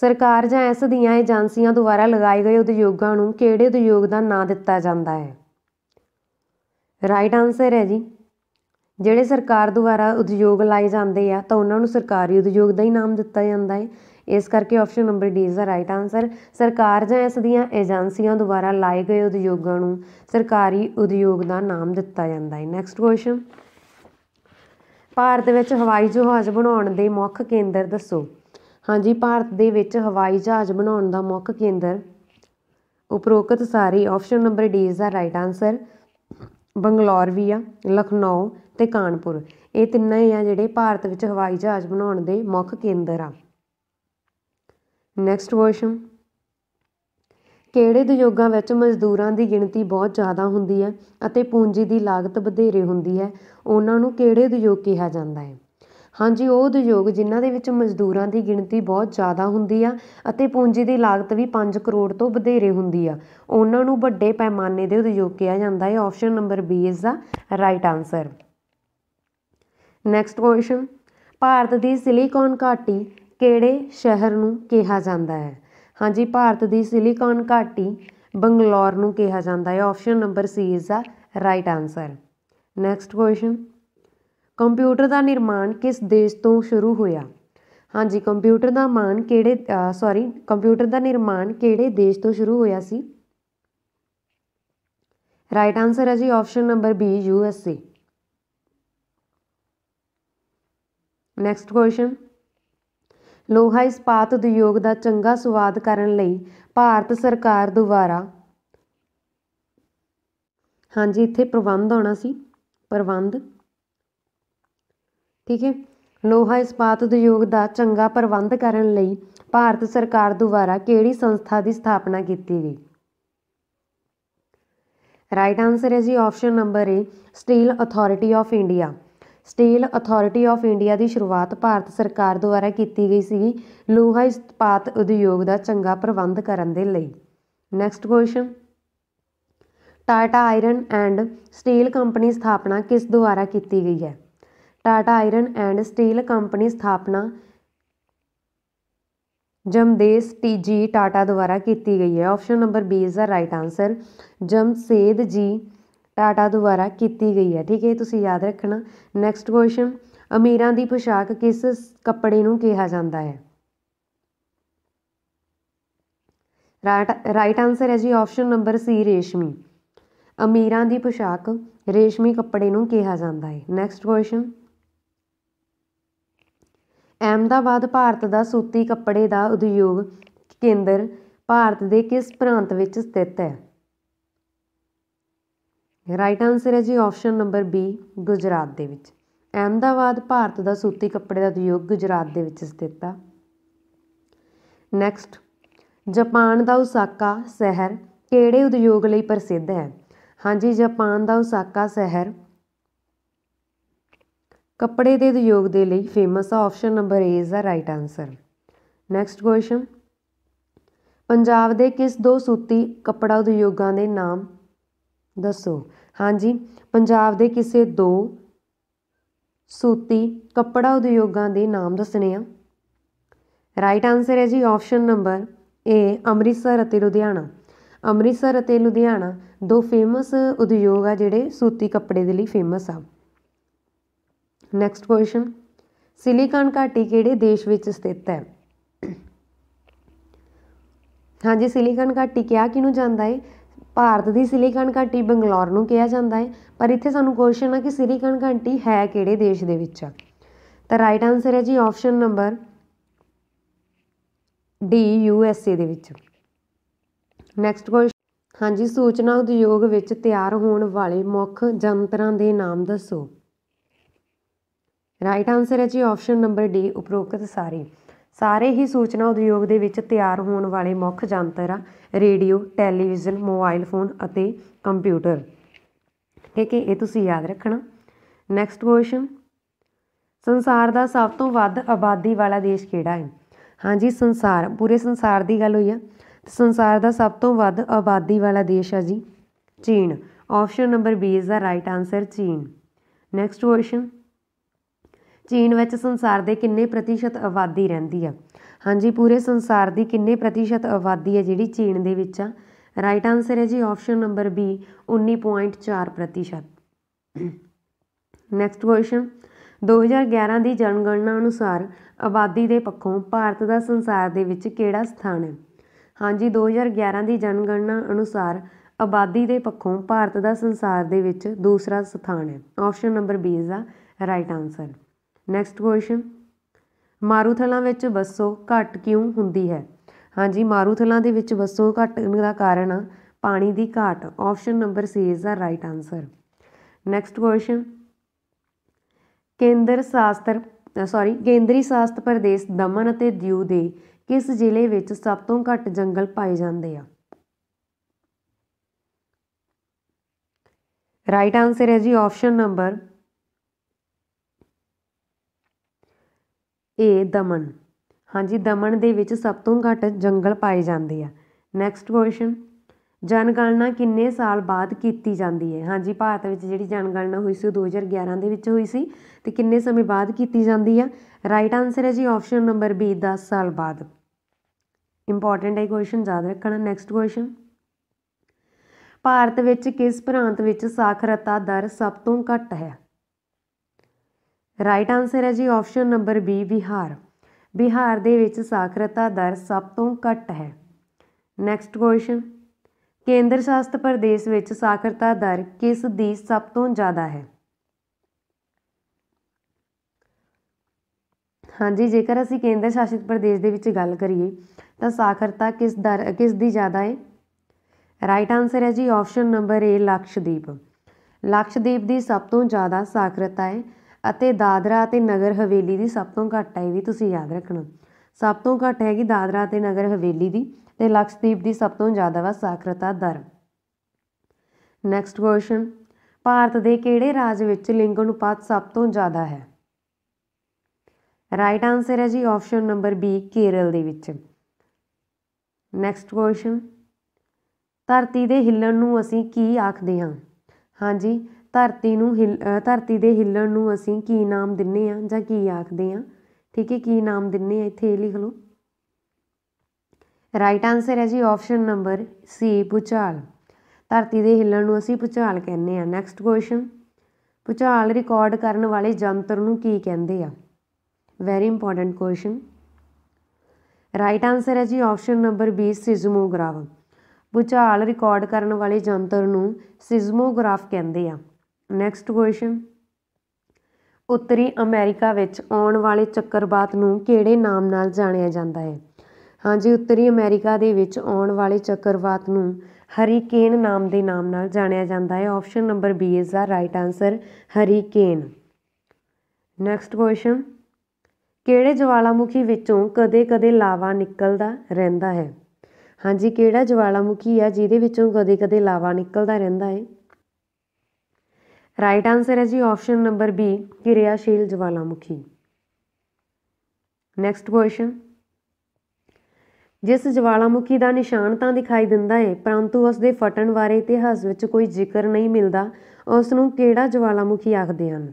ਸਰਕਾਰ ਜਾਂ ਐਸ ਦੀਆਂ ਏਜੰਸੀਆਂ ਦੁਆਰਾ ਲਗਾਏ ਗਏ ਉਦਯੋਗਾਂ ਨੂੰ ਕਿਹੜੇ ਉਦਯੋਗ ਦਾ ਨਾਮ ਦਿੱਤਾ ਜਾਂਦਾ ਹੈ ਰਾਈਟ ਆਨਸਰ ਹੈ ਜੀ ਜਿਹੜੇ ਸਰਕਾਰ ਦੁਆਰਾ ਉਦਯੋਗ ਲਾਏ ਜਾਂਦੇ ਆ ਤਾਂ ਉਹਨਾਂ ਨੂੰ ਸਰਕਾਰੀ ਉਦਯੋਗ ਦਾ ਹੀ ਨਾਮ ਦਿੱਤਾ ਜਾਂਦਾ ਹੈ ਇਸ ਕਰਕੇ option number D is the right answer ਸਰਕਾਰ ਜਾਂ ਇਸ ਦੀਆਂ ਏਜੰਸੀਆਂ ਦੁਆਰਾ ਲਾਏ ਗਏ ਉਦਯੋਗਾਂ ਨੂੰ ਸਰਕਾਰੀ ਉਦਯੋਗ ਦਾ ਨਾਮ ਦਿੱਤਾ ਜਾਂਦਾ ਹੈ ਨੈਕਸਟ ਕੁਐਸਚਨ ਭਾਰਤ ਵਿੱਚ ਹਵਾਈ ਜਹਾਜ਼ ਬਣਾਉਣ ਦੇ ਮੁੱਖ ਕੇਂਦਰ ਦੱਸੋ ਹਾਂਜੀ ਭਾਰਤ ਦੇ ਵਿੱਚ ਹਵਾਈ ਜਹਾਜ਼ ਬਣਾਉਣ ਦਾ ਮੁੱਖ ਕੇਂਦਰ ਉਪਰੋਕਤ ਸਾਰੇ option number D is the right answer Bangalore ਵੀ ਆ ਲਖਨਊ ਤੇ ਕਾਨਪੁਰ ਇਹ ਤਿੰਨਾਂ ਹੀ ਆ ਜਿਹੜੇ ਭਾਰਤ ਵਿੱਚ ਹਵਾਈ ਜਹਾਜ਼ ਬਣਾਉਣ ਦੇ ਮੁੱਖ ਕੇਂਦਰ ਆ ਨੈਕਸਟ ਕੁਐਸਚਨ ਕਿਹੜੇ ਉਦਯੋਗਾਂ ਵਿੱਚ ਮਜ਼ਦੂਰਾਂ ਦੀ ਗਿਣਤੀ ਬਹੁਤ ਜ਼ਿਆਦਾ ਹੁੰਦੀ ਹੈ ਅਤੇ ਪੂੰਜੀ ਦੀ ਲਾਗਤ ਵਧੇਰੇ ਹੁੰਦੀ ਹੈ ਉਹਨਾਂ ਨੂੰ ਕਿਹੜੇ ਉਦਯੋਗ ਕਿਹਾ ਜਾਂਦਾ ਹੈ ਹਾਂਜੀ ਉਹ ਉਦਯੋਗ ਜਿਨ੍ਹਾਂ ਦੇ ਵਿੱਚ ਮਜ਼ਦੂਰਾਂ ਦੀ ਗਿਣਤੀ ਬਹੁਤ ਜ਼ਿਆਦਾ ਹੁੰਦੀ ਆ ਅਤੇ ਪੂੰਜੀ ਦੀ ਲਾਗਤ ਵੀ ਪੰਜ ਕਰੋੜ ਤੋਂ ਵਧੇਰੇ ਹੁੰਦੀ ਆ ਉਹਨਾਂ ਨੂੰ ਵੱਡੇ ਪੈਮਾਨੇ ਦੇ ਉਦਯੋਗ ਕਿਹਾ ਜਾਂਦਾ ਹੈ option number B is the right answer next question Bharat ਦੀ ਸਿਲੀਕਨ ਘਾਟੀ ਕਿਹੜੇ ਸ਼ਹਿਰ ਨੂੰ ਕਿਹਾ ਜਾਂਦਾ ਹੈ ਹਾਂਜੀ ਭਾਰਤ ਦੀ ਸਿਲੀਕਨ ਘਾਟੀ ਬੰਗਲੌਰ ਨੂੰ ਕਿਹਾ ਜਾਂਦਾ ਹੈ option number C is the right answer next question computer ਦਾ ਨਿਰਮਾਣ ਕਿਸ ਦੇਸ਼ ਤੋਂ ਸ਼ੁਰੂ ਹੋਇਆ ਹਾਂਜੀ ਕੰਪਿਊਟਰ ਦਾ ਮਾਨ ਕਿਹੜੇ ਸੌਰੀ ਕੰਪਿਊਟਰ ਦਾ ਨਿਰਮਾਣ ਕਿਹੜੇ ਦੇਸ਼ ਤੋਂ ਸ਼ੁਰੂ ਹੋਇਆ ਸੀ ਰਾਈਟ ਆਨਸਰ ਹੈ ਜੀ option number B U S A next question ਲੋਹਾ ਇਸਪਾਤ ਉਦਯੋਗ ਦਾ ਚੰਗਾ ਸਵਾਦ ਕਰਨ ਲਈ ਭਾਰਤ ਸਰਕਾਰ ਦੁਆਰਾ ਹਾਂਜੀ ਇੱਥੇ ਪ੍ਰਬੰਧ ਆਉਣਾ ਸੀ ਪ੍ਰਬੰਧ ਠੀਕ ਹੈ ਲੋਹਾ ਇਸਪਾਤ ਉਦਯੋਗ ਦਾ ਚੰਗਾ ਪ੍ਰਬੰਧ ਕਰਨ ਲਈ ਭਾਰਤ ਸਰਕਾਰ ਦੁਆਰਾ ਕਿਹੜੀ ਸੰਸਥਾ ਦੀ ਸਥਾਪਨਾ ਕੀਤੀ ਗਈ ਰਾਈਟ ਆਨਸਰ ਹੈ ਜੀ option number A steel authority of India steel authority of India ਦੀ ਸ਼ੁਰੂਆਤ ਭਾਰਤ ਸਰਕਾਰ ਦੁਆਰਾ ਕੀਤੀ ਗਈ ਸੀ ਲੋਹਾ ਇਸਪਾਤ ਉਦਯੋਗ ਦਾ ਚੰਗਾ ਪ੍ਰਬੰਧ ਕਰਨ ਦੇ ਲਈ next question Tata iron and steel company ਸਥਾਪਨਾ ਕਿਸ ਦੁਆਰਾ ਕੀਤੀ ਗਈ ਹੈ Tata iron and steel company ਸਥਾਪਨਾ ਜਮਦੇਸ ਟੀਜੀ ਟਾਟਾ ਦੁਆਰਾ ਕੀਤੀ ਗਈ ਹੈ option number B is the right answer ਜਮਸੇਦ ਜੀ ਟਾਟਾ ਦੁਆਰਾ ਕੀਤੀ ਗਈ ਹੈ ਠੀਕ ਹੈ ਤੁਸੀਂ ਯਾਦ ਰੱਖਣਾ ਨੈਕਸਟ ਕੁਐਸਚਨ ਅਮੀਰਾਂ ਦੀ ਪੋਸ਼ਾਕ ਕਿਸ ਕੱਪੜੇ ਨੂੰ ਕਿਹਾ ਜਾਂਦਾ ਹੈ ਰਾਈਟ ਆਨਸਰ ਹੈ ਜੀ ਆਪਸ਼ਨ ਨੰਬਰ ਸੀ ਰੇਸ਼ਮੀ ਅਮੀਰਾਂ ਦੀ ਪੋਸ਼ਾਕ ਰੇਸ਼ਮੀ ਕੱਪੜੇ ਨੂੰ ਕਿਹਾ ਜਾਂਦਾ ਹੈ ਨੈਕਸਟ ਕੁਐਸਚਨ ਅਹਿਮਦਾਬਾਦ ਭਾਰਤ ਦਾ ਸੂਤੀ ਕੱਪੜੇ ਦਾ ਉਦਯੋਗ ਕੇਂਦਰ ਭਾਰਤ ਦੇ ਕਿਸ ਪ੍ਰਾਂਤ ਵਿੱਚ ਸਥਿਤ ਹੈ ਰਾਈਟ ਆਨਸਰ ਹੈ ਜੀ ਆਪਸ਼ਨ ਨੰਬਰ ਬੀ ਗੁਜਰਾਤ ਦੇ ਵਿੱਚ ਅਹਿਮਦਾਬਾਦ ਭਾਰਤ ਦਾ ਸੂਤੀ ਕੱਪੜੇ ਦਾ ਉਦਯੋਗ ਗੁਜਰਾਤ ਦੇ ਵਿੱਚ ਸਥਿਤ ਆ ਨੈਕਸਟ ਜਾਪਾਨ ਦਾ ਉਸਾਕਾ ਸ਼ਹਿਰ ਕਿਹੜੇ ਉਦਯੋਗ ਲਈ ਪ੍ਰਸਿੱਧ ਹੈ ਹਾਂਜੀ ਜਾਪਾਨ ਦਾ ਉਸਾਕਾ ਸ਼ਹਿਰ ਕੱਪੜੇ ਦੇ ਉਦਯੋਗ ਦੇ ਲਈ ਫੇਮਸ ਆ option number A is the right answer next question Punjab ਦੇ ਕਿਸ ਦੋ ਸੂਤੀ ਕੱਪੜਾ ਉਦਯੋਗਾਂ ਦੇ ਨਾਮ ਦੱਸੋ ਹਾਂਜੀ ਪੰਜਾਬ ਦੇ ਕਿਸੇ ਦੋ ਸੂਤੀ ਕੱਪੜਾ ਉਦਯੋਗਾਂ ਦੇ ਨਾਮ ਦੱਸਣੇ ਆ ਰਾਈਟ ਆਨਸਰ ਹੈ ਜੀ ਆਪਸ਼ਨ ਨੰਬਰ ਏ ਅੰਮ੍ਰਿਤਸਰ ਅਤੇ ਲੁਧਿਆਣਾ ਅੰਮ੍ਰਿਤਸਰ ਅਤੇ ਲੁਧਿਆਣਾ ਦੋ ਫੇਮਸ ਉਦਯੋਗ ਆ ਜਿਹੜੇ ਸੂਤੀ ਕੱਪੜੇ ਦੇ ਲਈ ਫੇਮਸ ਆ ਨੈਕਸਟ ਕੁਐਸਚਨ ਸਿਲੀਕਾਨ ਘਾਟੀ ਕਿਹੜੇ ਦੇਸ਼ ਵਿੱਚ ਸਥਿਤ ਹੈ ਹਾਂਜੀ ਸਿਲੀਕਾਨ ਘਾਟੀ ਕਿਹਾ ਕਿਨੂੰ ਜਾਂਦਾ ਹੈ ਭਾਰਤ ਦੀ ਸਿਲੀਕਾਨ ਘਾਟੀ ਬੰਗਲੌਰ ਨੂੰ ਕਿਹਾ ਜਾਂਦਾ ਹੈ ਪਰ ਇੱਥੇ ਸਾਨੂੰ ਕੁਐਸਚਨ ਆ ਕਿ ਸਿਲੀਕਾਨ ਘਾਟੀ ਹੈ ਕਿਹੜੇ ਦੇਸ਼ ਦੇ ਵਿੱਚ ਆ ਤਾਂ ਰਾਈਟ ਆਨਸਰ ਹੈ ਜੀ option number D U S A ਦੇ ਵਿੱਚ ਨੈਕਸਟ ਕੁਐਸਚਨ ਹਾਂਜੀ ਸੂਚਨਾ ਉਦਯੋਗ ਵਿੱਚ ਤਿਆਰ ਹੋਣ ਵਾਲੇ ਮੁੱਖ ਜੰਤਰਾਂ ਦੇ ਨਾਮ ਦੱਸੋ ਰਾਈਟ ਆਨਸਰ ਹੈ ਜੀ ਆਪਸ਼ਨ ਨੰਬਰ ਡੀ ਉਪਰੋਕਤ ਸਾਰੇ ਸਾਰੇ ਹੀ ਸੂਚਨਾ ਉਦਯੋਗ ਦੇ ਵਿੱਚ ਤਿਆਰ ਹੋਣ ਵਾਲੇ ਮੁੱਖ ਯੰਤਰ ਆ ਰੇਡੀਓ ਟੈਲੀਵਿਜ਼ਨ ਮੋਬਾਈਲ ਫੋਨ ਅਤੇ ਕੰਪਿਊਟਰ ਠੀਕ ਹੈ ਇਹ ਤੁਸੀਂ ਯਾਦ ਰੱਖਣਾ ਨੈਕਸਟ ਕੁਐਸਚਨ ਸੰਸਾਰ ਦਾ ਸਭ ਤੋਂ ਵੱਧ ਆਬਾਦੀ ਵਾਲਾ ਦੇਸ਼ ਕਿਹੜਾ ਹੈ ਹਾਂਜੀ ਸੰਸਾਰ ਪੂਰੇ ਸੰਸਾਰ ਦੀ ਗੱਲ ਹੋਈ ਆ ਸੰਸਾਰ ਦਾ ਸਭ ਤੋਂ ਵੱਧ ਆਬਾਦੀ ਵਾਲਾ ਦੇਸ਼ ਆ ਜੀ ਚੀਨ option number B is the right answer ਚੀਨ ਨੈਕਸਟ ਕੁਐਸਚਨ ਚੀਨ ਵਿੱਚ ਸੰਸਾਰ ਦੇ ਕਿੰਨੇ ਪ੍ਰਤੀਸ਼ਤ ਆਬਾਦੀ ਰਹਿੰਦੀ ਆ ਹਾਂਜੀ ਪੂਰੇ ਸੰਸਾਰ ਦੀ ਕਿੰਨੇ ਪ੍ਰਤੀਸ਼ਤ ਆਬਾਦੀ ਹੈ ਜਿਹੜੀ ਚੀਨ ਦੇ ਵਿੱਚ ਆ ਰਾਈਟ ਆਨਸਰ ਹੈ ਜੀ ਆਪਸ਼ਨ ਨੰਬਰ ਬੀ 19.4 ਪ੍ਰਤੀਸ਼ਤ ਨੈਕਸਟ ਕੁਐਸਚਨ 2011 ਦੀ ਜਨਗਣਨਾ ਅਨੁਸਾਰ ਆਬਾਦੀ ਦੇ ਪੱਖੋਂ ਭਾਰਤ ਦਾ ਸੰਸਾਰ ਦੇ ਵਿੱਚ ਕਿਹੜਾ ਸਥਾਨ ਹੈ ਹਾਂਜੀ 2011 ਦੀ ਜਨਗਣਨਾ ਅਨੁਸਾਰ ਆਬਾਦੀ ਦੇ ਪੱਖੋਂ ਭਾਰਤ ਦਾ ਸੰਸਾਰ ਦੇ ਵਿੱਚ ਦੂਸਰਾ ਸਥਾਨ ਹੈ option number B is the right answer next question ਮਾਰੂਥਲਾਂ ਵਿੱਚ ਵਸੋ ਘੱਟ ਕਿਉਂ ਹੁੰਦੀ ਹੈ ਹਾਂਜੀ ਮਾਰੂਥਲਾਂ ਦੇ ਵਿੱਚ ਵਸੋ ਘਟਣ ਦਾ ਕਾਰਨ ਪਾਣੀ ਦੀ ਘਾਟ option number C is the right answer next question ਕੇਂਦਰ ਸ਼ਾਸਤਰ ਸੌਰੀ ਕੇਂਦਰੀ ਸ਼ਾਸਤ ਪ੍ਰਦੇਸ਼ ਦਮਨ ਅਤੇ ਦਿਊ ਦੇ ਕਿਸ ਜ਼ਿਲ੍ਹੇ ਵਿੱਚ ਸਭ ਤੋਂ ਘੱਟ ਜੰਗਲ ਪਾਏ ਜਾਂਦੇ ਆ ਰਾਈਟ ਆਨਸਰ ਹੈ ਜੀ ਆਪਸ਼ਨ ਨੰਬਰ ਏ ਦਮਨ ਹਾਂਜੀ ਦਮਨ ਦੇ ਵਿੱਚ ਸਭ ਤੋਂ ਘੱਟ ਜੰਗਲ ਪਾਏ ਜਾਂਦੇ ਆ ਨੈਕਸਟ ਕੁਐਸ਼ਨ ਜਨਗਣਨਾ ਕਿੰਨੇ ਸਾਲ ਬਾਅਦ ਕੀਤੀ ਜਾਂਦੀ ਹੈ ਹਾਂਜੀ ਭਾਰਤ ਵਿੱਚ ਜਿਹੜੀ ਜਨਗਣਨਾ ਹੋਈ ਸੀ ਉਹ 2011 ਦੇ ਵਿੱਚ ਹੋਈ ਸੀ ਤੇ ਕਿੰਨੇ ਸਮੇਂ ਬਾਅਦ ਕੀਤੀ ਜਾਂਦੀ ਆ ਰਾਈਟ ਆਨਸਰ ਹੈ ਜੀ ਆਪਸ਼ਨ ਨੰਬਰ ਬੀ 10 ਸਾਲ ਬਾਅਦ ਇੰਪੋਰਟੈਂਟ ਹੈ ਕੁਐਸ਼ਨ ਯਾਦ ਰੱਖਣਾ ਨੈਕਸਟ ਕੁਐਸ਼ਨ ਭਾਰਤ ਵਿੱਚ ਕਿਸ ਪ੍ਰਾਂਤ ਵਿੱਚ ਸਾਖਰਤਾ ਦਰ ਸਭ ਤੋਂ ਘੱਟ ਹੈ ਰਾਈਟ ਆਨਸਰ ਹੈ ਜੀ option number B Bihar Bihar ਦੇ ਵਿੱਚ ਸਾਖਰਤਾ ਦਰ ਸਭ ਤੋਂ ਘੱਟ ਹੈ ਨੈਕਸਟ ਕੁਐਸਚਨ ਕੇਂਦਰ ਸ਼ਾਸਿਤ ਪ੍ਰਦੇਸ਼ ਵਿੱਚ ਸਾਖਰਤਾ ਦਰ ਕਿਸ ਦੀ ਸਭ ਤੋਂ ਜ਼ਿਆਦਾ ਹੈ ਹਾਂਜੀ ਜੇਕਰ ਅਸੀਂ ਕੇਂਦਰ ਸ਼ਾਸਿਤ ਪ੍ਰਦੇਸ਼ ਦੇ ਵਿੱਚ ਗੱਲ ਕਰੀਏ ਤਾਂ ਸਾਖਰਤਾ ਕਿਸ ਦਰ ਕਿਸ ਦੀ ਜ਼ਿਆਦਾ ਹੈ ਰਾਈਟ ਆਨਸਰ ਹੈ ਜੀ option number A Lakshadweep Lakshadweep ਦੀ ਸਭ ਤੋਂ ਜ਼ਿਆਦਾ ਸਾਖਰਤਾ ਹੈ ਅਤੇ ਦਾਦਰਾ ਅਤੇ ਨਗਰ ਹਵੇਲੀ ਦੀ ਸਭ ਤੋਂ ਘੱਟ ਹੈ ਵੀ ਤੁਸੀਂ ਯਾਦ ਰੱਖਣਾ ਸਭ ਤੋਂ ਘੱਟ ਹੈਗੀ ਦਾਦਰਾ ਅਤੇ ਨਗਰ ਹਵੇਲੀ ਦੀ ਤੇ ਲਕਸ਼ਦੀਪ ਦੀ ਸਭ ਤੋਂ ਜ਼ਿਆਦਾ ਵਾ ਸਾਖਰਤਾ ਦਰ ਨੈਕਸਟ ਕੁਐਸਚਨ ਭਾਰਤ ਦੇ ਕਿਹੜੇ ਰਾਜ ਵਿੱਚ ਲਿੰਗ ਅਨੁਪਾਤ ਸਭ ਤੋਂ ਜ਼ਿਆਦਾ ਹੈ ਰਾਈਟ ਆਨਸਰ ਹੈ ਜੀ ਆਪਸ਼ਨ ਨੰਬਰ ਬੀ ਕੇਰਲ ਦੇ ਵਿੱਚ ਨੈਕਸਟ ਕੁਐਸਚਨ ਧਰਤੀ ਦੇ ਹਿੱਲਣ ਨੂੰ ਅਸੀਂ ਕੀ ਆਖਦੇ ਹਾਂ ਹਾਂਜੀ ਧਰਤੀ ਨੂੰ ਹਿਲ ਧਰਤੀ ਦੇ ਹਿੱਲਣ ਨੂੰ ਅਸੀਂ ਕੀ ਨਾਮ ਦਿੰਦੇ ਆ ਜਾਂ ਕੀ ਆਖਦੇ ਆ ਠੀਕ ਹੈ ਕੀ ਨਾਮ ਦਿੰਦੇ ਆ ਇੱਥੇ ਇਹ ਲਿਖ ਲਓ ਰਾਈਟ ਆਨਸਰ ਹੈ ਜੀ ਆਪਸ਼ਨ ਨੰਬਰ ਸੀ ਭੁਚਾਲ ਧਰਤੀ ਦੇ ਹਿੱਲਣ ਨੂੰ ਅਸੀਂ ਭੁਚਾਲ ਕਹਿੰਦੇ ਆ ਨੈਕਸਟ ਕੁਐਸਚਨ ਭੁਚਾਲ ਰਿਕਾਰਡ ਕਰਨ ਵਾਲੇ ਯੰਤਰ ਨੂੰ ਕੀ ਕਹਿੰਦੇ ਆ very important question right answer ਹੈ ਜੀ ਆਪਸ਼ਨ ਨੰਬਰ ਬੀ ਸਿਜ਼ਮੋਗ੍ਰਾਫ ਭੁਚਾਲ ਰਿਕਾਰਡ ਕਰਨ ਵਾਲੇ ਯੰਤਰ ਨੂੰ ਸਿਜ਼ਮੋਗ੍ਰਾਫ ਕਹਿੰਦੇ ਆ ਨੈਕਸਟ ਕੁਐਸਚਨ ਉੱਤਰੀ ਅਮਰੀਕਾ ਵਿੱਚ ਆਉਣ ਵਾਲੇ ਚੱਕਰਵਾਤ ਨੂੰ ਕਿਹੜੇ ਨਾਮ ਨਾਲ ਜਾਣਿਆ ਜਾਂਦਾ ਹੈ ਹਾਂਜੀ ਉੱਤਰੀ ਅਮਰੀਕਾ ਦੇ ਵਿੱਚ ਆਉਣ ਵਾਲੇ ਚੱਕਰਵਾਤ ਨੂੰ ਹਰੀਕੇਨ ਨਾਮ ਦੇ ਨਾਮ ਨਾਲ ਜਾਣਿਆ ਜਾਂਦਾ ਹੈ option number B is the right answer hurricane next question ਕਿਹੜੇ ਜਵਾਲਾਮੁਖੀ ਵਿੱਚੋਂ ਕਦੇ-ਕਦੇ ਲਾਵਾ ਨਿਕਲਦਾ ਰਹਿੰਦਾ ਹੈ ਹਾਂਜੀ ਕਿਹੜਾ ਜਵਾਲਾਮੁਖੀ ਆ ਜਿਹਦੇ ਵਿੱਚੋਂ ਕਦੇ-ਕਦੇ ਲਾਵਾ ਨਿਕਲਦਾ ਰਹਿੰਦਾ ਹੈ ਰਾਈਟ ਆਨਸਰ ਹੈ ਜੀ ਆਪਸ਼ਨ ਨੰਬਰ ਬੀ ਕਿਰਿਆਸ਼ੀਲ ਜਵਾਲਾਮੁਖੀ ਨੈਕਸਟ ਕੁਐਸਚਨ ਜਿਸ ਜਵਾਲਾਮੁਖੀ ਦਾ ਨਿਸ਼ਾਨ ਤਾਂ ਦਿਖਾਈ ਦਿੰਦਾ ਹੈ ਪਰੰਤੂ ਉਸ ਦੇ ਫਟਣ ਬਾਰੇ ਇਤਿਹਾਸ ਵਿੱਚ ਕੋਈ ਜ਼ਿਕਰ ਨਹੀਂ ਮਿਲਦਾ ਉਸ ਨੂੰ ਕਿਹੜਾ ਜਵਾਲਾਮੁਖੀ ਆਖਦੇ ਹਨ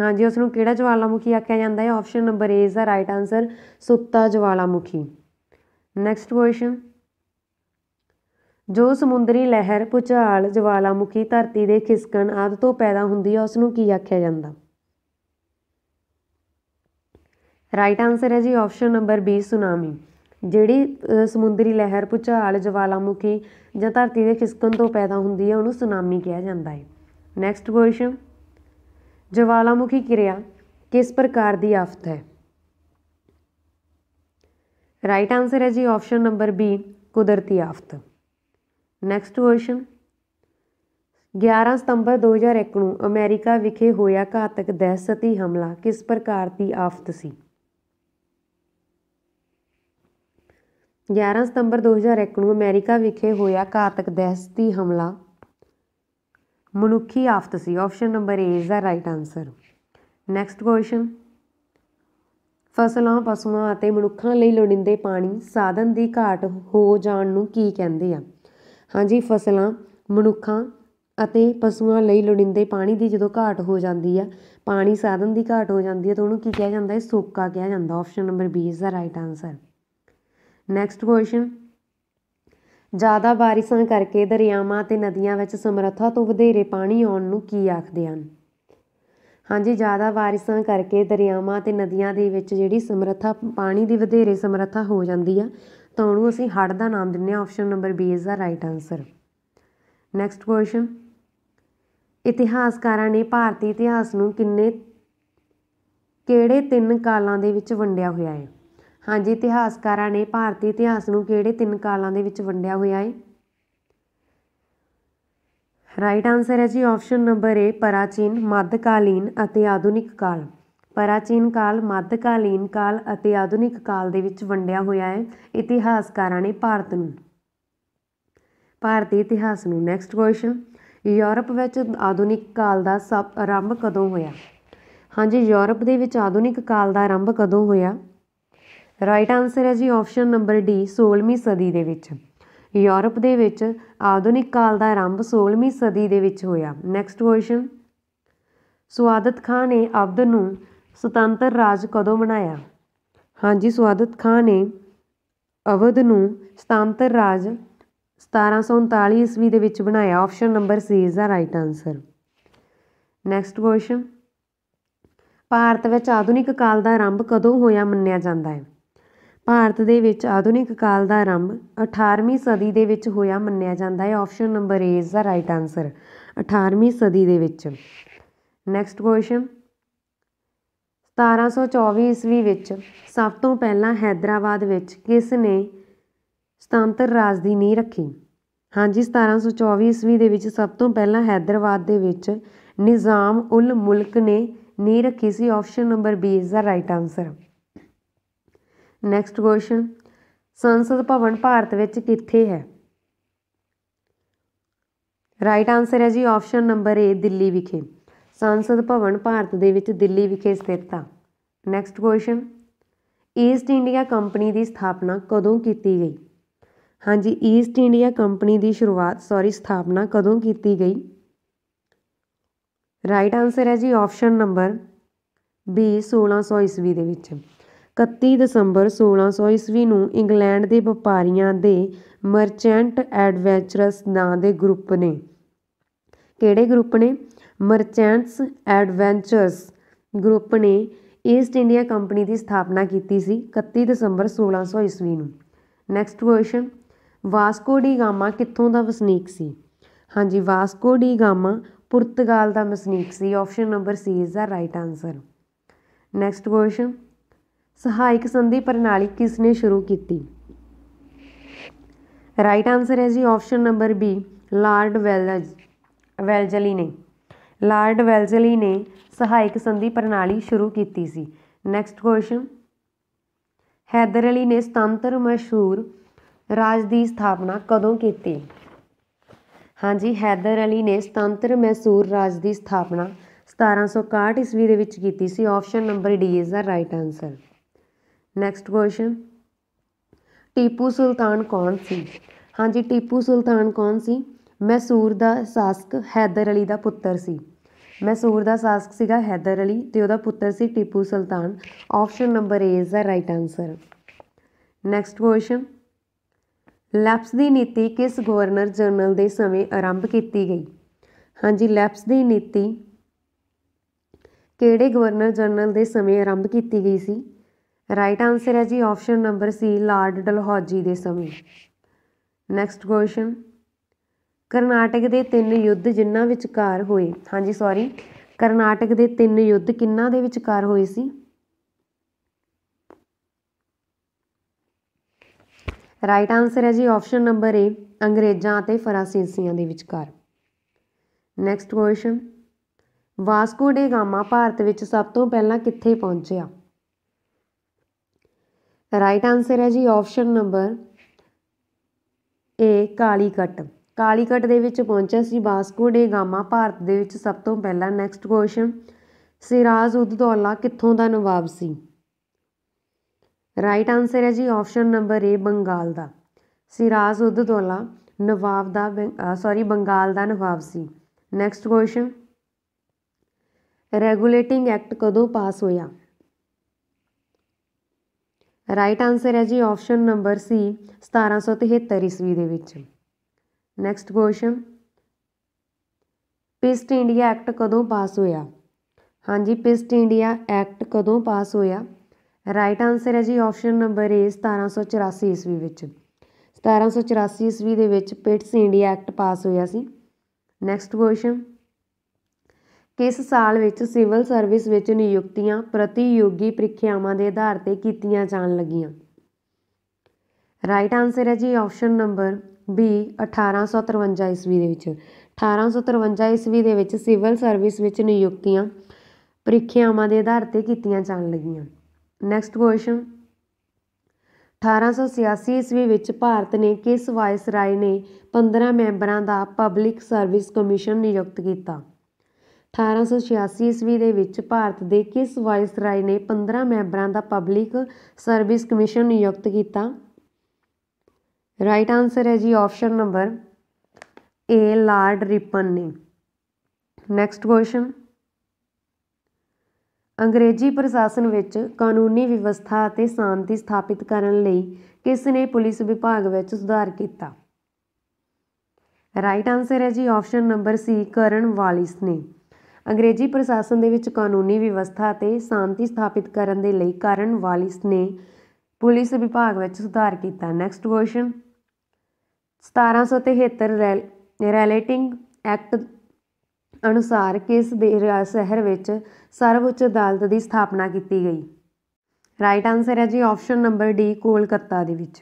ਹਾਂਜੀ ਉਸ ਨੂੰ ਕਿਹੜਾ ਜਵਾਲਾਮੁਖੀ ਆਖਿਆ ਜਾਂਦਾ ਹੈ option number A is the right answer ਸੁੱਤਾ ਜਵਾਲਾਮੁਖੀ ਨੈਕਸਟ ਕੁਐਸਚਨ ਜੋ ਸਮੁੰਦਰੀ ਲਹਿਰ ਪੁਚਾਲ ਜਵਾਲਾਮੁਖੀ ਧਰਤੀ ਦੇ ਖਿਸਕਣ ਆਦ ਤੋਂ ਪੈਦਾ ਹੁੰਦੀ ਹੈ ਉਸ ਨੂੰ ਕੀ ਆਖਿਆ ਜਾਂਦਾ ਰਾਈਟ ਆਨਸਰ ਹੈ ਜੀ ਆਪਸ਼ਨ ਨੰਬਰ ਬੀ ਸੁਨਾਮੀ ਜਿਹੜੀ ਸਮੁੰਦਰੀ ਲਹਿਰ ਪੁਚਾਲ ਜਵਾਲਾਮੁਖੀ ਜਾਂ ਧਰਤੀ ਦੇ ਖਿਸਕਣ ਤੋਂ ਪੈਦਾ ਹੁੰਦੀ ਹੈ ਉਹਨੂੰ ਸੁਨਾਮੀ ਕਿਹਾ ਜਾਂਦਾ ਹੈ ਨੈਕਸਟ ਕੁਐਸਚਨ ਜਵਾਲਾਮੁਖੀ ਕਿਰਿਆ ਕਿਸ ਪ੍ਰਕਾਰ ਦੀ ਆਫਤ ਹੈ ਰਾਈਟ ਆਨਸਰ ਹੈ ਜੀ ਆਪਸ਼ਨ ਨੰਬਰ ਬੀ ਕੁਦਰਤੀ ਆਫਤ ਨੈਕਸਟ ਕੁਐਸਚਨ 11 ਸਤੰਬਰ 2001 ਨੂੰ ਅਮਰੀਕਾ ਵਿਖੇ ਹੋਇਆ ਘਾਤਕ ਦਹਿਸ਼ਤੀ ਹਮਲਾ ਕਿਸ ਪ੍ਰਕਾਰ ਦੀ ਆਫਤ ਸੀ 11 ਸਤੰਬਰ 2001 ਨੂੰ ਅਮਰੀਕਾ ਵਿਖੇ ਹੋਇਆ ਘਾਤਕ ਦਹਿਸ਼ਤੀ ਹਮਲਾ ਮਨੁੱਖੀ ਆਫਤ ਸੀ option number A is the right answer next question ਫਸਲਾਂ ਪਸ਼ੂਆਂ ਅਤੇ ਮਨੁੱਖਾਂ ਲਈ ਲੋੜੀਂਦੇ ਪਾਣੀ ਸਾਧਨ ਦੀ ਘਾਟ ਹੋ ਜਾਣ ਨੂੰ ਕੀ ਕਹਿੰਦੇ ਆ ਹਾਂਜੀ ਫਸਲਾਂ ਮਨੁੱਖਾਂ ਅਤੇ ਪਸ਼ੂਆਂ ਲਈ ਲੋੜੀਂਦੇ ਪਾਣੀ ਦੀ ਜਦੋਂ ਘਾਟ ਹੋ ਜਾਂਦੀ ਹੈ ਪਾਣੀ ਸਾਧਨ ਦੀ ਘਾਟ ਹੋ ਜਾਂਦੀ ਹੈ ਤਾਂ ਉਹਨੂੰ ਕੀ ਕਿਹਾ ਜਾਂਦਾ ਹੈ ਸੋਕਾ ਕਿਹਾ ਜਾਂਦਾ option number B is the right answer next question ਜ਼ਿਆਦਾ ਬਾਰਿਸ਼ਾਂ ਕਰਕੇ ਦਰਿਆਵਾਂ ਤੇ ਨਦੀਆਂ ਵਿੱਚ ਸਮਰੱਥਾ ਤੋਂ ਵਧੇਰੇ ਪਾਣੀ ਆਉਣ ਨੂੰ ਕੀ ਆਖਦੇ ਹਨ ਹਾਂਜੀ ਜ਼ਿਆਦਾ ਬਾਰਿਸ਼ਾਂ ਕਰਕੇ ਦਰਿਆਵਾਂ ਤੇ ਨਦੀਆਂ ਦੇ ਵਿੱਚ ਜਿਹੜੀ ਸਮਰੱਥਾ ਪਾਣੀ ਦੀ ਵਧੇਰੇ ਸਮਰੱਥਾ ਹੋ ਜਾਂਦੀ ਆ ਤਾਂ ਉਹਨੂੰ ਅਸੀਂ ਹੜ ਦਾ ਨਾਮ ਦਿੰਨੇ ਆ option number B is the right answer next question ਇਤਿਹਾਸਕਾਰਾਂ ਨੇ ਭਾਰਤੀ ਇਤਿਹਾਸ ਨੂੰ ਕਿੰਨੇ ਕਿਹੜੇ ਤਿੰਨ ਕਾਲਾਂ ਦੇ ਵਿੱਚ ਵੰਡਿਆ ਹੋਇਆ ਹੈ ਹਾਂਜੀ ਇਤਿਹਾਸਕਾਰਾਂ ਨੇ ਭਾਰਤੀ ਇਤਿਹਾਸ ਨੂੰ ਕਿਹੜੇ ਤਿੰਨ ਕਾਲਾਂ ਦੇ ਵਿੱਚ ਵੰਡਿਆ ਹੋਇਆ ਹੈ ਰਾਈਟ ਆਨਸਰ ਹੈ ਜੀ ਆਪਸ਼ਨ ਨੰਬਰ ਏ ਪ੍ਰਾਚੀਨ ਮੱਧਕਾਲੀਨ ਅਤੇ ਆਧੁਨਿਕ ਕਾਲ ਪ੍ਰਾਚੀਨ ਕਾਲ ਮੱਧਕਾਲੀਨ ਕਾਲ ਅਤੇ ਆਧੁਨਿਕ ਕਾਲ ਦੇ ਵਿੱਚ ਵੰਡਿਆ ਹੋਇਆ ਹੈ ਇਤਿਹਾਸਕਾਰਾਂ ਨੇ ਭਾਰਤ ਨੂੰ ਭਾਰਤੀ ਇਤਿਹਾਸ ਨੂੰ ਨੈਕਸਟ ਕੁਐਸਚਨ ਯੂਰਪ ਵਿੱਚ ਆਧੁਨਿਕ ਕਾਲ ਦਾ ਸਭ ਆਰੰਭ ਕਦੋਂ ਹੋਇਆ ਹਾਂਜੀ ਯੂਰਪ ਦੇ ਵਿੱਚ ਆਧੁਨਿਕ ਕਾਲ ਦਾ ਆਰੰਭ ਕਦੋਂ ਹੋਇਆ ਰਾਈਟ ਆਨਸਰ ਹੈ ਜੀ ਆਪਸ਼ਨ ਨੰਬਰ ਡੀ 16ਵੀਂ ਸਦੀ ਦੇ ਵਿੱਚ ਯੂਰਪ ਦੇ ਵਿੱਚ ਆਧੁਨਿਕ ਕਾਲ ਦਾ ਆਰੰਭ 16ਵੀਂ ਸਦੀ ਦੇ ਵਿੱਚ ਹੋਇਆ ਨੈਕਸਟ ਕੁਐਸਚਨ ਸੁਆਦਤ ਖਾਨ ਨੇ ਅਬਦ ਨੂੰ ਸੁਤੰਤਰ ਰਾਜ ਕਦੋਂ ਬਣਾਇਆ ਹਾਂਜੀ ਸਵਾਦਤ ਖਾਨ ਨੇ ਅਵਧ ਨੂੰ ਸੁਤੰਤਰ ਰਾਜ 1739 ਈਸਵੀ ਦੇ ਵਿੱਚ ਬਣਾਇਆ option number C is the right answer next question Bharat ਵਿੱਚ ਆਧੁਨਿਕ ਕਾਲ ਦਾ ਆਰੰਭ ਕਦੋਂ ਹੋਇਆ ਮੰਨਿਆ ਜਾਂਦਾ ਹੈ ਭਾਰਤ ਦੇ ਵਿੱਚ ਆਧੁਨਿਕ ਕਾਲ ਦਾ ਆਰੰਭ 18ਵੀਂ ਸਦੀ ਦੇ ਵਿੱਚ ਹੋਇਆ ਮੰਨਿਆ ਜਾਂਦਾ ਹੈ ਆਪਸ਼ਨ ਨੰਬਰ A ਇਸ ਦਾ ਰਾਈਟ ਆਨਸਰ 18ਵੀਂ ਸਦੀ ਦੇ ਵਿੱਚ ਨੈਕਸਟ ਕੁਐਸਚਨ 1724 ਈਸਵੀ ਵਿੱਚ ਸਭ ਤੋਂ ਪਹਿਲਾਂ ਹైదరాబాద్ ਵਿੱਚ ਕਿਸ ਨੇ ਸਤੰਤਰ ਰਾਜ ਦੀ ਨੀਂਹ ਰੱਖੀ ਹਾਂਜੀ 1724 ਈਸਵੀ ਦੇ ਵਿੱਚ ਸਭ ਤੋਂ ਪਹਿਲਾਂ ਹైదరాబాద్ ਦੇ ਵਿੱਚ ਨਿਜ਼ਾਮ ਉਲ ਮੁਲਕ ਨੇ ਨੀਂਹ ਰੱਖੀ ਸੀ option number B is the right answer next question ਸੰਸਦ ਭਵਨ ਭਾਰਤ ਵਿੱਚ ਕਿੱਥੇ ਹੈ ਰਾਈਟ ਆਨਸਰ ਹੈ ਜੀ ਆਪਸ਼ਨ ਨੰਬਰ ਏ ਦਿੱਲੀ ਵਿਖੇ ਸੰਸਦ ਭਵਨ ਭਾਰਤ ਦੇ ਵਿੱਚ ਦਿੱਲੀ ਵਿਖੇ ਸਥਿਤ ਆ next question East India company ਦੀ ਸਥਾਪਨਾ ਕਦੋਂ ਕੀਤੀ ਗਈ ਹਾਂਜੀ ਈਸਟ ਇੰਡੀਆ ਕੰਪਨੀ ਦੀ ਸ਼ੁਰੂਆਤ ਸੌਰੀ ਸਥਾਪਨਾ ਕਦੋਂ ਕੀਤੀ ਗਈ ਰਾਈਟ ਆਨਸਰ ਹੈ ਜੀ ਆਪਸ਼ਨ ਨੰਬਰ ਬੀ 1600 ਈਸਵੀ ਦੇ ਵਿੱਚ 31 ਦਸੰਬਰ 1600 ਈਸਵੀ ਨੂੰ ਇੰਗਲੈਂਡ ਦੇ ਵਪਾਰੀਆਂ ਦੇ ਮਰਚੈਂਟ ਐਡਵੈਂਚਰਸ ਨਾਂ ਦੇ ਗਰੁੱਪ ਨੇ ਕਿਹੜੇ ਗਰੁੱਪ ਨੇ ਮਰਚੈਂਟਸ ਐਡਵੈਂਚਰਸ ਗਰੁੱਪ ਨੇ ਈਸਟ ਇੰਡੀਆ ਕੰਪਨੀ ਦੀ ਸਥਾਪਨਾ ਕੀਤੀ ਸੀ 31 ਦਸੰਬਰ 1600 ਈਸਵੀ ਨੂੰ next question Vasco da Gama ਕਿੱਥੋਂ ਦਾ ਵਸਨੀਕ ਸੀ ਹਾਂਜੀ ਵਾਸਕੋ ਡੀ ਗਾਮਾ ਪੁਰਤਗਾਲ ਦਾ ਵਸਨੀਕ ਸੀ option number C is the right answer next question ਸਹਾਇਕ ਸੰਧੀ ਪ੍ਰਣਾਲੀ ਕਿਸ ਨੇ ਸ਼ੁਰੂ ਕੀਤੀ ਰਾਈਟ ਆਨਸਰ ਹੈ ਜੀ ਆਪਸ਼ਨ ਨੰਬਰ ਬੀ ਲਾਰਡ ਵੈਲਜ ਵੈਲਜਲੀ ਨੇ ਲਾਰਡ ਵੈਲਜ਼ਲੀ ਨੇ ਸਹਾਇਕ ਸੰਧੀ ਪ੍ਰਣਾਲੀ ਸ਼ੁਰੂ ਕੀਤੀ ਸੀ ਨੈਕਸਟ ਕੁਐਸਚਨ ਹੈਦਰ ਅਲੀ ਨੇ ਸਤੰਤਰ ਮਸ਼ਹੂਰ ਰਾਜ ਦੀ ਸਥਾਪਨਾ ਕਦੋਂ ਕੀਤੀ ਹਾਂਜੀ ਹੈਦਰ ਅਲੀ ਨੇ ਸਤੰਤਰ ਮੈਸੂਰ ਰਾਜ ਦੀ ਸਥਾਪਨਾ 1761 ਈਸਵੀ ਦੇ ਵਿੱਚ ਕੀਤੀ ਸੀ option number D is the right answer next question Tipu Sultan ਕੌਣ ਸੀ ਹਾਂਜੀ ਟੀਪੂ ਸੁਲਤਾਨ ਕੌਣ ਸੀ ਮੈਸੂਰ ਦਾ ਸ਼ਾਸਕ ਹੈਦਰ ਅਲੀ ਦਾ ਪੁੱਤਰ ਸੀ ਮੈਸੂਰ ਦਾ ਸ਼ਾਸਕ ਸੀਗਾ ਹੈਦਰ ਅਲੀ ਤੇ ਉਹਦਾ ਪੁੱਤਰ ਸੀ Tipu Sultan option number A is the right answer next question lapse ਦੀ ਨੀਤੀ ਕਿਸ ਗਵਰਨਰ ਜਨਰਲ ਦੇ ਸਮੇਂ ਆਰੰਭ ਕੀਤੀ ਗਈ ਹਾਂਜੀ ਲੈਪਸ ਦੀ ਨੀਤੀ ਕਿਹੜੇ ਗਵਰਨਰ ਜਨਰਲ ਦੇ ਸਮੇਂ ਆਰੰਭ ਕੀਤੀ ਗਈ ਸੀ ਰਾਈਟ ਆਨਸਰ ਹੈ ਜੀ option number C Lord Dalhousie ਦੇ ਸਮੇਂ ਨੈਕਸਟ ਕੁਐਸਚਨ ਕਰਨਾਟਕ ਦੇ ਤਿੰਨ ਯੁੱਧ ਜਿੰਨਾ ਵਿਚਕਾਰ ਹੋਏ ਹਾਂਜੀ ਸੌਰੀ ਕਰਨਾਟਕ ਦੇ ਤਿੰਨ ਯੁੱਧ ਕਿੰਨਾ ਦੇ ਵਿਚਕਾਰ ਹੋਏ ਸੀ ਰਾਈਟ ਆਨਸਰ ਹੈ ਜੀ ਆਪਸ਼ਨ ਨੰਬਰ ਏ ਅੰਗਰੇਜ਼ਾਂ ਅਤੇ ਫਰਾਂਸੀਸੀਆਂ ਦੇ ਵਿਚਕਾਰ next question Vasco da Gama Bharat ਵਿੱਚ ਸਭ ਤੋਂ ਪਹਿਲਾਂ ਕਿੱਥੇ ਪਹੁੰਚਿਆ ਰਾਈਟ ਆਨਸਰ ਹੈ ਜੀ option number A Calicut Calicut ਦੇ ਵਿੱਚ ਪਹੁੰਚਿਆ ਸੀ ਬਾਸਕੋ ਡੇ ਗਾਮਾ ਭਾਰਤ ਦੇ ਵਿੱਚ ਸਭ ਤੋਂ ਪਹਿਲਾਂ ਨੈਕਸਟ ਕੁਐਸਚਨ ਸਿਰਾਜ ਉਦ ਦੌਲਾ ਕਿੱਥੋਂ ਦਾ ਨਵਾਬ ਸੀ ਰਾਈਟ ਆਨਸਰ ਹੈ ਜੀ ਆਪਸ਼ਨ ਨੰਬਰ ਏ ਬੰਗਾਲ ਦਾ ਸਿਰਾਜ ਉਦ ਦੌਲਾ ਨਵਾਬ ਦਾ ਸੌਰੀ ਬੰਗਾਲ ਦਾ ਨਵਾਬ ਸੀ ਨੈਕਸਟ ਕੁਐਸਚਨ ਰੈਗੂਲੇਟਿੰਗ ਐਕਟ ਕਦੋਂ ਪਾਸ ਹੋਇਆ ਰਾਈਟ ਆਨਸਰ ਹੈ ਜੀ ਆਪਸ਼ਨ ਨੰਬਰ ਸੀ 1773 ਈਸਵੀ ਦੇ ਵਿੱਚ ਨੈਕਸਟ ਕੁਐਸਚਨ ਪਿਸਟ ਇੰਡੀਆ ਐਕਟ ਕਦੋਂ ਪਾਸ ਹੋਇਆ ਹਾਂਜੀ ਪਿਸਟ ਇੰਡੀਆ ਐਕਟ ਕਦੋਂ ਪਾਸ ਹੋਇਆ ਰਾਈਟ ਆਨਸਰ ਹੈ ਜੀ ਆਪਸ਼ਨ ਨੰਬਰ ਏ 1784 ਈਸਵੀ ਵਿੱਚ 1784 ਈਸਵੀ ਦੇ ਵਿੱਚ ਪਿਸਟ ਇੰਡੀਆ ਐਕਟ ਪਾਸ ਹੋਇਆ ਸੀ ਨੈਕਸਟ ਕੁਐਸਚਨ ਕਿਸ ਸਾਲ ਵਿੱਚ ਸਿਵਲ ਸਰਵਿਸ ਵਿੱਚ ਨਿਯੁਕਤੀਆਂ ਪ੍ਰਤੀਯੋਗੀ ਪ੍ਰੀਖਿਆਵਾਂ ਦੇ ਆਧਾਰ ਤੇ ਕੀਤੀਆਂ ਜਾਣ ਲੱਗੀਆਂ ਰਾਈਟ ਆਨਸਰ ਹੈ ਜੀ ਆਪਸ਼ਨ ਨੰਬਰ ਵੀ 1853 ਈਸਵੀ ਦੇ ਵਿੱਚ 1853 ਈਸਵੀ ਦੇ ਵਿੱਚ ਸਿਵਲ ਸਰਵਿਸ ਵਿੱਚ ਨਿਯੁਕਤੀਆਂ ਪ੍ਰੀਖਿਆਵਾਂ ਦੇ ਆਧਾਰ 'ਤੇ ਕੀਤੀਆਂ ਜਾਣ ਲੱਗੀਆਂ ਨੈਕਸਟ ਕੁਐਸਚਨ 1886 ਈਸਵੀ ਵਿੱਚ ਭਾਰਤ ਨੇ ਕਿਸ ਵਾਇਸਰਾਏ ਨੇ 15 ਮੈਂਬਰਾਂ ਦਾ ਪਬਲਿਕ ਸਰਵਿਸ ਕਮਿਸ਼ਨ ਨਿਯੁਕਤ ਕੀਤਾ 1886 ਈਸਵੀ ਦੇ ਵਿੱਚ ਭਾਰਤ ਦੇ ਕਿਸ ਵਾਇਸਰਾਏ ਨੇ 15 ਮੈਂਬਰਾਂ ਦਾ ਪਬਲਿਕ ਸਰਵਿਸ ਕਮਿਸ਼ਨ ਨਿਯੁਕਤ ਕੀਤਾ ਰਾਈਟ ਆਨਸਰ ਹੈ ਜੀ option number A Lord Ripon ਨੇ ਨੈਕਸਟ ਕੁਐਸਚਨ ਅੰਗਰੇਜ਼ੀ ਪ੍ਰਸ਼ਾਸਨ ਵਿੱਚ ਕਾਨੂੰਨੀ ਵਿਵਸਥਾ ਅਤੇ ਸ਼ਾਂਤੀ ਸਥਾਪਿਤ ਕਰਨ ਲਈ ਕਿਸ ਨੇ ਪੁਲਿਸ ਵਿਭਾਗ ਵਿੱਚ ਸੁਧਾਰ ਕੀਤਾ ਰਾਈਟ ਆਨਸਰ ਹੈ ਜੀ ਆਪਸ਼ਨ ਨੰਬਰ ਸੀ ਕਰਨ ਵਾਲਿਸ ਨੇ ਅੰਗਰੇਜ਼ੀ ਪ੍ਰਸ਼ਾਸਨ ਦੇ ਵਿੱਚ ਕਾਨੂੰਨੀ ਵਿਵਸਥਾ ਅਤੇ ਸ਼ਾਂਤੀ ਸਥਾਪਿਤ ਕਰਨ ਦੇ ਲਈ ਕਰਨ ਵਾਲਿਸ ਨੇ ਪੁਲਿਸ ਵਿਭਾਗ ਵਿੱਚ ਸੁਧਾਰ ਕੀਤਾ ਨੈਕਸਟ ਕੁਐਸਚਨ 1773 ਰੈਲ ਰੈਲੇਟਿੰਗ ਐਕਟ ਅਨੁਸਾਰ ਕਿਸ ਦੇ ਸ਼ਹਿਰ ਵਿੱਚ ਸਰਵਉੱਚ ਅਦਾਲਤ ਦੀ ਸਥਾਪਨਾ ਕੀਤੀ ਗਈ ਰਾਈਟ ਆਨਸਰ ਹੈ ਜੀ ਆਪਸ਼ਨ ਨੰਬਰ ਡੀ ਕੋਲਕਾਤਾ ਦੇ ਵਿੱਚ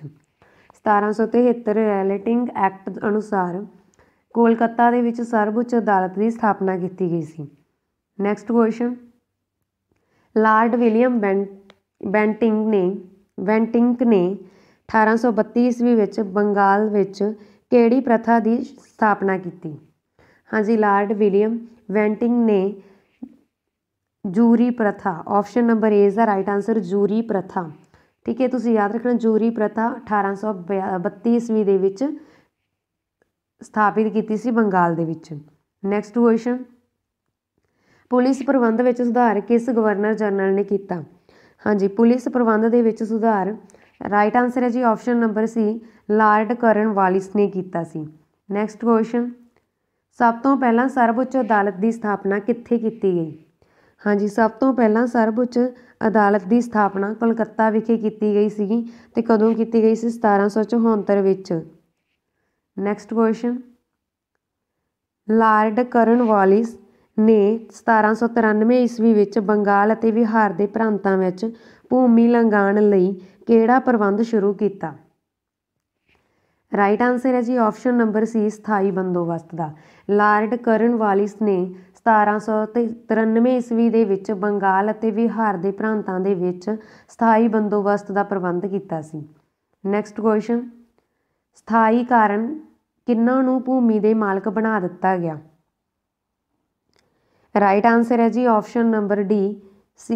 1773 ਰੈਲੇਟਿੰਗ ਐਕਟ ਅਨੁਸਾਰ ਕੋਲਕਾਤਾ ਦੇ ਵਿੱਚ ਸਰਵਉੱਚ ਅਦਾਲਤ ਦੀ ਸਥਾਪਨਾ ਕੀਤੀ ਗਈ ਸੀ next question Lord William Bentinck ਨੇ ਬੈਂਟਿੰਗ ਨੇ ਅਠਾਰਾਂ ਸੌ ਬੱਤੀ ਈਸਵੀ ਵਿੱਚ ਬੰਗਾਲ ਵਿੱਚ ਕਿਹੜੀ ਪ੍ਰਥਾ ਦੀ ਸਥਾਪਨਾ ਕੀਤੀ ਹਾਂਜੀ ਲਾਰਡ ਵਿਲੀਅਮ ਵੈਂਟਿੰਗ ਨੇ ਜੂਰੀ ਪ੍ਰਥਾ option number A is the right answer jury ਪ੍ਰਥਾ ਠੀਕ ਹੈ ਤੁਸੀਂ ਯਾਦ ਰੱਖਣਾ ਜੂਰੀ ਪ੍ਰਥਾ 1832 ਈਸਵੀ ਦੇ ਵਿੱਚ ਸਥਾਪਿਤ ਕੀਤੀ ਸੀ ਬੰਗਾਲ ਦੇ ਵਿੱਚ ਨੈਕਸਟ ਕੁਐਸਚਨ ਪੁਲਿਸ ਪ੍ਰਬੰਧ ਵਿੱਚ ਸੁਧਾਰ ਕਿਸ ਗਵਰਨਰ ਜਨਰਲ ਨੇ ਕੀਤਾ ਹਾਂਜੀ ਪੁਲਿਸ ਪ੍ਰਬੰਧ ਦੇ ਵਿੱਚ ਸੁਧਾਰ ਰਾਈਟ ਆਨਸਰ ਹੈ ਜੀ ਆਪਸ਼ਨ ਨੰਬਰ ਸੀ ਲਾਰਡ ਕਰਨ ਵਾਲਿਸ ਨੇ ਕੀਤਾ ਸੀ ਨੈਕਸਟ ਕੁਐਸਚਨ ਸਭ ਤੋਂ ਪਹਿਲਾਂ ਸਰਵਉੱਚ ਅਦਾਲਤ ਦੀ ਸਥਾਪਨਾ ਕਿੱਥੇ ਕੀਤੀ ਗਈ ਹਾਂਜੀ ਸਭ ਤੋਂ ਪਹਿਲਾਂ ਸਰਵਉੱਚ ਅਦਾਲਤ ਦੀ ਸਥਾਪਨਾ ਕੋਲਕਾਤਾ ਵਿਖੇ ਕੀਤੀ ਗਈ ਸੀ ਤੇ ਕਦੋਂ ਕੀਤੀ ਗਈ ਸੀ 1774 ਵਿੱਚ ਨੈਕਸਟ ਕੁਐਸਚਨ ਲਾਰਡ ਕਰਨ ਵਾਲਿਸ ਨੇ 1793 ਈਸਵੀ ਵਿੱਚ ਬੰਗਾਲ ਅਤੇ ਬਿਹਾਰ ਦੇ ਪ੍ਰਾਂਤਾਂ ਵਿੱਚ ਭੂਮੀ ਲੰਗਾਣ ਲਈ ਕਿਹੜਾ ਪ੍ਰਬੰਧ ਸ਼ੁਰੂ ਕੀਤਾ ਰਾਈਟ ਆਨਸਰ ਹੈ ਜੀ ਆਪਸ਼ਨ ਨੰਬਰ ਸੀ ਸਥਾਈ ਬੰਦੋਬਸਤ ਦਾ ਲਾਰਡ ਕਰਨ ਵਾਲਿਸ ਨੇ 1793 ਈਸਵੀ ਦੇ ਵਿੱਚ ਬੰਗਾਲ ਅਤੇ ਵਿਹਾਰ ਦੇ ਪ੍ਰਾਂਤਾਂ ਦੇ ਵਿੱਚ ਸਥਾਈ ਬੰਦੋਬਸਤ ਦਾ ਪ੍ਰਬੰਧ ਕੀਤਾ ਸੀ ਨੈਕਸਟ ਕੁਐਸਚਨ ਸਥਾਈ ਕਾਰਨ ਕਿੰਨਾਂ ਨੂੰ ਭੂਮੀ ਦੇ ਮਾਲਕ ਬਣਾ ਦਿੱਤਾ ਗਿਆ ਰਾਈਟ ਆਨਸਰ ਹੈ ਜੀ ਆਪਸ਼ਨ ਨੰਬਰ ਡੀ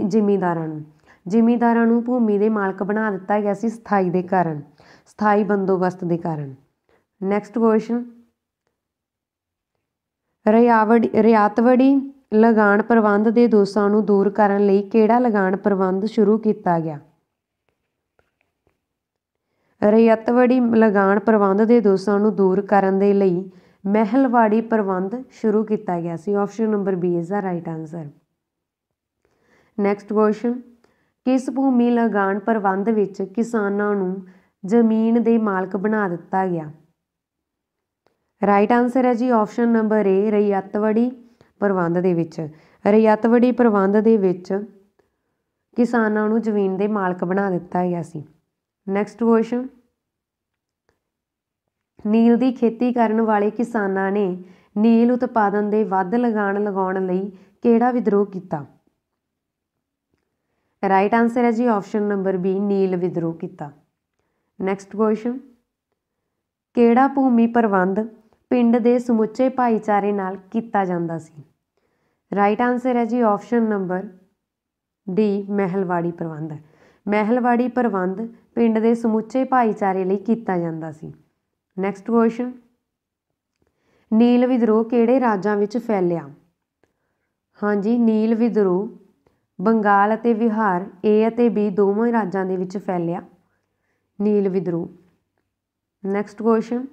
ਜ਼ਿਮੀਂਦਾਰਾਂ ਨੂੰ ਜ਼ਿਮੀਂਦਾਰਾਂ ਨੂੰ ਭੂਮੀ ਦੇ ਮਾਲਕ ਬਣਾ ਦਿੱਤਾ ਗਿਆ ਸੀ ਸਥਾਈ ਦੇ ਕਾਰਨ ਸਥਾਈ ਬੰਦੋਬਸਤ ਦੇ ਕਾਰਨ ਨੈਕਸਟ ਕੁਐਸਚਨ ਰਿਆਵੜੀ ਰਿਆਤਵੜੀ ਲਗਾਨ ਪ੍ਰਬੰਧ ਦੇ ਦੋਸ਼ਾਂ ਨੂੰ ਦੂਰ ਕਰਨ ਲਈ ਕਿਹੜਾ ਲਗਾਨ ਪ੍ਰਬੰਧ ਸ਼ੁਰੂ ਕੀਤਾ ਗਿਆ ਰਿਆਤਵੜੀ ਲਗਾਨ ਪ੍ਰਬੰਧ ਦੇ ਦੋਸ਼ਾਂ ਨੂੰ ਦੂਰ ਕਰਨ ਦੇ ਲਈ ਮਹਿਲਵਾੜੀ ਪ੍ਰਬੰਧ ਸ਼ੁਰੂ ਕੀਤਾ ਗਿਆ ਸੀ option number B is the right answer next question ਕਿਸ ਭੂਮੀ ਲਗਾਨ ਪ੍ਰਬੰਧ ਵਿੱਚ ਕਿਸਾਨਾਂ ਨੂੰ ਜ਼ਮੀਨ ਦੇ ਮਾਲਕ ਬਣਾ ਦਿੱਤਾ ਗਿਆ ਰਾਈਟ ਆਨਸਰ ਹੈ ਜੀ ਆਪਸ਼ਨ ਨੰਬਰ ਏ ਰਿਆਤਵੜੀ ਪ੍ਰਬੰਧ ਦੇ ਵਿੱਚ ਰਿਆਤਵੜੀ ਪ੍ਰਬੰਧ ਦੇ ਵਿੱਚ ਕਿਸਾਨਾਂ ਨੂੰ ਜ਼ਮੀਨ ਦੇ ਮਾਲਕ ਬਣਾ ਦਿੱਤਾ ਗਿਆ ਸੀ ਨੈਕਸਟ ਕੁਐਸਚਨ ਨੀਲ ਦੀ ਖੇਤੀ ਕਰਨ ਵਾਲੇ ਕਿਸਾਨਾਂ ਨੇ ਨੀਲ ਉਤਪਾਦਨ ਦੇ ਵੱਧ ਲਗਾਨ ਲਗਾਉਣ ਲਈ ਕਿਹੜਾ ਵਿਦਰੋਹ ਕੀਤਾ ਰਾਈਟ ਆਨਸਰ ਹੈ ਜੀ ਆਪਸ਼ਨ ਨੰਬਰ ਬੀ ਨੀਲ ਵਿਦਰੋਹ ਕੀਤਾ ਨੈਕਸਟ ਕੁਐਸਚਨ ਕਿਹੜਾ ਭੂਮੀ ਪ੍ਰਬੰਧ ਪਿੰਡ ਦੇ ਸਮੁੱਚੇ ਭਾਈਚਾਰੇ ਨਾਲ ਕੀਤਾ ਜਾਂਦਾ ਸੀ ਰਾਈਟ ਆਨਸਰ ਹੈ ਜੀ ਆਪਸ਼ਨ ਨੰਬਰ ਡੀ ਮਹਿਲਵਾੜੀ ਪ੍ਰਬੰਧ ਮਹਿਲਵਾੜੀ ਪ੍ਰਬੰਧ ਪਿੰਡ ਦੇ ਸਮੁੱਚੇ ਭਾਈਚਾਰੇ ਲਈ ਕੀਤਾ ਜਾਂਦਾ ਸੀ ਨੈਕਸਟ ਕੁਐਸਚਨ ਨੀਲ ਵਿਦਰੋਹ ਕਿਹੜੇ ਰਾਜਾਂ ਵਿੱਚ ਫੈਲਿਆ ਹਾਂਜੀ ਨੀਲ ਵਿਦਰੋਹ ਬੰਗਾਲ ਅਤੇ ਬਿਹਾਰ ਏ ਅਤੇ ਬੀ ਦੋਵੇਂ ਰਾਜਾਂ ਦੇ ਵਿੱਚ ਫੈਲਿਆ ਨੀਲ ਵਿਦਰੋਹ ਨੈਕਸਟ ਕੁਐਸਚਨ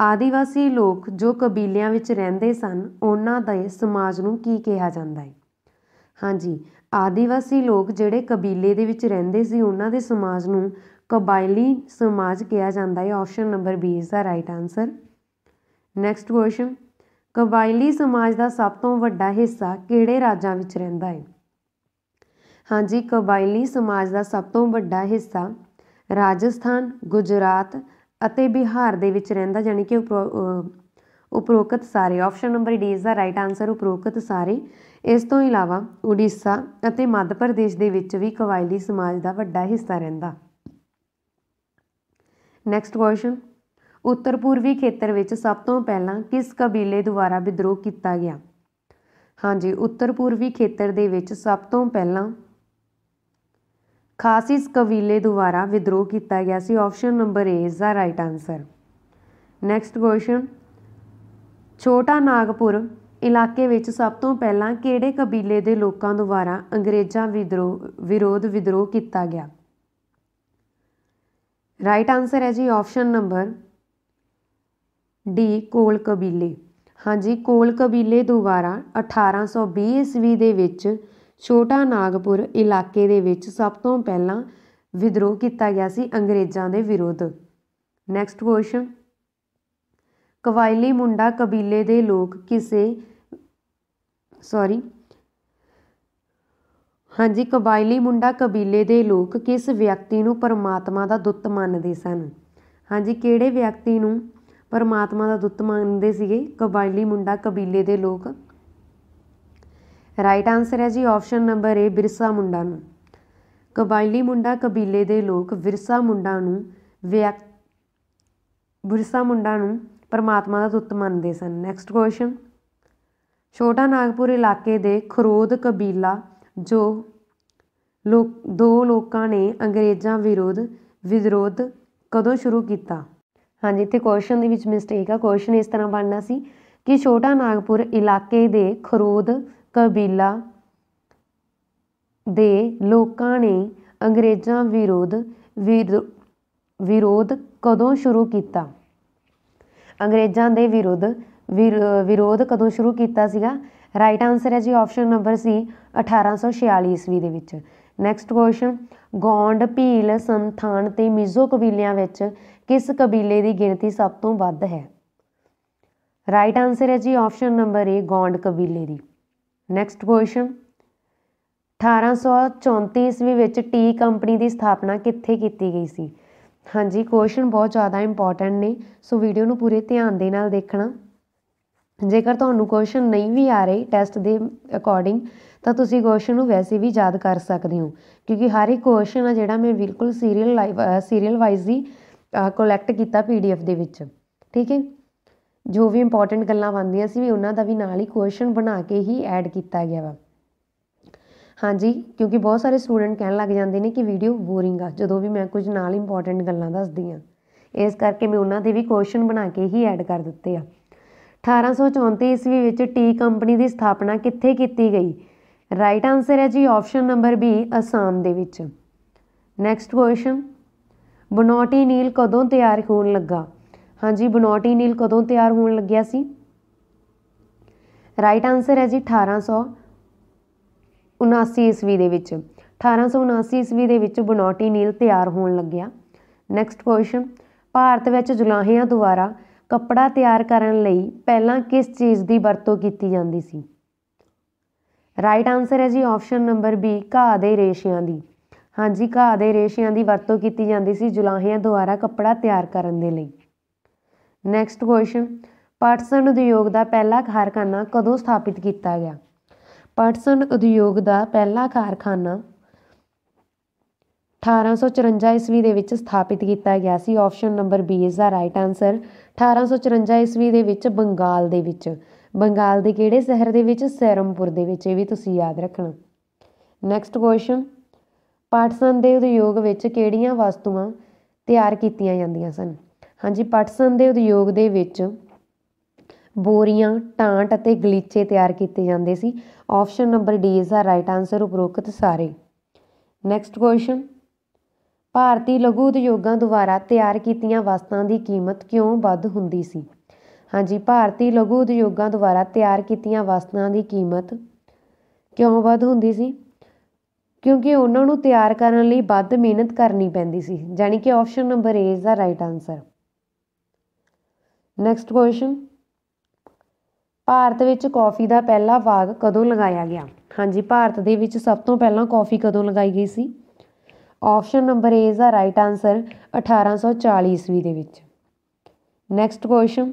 ਆਦੀਵਾਸੀ ਲੋਕ ਜੋ ਕਬੀਲਿਆਂ ਵਿੱਚ ਰਹਿੰਦੇ ਸਨ ਉਹਨਾਂ ਦੇ ਸਮਾਜ ਨੂੰ ਕੀ ਕਿਹਾ ਜਾਂਦਾ ਹੈ ਹਾਂਜੀ ਆਦੀਵਾਸੀ ਲੋਕ ਜਿਹੜੇ ਕਬੀਲੇ ਦੇ ਵਿੱਚ ਰਹਿੰਦੇ ਸੀ ਉਹਨਾਂ ਦੇ ਸਮਾਜ ਨੂੰ ਕਬਾਇਲੀ ਸਮਾਜ ਕਿਹਾ ਜਾਂਦਾ ਹੈ option number B is the right answer next question ਕਬਾਇਲੀ ਸਮਾਜ ਦਾ ਸਭ ਤੋਂ ਵੱਡਾ ਹਿੱਸਾ ਕਿਹੜੇ ਰਾਜਾਂ ਵਿੱਚ ਰਹਿੰਦਾ ਹੈ ਹਾਂਜੀ ਕਬਾਇਲੀ ਸਮਾਜ ਦਾ ਸਭ ਤੋਂ ਵੱਡਾ ਹਿੱਸਾ ਰਾਜਸਥਾਨ ਗੁਜਰਾਤ ਅਤੇ ਬਿਹਾਰ ਦੇ ਵਿੱਚ ਰਹਿੰਦਾ ਜਾਨੀ ਕਿ ਉਪਰੋਕਤ ਸਾਰੇ option number D is the right answer ਉਪਰੋਕਤ ਸਾਰੇ ਇਸ ਤੋਂ ਇਲਾਵਾ ਉੜੀਸਾ ਅਤੇ ਮੱਧ ਪ੍ਰਦੇਸ਼ ਦੇ ਵਿੱਚ ਵੀ ਕਬਾਇਲੀ ਸਮਾਜ ਦਾ ਵੱਡਾ ਹਿੱਸਾ ਰਹਿੰਦਾ ਨੈਕਸਟ ਕੁਐਸਚਨ ਉੱਤਰ ਪੂਰਬੀ ਖੇਤਰ ਵਿੱਚ ਸਭ ਤੋਂ ਪਹਿਲਾਂ ਕਿਸ ਕਬੀਲੇ ਦੁਆਰਾ ਵਿਦਰੋਹ ਕੀਤਾ ਗਿਆ ਹਾਂਜੀ ਉੱਤਰ ਪੂਰਬੀ ਖੇਤਰ ਦੇ ਵਿੱਚ ਸਭ ਤੋਂ ਪਹਿਲਾਂ ਖਾਸ ਇਸ ਕਬੀਲੇ ਦੁਆਰਾ ਵਿਦਰੋਹ ਕੀਤਾ ਗਿਆ ਸੀ option number A is the right answer next question Chota Nagpur ਇਲਾਕੇ ਵਿੱਚ ਸਭ ਤੋਂ ਪਹਿਲਾਂ ਕਿਹੜੇ ਕਬੀਲੇ ਦੇ ਲੋਕਾਂ ਦੁਆਰਾ ਅੰਗਰੇਜ਼ਾਂ ਵਿਦਰੋਹ ਵਿਰੋਧ ਵਿਦਰੋਹ ਕੀਤਾ ਗਿਆ ਰਾਈਟ ਆਨਸਰ ਹੈ ਜੀ ਆਪਸ਼ਨ ਨੰਬਰ ਡੀ ਕੋਲ ਕਬੀਲੇ ਹਾਂਜੀ ਕੋਲ ਕਬੀਲੇ ਦੁਆਰਾ 1820 ਈਸਵੀ ਦੇ ਵਿੱਚ ਛੋਟਾ ਨਾਗਪੁਰ ਇਲਾਕੇ ਦੇ ਵਿੱਚ ਸਭ ਤੋਂ ਪਹਿਲਾਂ ਵਿਦਰੋਹ ਕੀਤਾ ਗਿਆ ਸੀ ਅੰਗਰੇਜ਼ਾਂ ਦੇ ਵਿਰੁੱਧ ਨੈਕਸਟ ਕੁਐਸਚਨ ਕਵਾਇਲੀ ਮੁੰਡਾ ਕਬੀਲੇ ਦੇ ਲੋਕ ਕਿਸੇ ਸੌਰੀ ਹਾਂਜੀ ਕਬਾਇਲੀ ਮੁੰਡਾ ਕਬੀਲੇ ਦੇ ਲੋਕ ਕਿਸ ਵਿਅਕਤੀ ਨੂੰ ਪਰਮਾਤਮਾ ਦਾ ਦੁੱਤ ਮੰਨਦੇ ਸਨ ਹਾਂਜੀ ਕਿਹੜੇ ਵਿਅਕਤੀ ਨੂੰ ਪਰਮਾਤਮਾ ਦਾ ਦੁੱਤ ਮੰਨਦੇ ਸੀਗੇ ਕਬਾਇਲੀ ਮੁੰਡਾ ਕਬੀਲੇ ਦੇ ਲੋਕ ਰਾਈਟ ਆਨਸਰ ਹੈ ਜੀ ਆਪਸ਼ਨ ਨੰਬਰ ਏ ਬਿਰਸਾ ਮੁੰਡਾ ਨੂੰ ਕਬਾਇਲੀ ਮੁੰਡਾ ਕਬੀਲੇ ਦੇ ਲੋਕ ਵਿਰਸਾ ਮੁੰਡਾ ਨੂੰ ਵਿਅਕ ਬਿਰਸਾ ਮੁੰਡਾ ਨੂੰ ਪਰਮਾਤਮਾ ਦਾ ਦੁੱਤ ਮੰਨਦੇ ਸਨ ਨੈਕਸਟ ਕੁਐਸਚਨ ਛੋਟਾ ਨਾਗਪੁਰ ਇਲਾਕੇ ਦੇ ਖਰੋਦ ਕਬੀਲਾ ਜੋ ਲੋਕ ਦੋ ਲੋਕਾਂ ਨੇ ਅੰਗਰੇਜ਼ਾਂ ਵਿਰੋਧ ਵਿਦਰੋਧ ਕਦੋਂ ਸ਼ੁਰੂ ਕੀਤਾ ਹਾਂਜੀ ਇੱਥੇ ਕੁਐਸਚਨ ਦੇ ਵਿੱਚ ਮਿਸਟੇਕ ਆ ਕੁਐਸਚਨ ਇਸ ਤਰ੍ਹਾਂ ਬਣਨਾ ਸੀ ਕਿ ਛੋਟਾ ਨਾਗਪੁਰ ਇਲਾਕੇ ਦੇ ਖਰੋਦ ਕਬੀਲਾ ਦੇ ਲੋਕਾਂ ਨੇ ਅੰਗਰੇਜ਼ਾਂ ਵਿਰੋਧ ਵਿਰੋਧ ਕਦੋਂ ਸ਼ੁਰੂ ਕੀਤਾ ਅੰਗਰੇਜ਼ਾਂ ਦੇ ਵਿਰੋਧ ਵਿਰੋਧ ਕਦੋਂ ਸ਼ੁਰੂ ਕੀਤਾ ਸੀਗਾ ਰਾਈਟ ਆਨਸਰ ਹੈ ਜੀ ਆਪਸ਼ਨ ਨੰਬਰ ਸੀ 1846 ਈਸਵੀ ਦੇ ਵਿੱਚ ਨੈਕਸਟ ਕੁਐਸਚਨ ਗੌਂਡ ਭੀਲ ਸੰਥਾਨ ਤੇ ਮਿਜ਼ੋ ਕਬੀਲਿਆਂ ਵਿੱਚ ਕਿਸ ਕਬੀਲੇ ਦੀ ਗਿਣਤੀ ਸਭ ਤੋਂ ਵੱਧ ਹੈ ਰਾਈਟ ਆਨਸਰ ਹੈ ਜੀ ਆਪਸ਼ਨ ਨੰਬਰ ਏ ਗੌਂਡ ਕਬੀਲੇ ਦੀ ਨੈਕਸਟ ਕੁਐਸਚਨ 1834 ਈਸਵੀ ਵਿੱਚ ਟੀ ਕੰਪਨੀ ਦੀ ਸਥਾਪਨਾ ਕਿੱਥੇ ਕੀਤੀ ਗਈ ਸੀ ਹਾਂਜੀ ਕੁਐਸਚਨ ਬਹੁਤ ਜ਼ਿਆਦਾ ਇੰਪੋਰਟੈਂਟ ਨੇ ਸੋ ਵੀਡੀਓ ਨੂੰ ਪੂਰੇ ਧਿਆਨ ਦੇ ਨਾਲ ਦੇਖਣਾ ਜੇਕਰ ਤੁਹਾਨੂੰ ਕੁਐਸਚਨ ਨਹੀਂ ਵੀ ਆ ਰਹੇ ਟੈਸਟ ਦੇ ਅਕੋਰਡਿੰਗ ਤਾਂ ਤੁਸੀਂ ਕੁਐਸਚਨ ਨੂੰ ਵੈਸੇ ਵੀ ਯਾਦ ਕਰ ਸਕਦੇ ਹੋ ਕਿਉਂਕਿ ਹਰ ਇੱਕ ਕੁਐਸਚਨ ਆ ਜਿਹੜਾ ਮੈਂ ਬਿਲਕੁਲ ਸੀਰੀਅਲ ਸੀਰੀਅਲ ਵਾਈਜ਼ ਹੀ ਕਲੈਕਟ ਕੀਤਾ ਪੀਡੀਐਫ ਦੇ ਵਿੱਚ ਠੀਕ ਹੈ ਜੋ ਵੀ ਇੰਪੋਰਟੈਂਟ ਗੱਲਾਂ ਬਣਦੀਆਂ ਸੀ ਵੀ ਉਹਨਾਂ ਦਾ ਵੀ ਨਾਲ ਹੀ ਕੁਐਸਚਨ ਬਣਾ ਕੇ ਹੀ ਐਡ ਕੀਤਾ ਗਿਆ ਵਾ ਹਾਂਜੀ ਕਿਉਂਕਿ ਬਹੁਤ ਸਾਰੇ ਸਟੂਡੈਂਟ ਕਹਿਣ ਲੱਗ ਜਾਂਦੇ ਨੇ ਕਿ ਵੀਡੀਓ ਬੋਰਿੰਗ ਆ ਜਦੋਂ ਵੀ ਮੈਂ ਕੁਝ ਨਾਲ ਇੰਪੋਰਟੈਂਟ ਗੱਲਾਂ ਦੱਸਦੀ ਆ ਇਸ ਕਰਕੇ ਮੈਂ ਉਹਨਾਂ ਦੇ ਵੀ ਕੁਐਸਚਨ ਬਣਾ ਕੇ ਹੀ ਐਡ ਕਰ ਦਿੱਤੇ ਆ 1834 ਇਸਵੀ ਵਿੱਚ ਟੀ ਕੰਪਨੀ ਦੀ ਸਥਾਪਨਾ ਕਿੱਥੇ ਕੀਤੀ ਗਈ ਰਾਈਟ ਆਨਸਰ ਹੈ ਜੀ ਆਪਸ਼ਨ ਨੰਬਰ ਬੀ ਅਸਾਮ ਦੇ ਵਿੱਚ ਨੈਕਸਟ ਕੁਐਸਚਨ ਬਨੋਟੀ ਨੀਲ ਕਦੋਂ ਤਿਆਰ ਹੋਣ ਲੱਗਾ ਹਾਂਜੀ ਬਨੋਟੀ ਨੀਲ ਕਦੋਂ ਤਿਆਰ ਹੋਣ ਲੱਗਿਆ ਸੀ ਰਾਈਟ ਆਨਸਰ ਹੈ ਜੀ 1879 ਈਸਵੀ ਦੇ ਵਿੱਚ 1879 ਈਸਵੀ ਦੇ ਵਿੱਚ ਬਨੋਟੀ ਨੀਲ ਤਿਆਰ ਹੋਣ ਲੱਗਿਆ ਨੈਕਸਟ ਕੁਐਸਚਨ ਭਾਰਤ ਵਿੱਚ ਜੁਲਾਹਿਆਂ ਦੁਆਰਾ ਕੱਪੜਾ ਤਿਆਰ ਕਰਨ ਲਈ ਪਹਿਲਾਂ ਕਿਸ ਚੀਜ਼ ਦੀ ਵਰਤੋਂ ਕੀਤੀ ਜਾਂਦੀ ਸੀ ਰਾਈਟ ਆਨਸਰ ਹੈ ਜੀ ਆਪਸ਼ਨ ਨੰਬਰ ਬੀ ਘਾਹ ਦੇ ਰੇਸ਼ਿਆਂ ਦੀ ਹਾਂਜੀ ਘਾਹ ਦੇ ਰੇਸ਼ਿਆਂ ਦੀ ਵਰਤੋਂ ਕੀਤੀ ਜਾਂਦੀ ਸੀ ਜੁਲਾਹਿਆਂ ਦੁਆਰਾ ਕੱਪੜਾ ਤਿਆਰ ਕਰਨ ਦੇ ਲਈ ਨੈਕਸਟ ਕੁਐਸਚਨ ਪਾਟਸਨ ਉਦਯੋਗ ਦਾ ਪਹਿਲਾ ਕਾਰਖਾਨਾ ਕਦੋਂ ਸਥਾਪਿਤ ਕੀਤਾ ਗਿਆ ਪਾਟਸਨ ਉਦਯੋਗ ਦਾ ਪਹਿਲਾ ਕਾਰਖਾਨਾ 1854 ਈਸਵੀ ਦੇ ਵਿੱਚ ਸਥਾਪਿਤ ਕੀਤਾ ਗਿਆ ਸੀ option number B is the right answer 1854 ਈਸਵੀ ਦੇ ਵਿੱਚ ਬੰਗਾਲ ਦੇ ਵਿੱਚ ਬੰਗਾਲ ਦੇ ਕਿਹੜੇ ਸ਼ਹਿਰ ਦੇ ਵਿੱਚ ਸੈਰਮਪੁਰ ਦੇ ਵਿੱਚ ਇਹ ਵੀ ਤੁਸੀਂ ਯਾਦ ਰੱਖਣਾ ਨੈਕਸਟ ਕੁਐਸਚਨ ਪਾਟਸਨ ਦੇ ਉਦਯੋਗ ਵਿੱਚ ਕਿਹੜੀਆਂ ਵਸਤੂਆਂ ਤਿਆਰ ਕੀਤੀਆਂ ਜਾਂਦੀਆਂ ਸਨ ਹਾਂਜੀ ਪਟਸਨ ਦੇ ਉਦਯੋਗ ਦੇ ਵਿੱਚ ਬੋਰੀਆਂ ਟਾਂਟ ਅਤੇ ਗਲੀਚੇ ਤਿਆਰ ਕੀਤੇ ਜਾਂਦੇ ਸੀ ਆਪਸ਼ਨ ਨੰਬਰ ਡੀ ਇਸ ਦਾ ਰਾਈਟ ਆਨਸਰ ਉਪਰੋਕਤ ਸਾਰੇ ਨੈਕਸਟ ਕੁਐਸਚਨ ਭਾਰਤੀ ਲਘੂ ਉਦਯੋਗਾਂ ਦੁਆਰਾ ਤਿਆਰ ਕੀਤੀਆਂ ਵਸਤਾਂ ਦੀ ਕੀਮਤ ਕਿਉਂ ਵੱਧ ਹੁੰਦੀ ਸੀ ਹਾਂਜੀ ਭਾਰਤੀ ਲਘੂ ਉਦਯੋਗਾਂ ਦੁਆਰਾ ਤਿਆਰ ਕੀਤੀਆਂ ਵਸਤਾਂ ਦੀ ਕੀਮਤ ਕਿਉਂ ਵੱਧ ਹੁੰਦੀ ਸੀ ਕਿਉਂਕਿ ਉਹਨਾਂ ਨੂੰ ਤਿਆਰ ਕਰਨ ਲਈ ਵੱਧ ਮਿਹਨਤ ਕਰਨੀ ਪੈਂਦੀ ਸੀ ਜਾਨੀ ਕਿ option number A is the right answer next question Bharat ਵਿੱਚ ਕਾਫੀ ਦਾ ਪਹਿਲਾ ਬਾਗ ਕਦੋਂ ਲਗਾਇਆ ਗਿਆ ਹਾਂਜੀ ਭਾਰਤ ਦੇ ਵਿੱਚ ਸਭ ਤੋਂ ਪਹਿਲਾਂ ਕਾਫੀ ਕਦੋਂ ਲਗਾਈ ਗਈ ਸੀ option number A is the right answer 1840 ਈਸਵੀ ਦੇ ਵਿੱਚ ਨੈਕਸਟ ਕੁਐਸਚਨ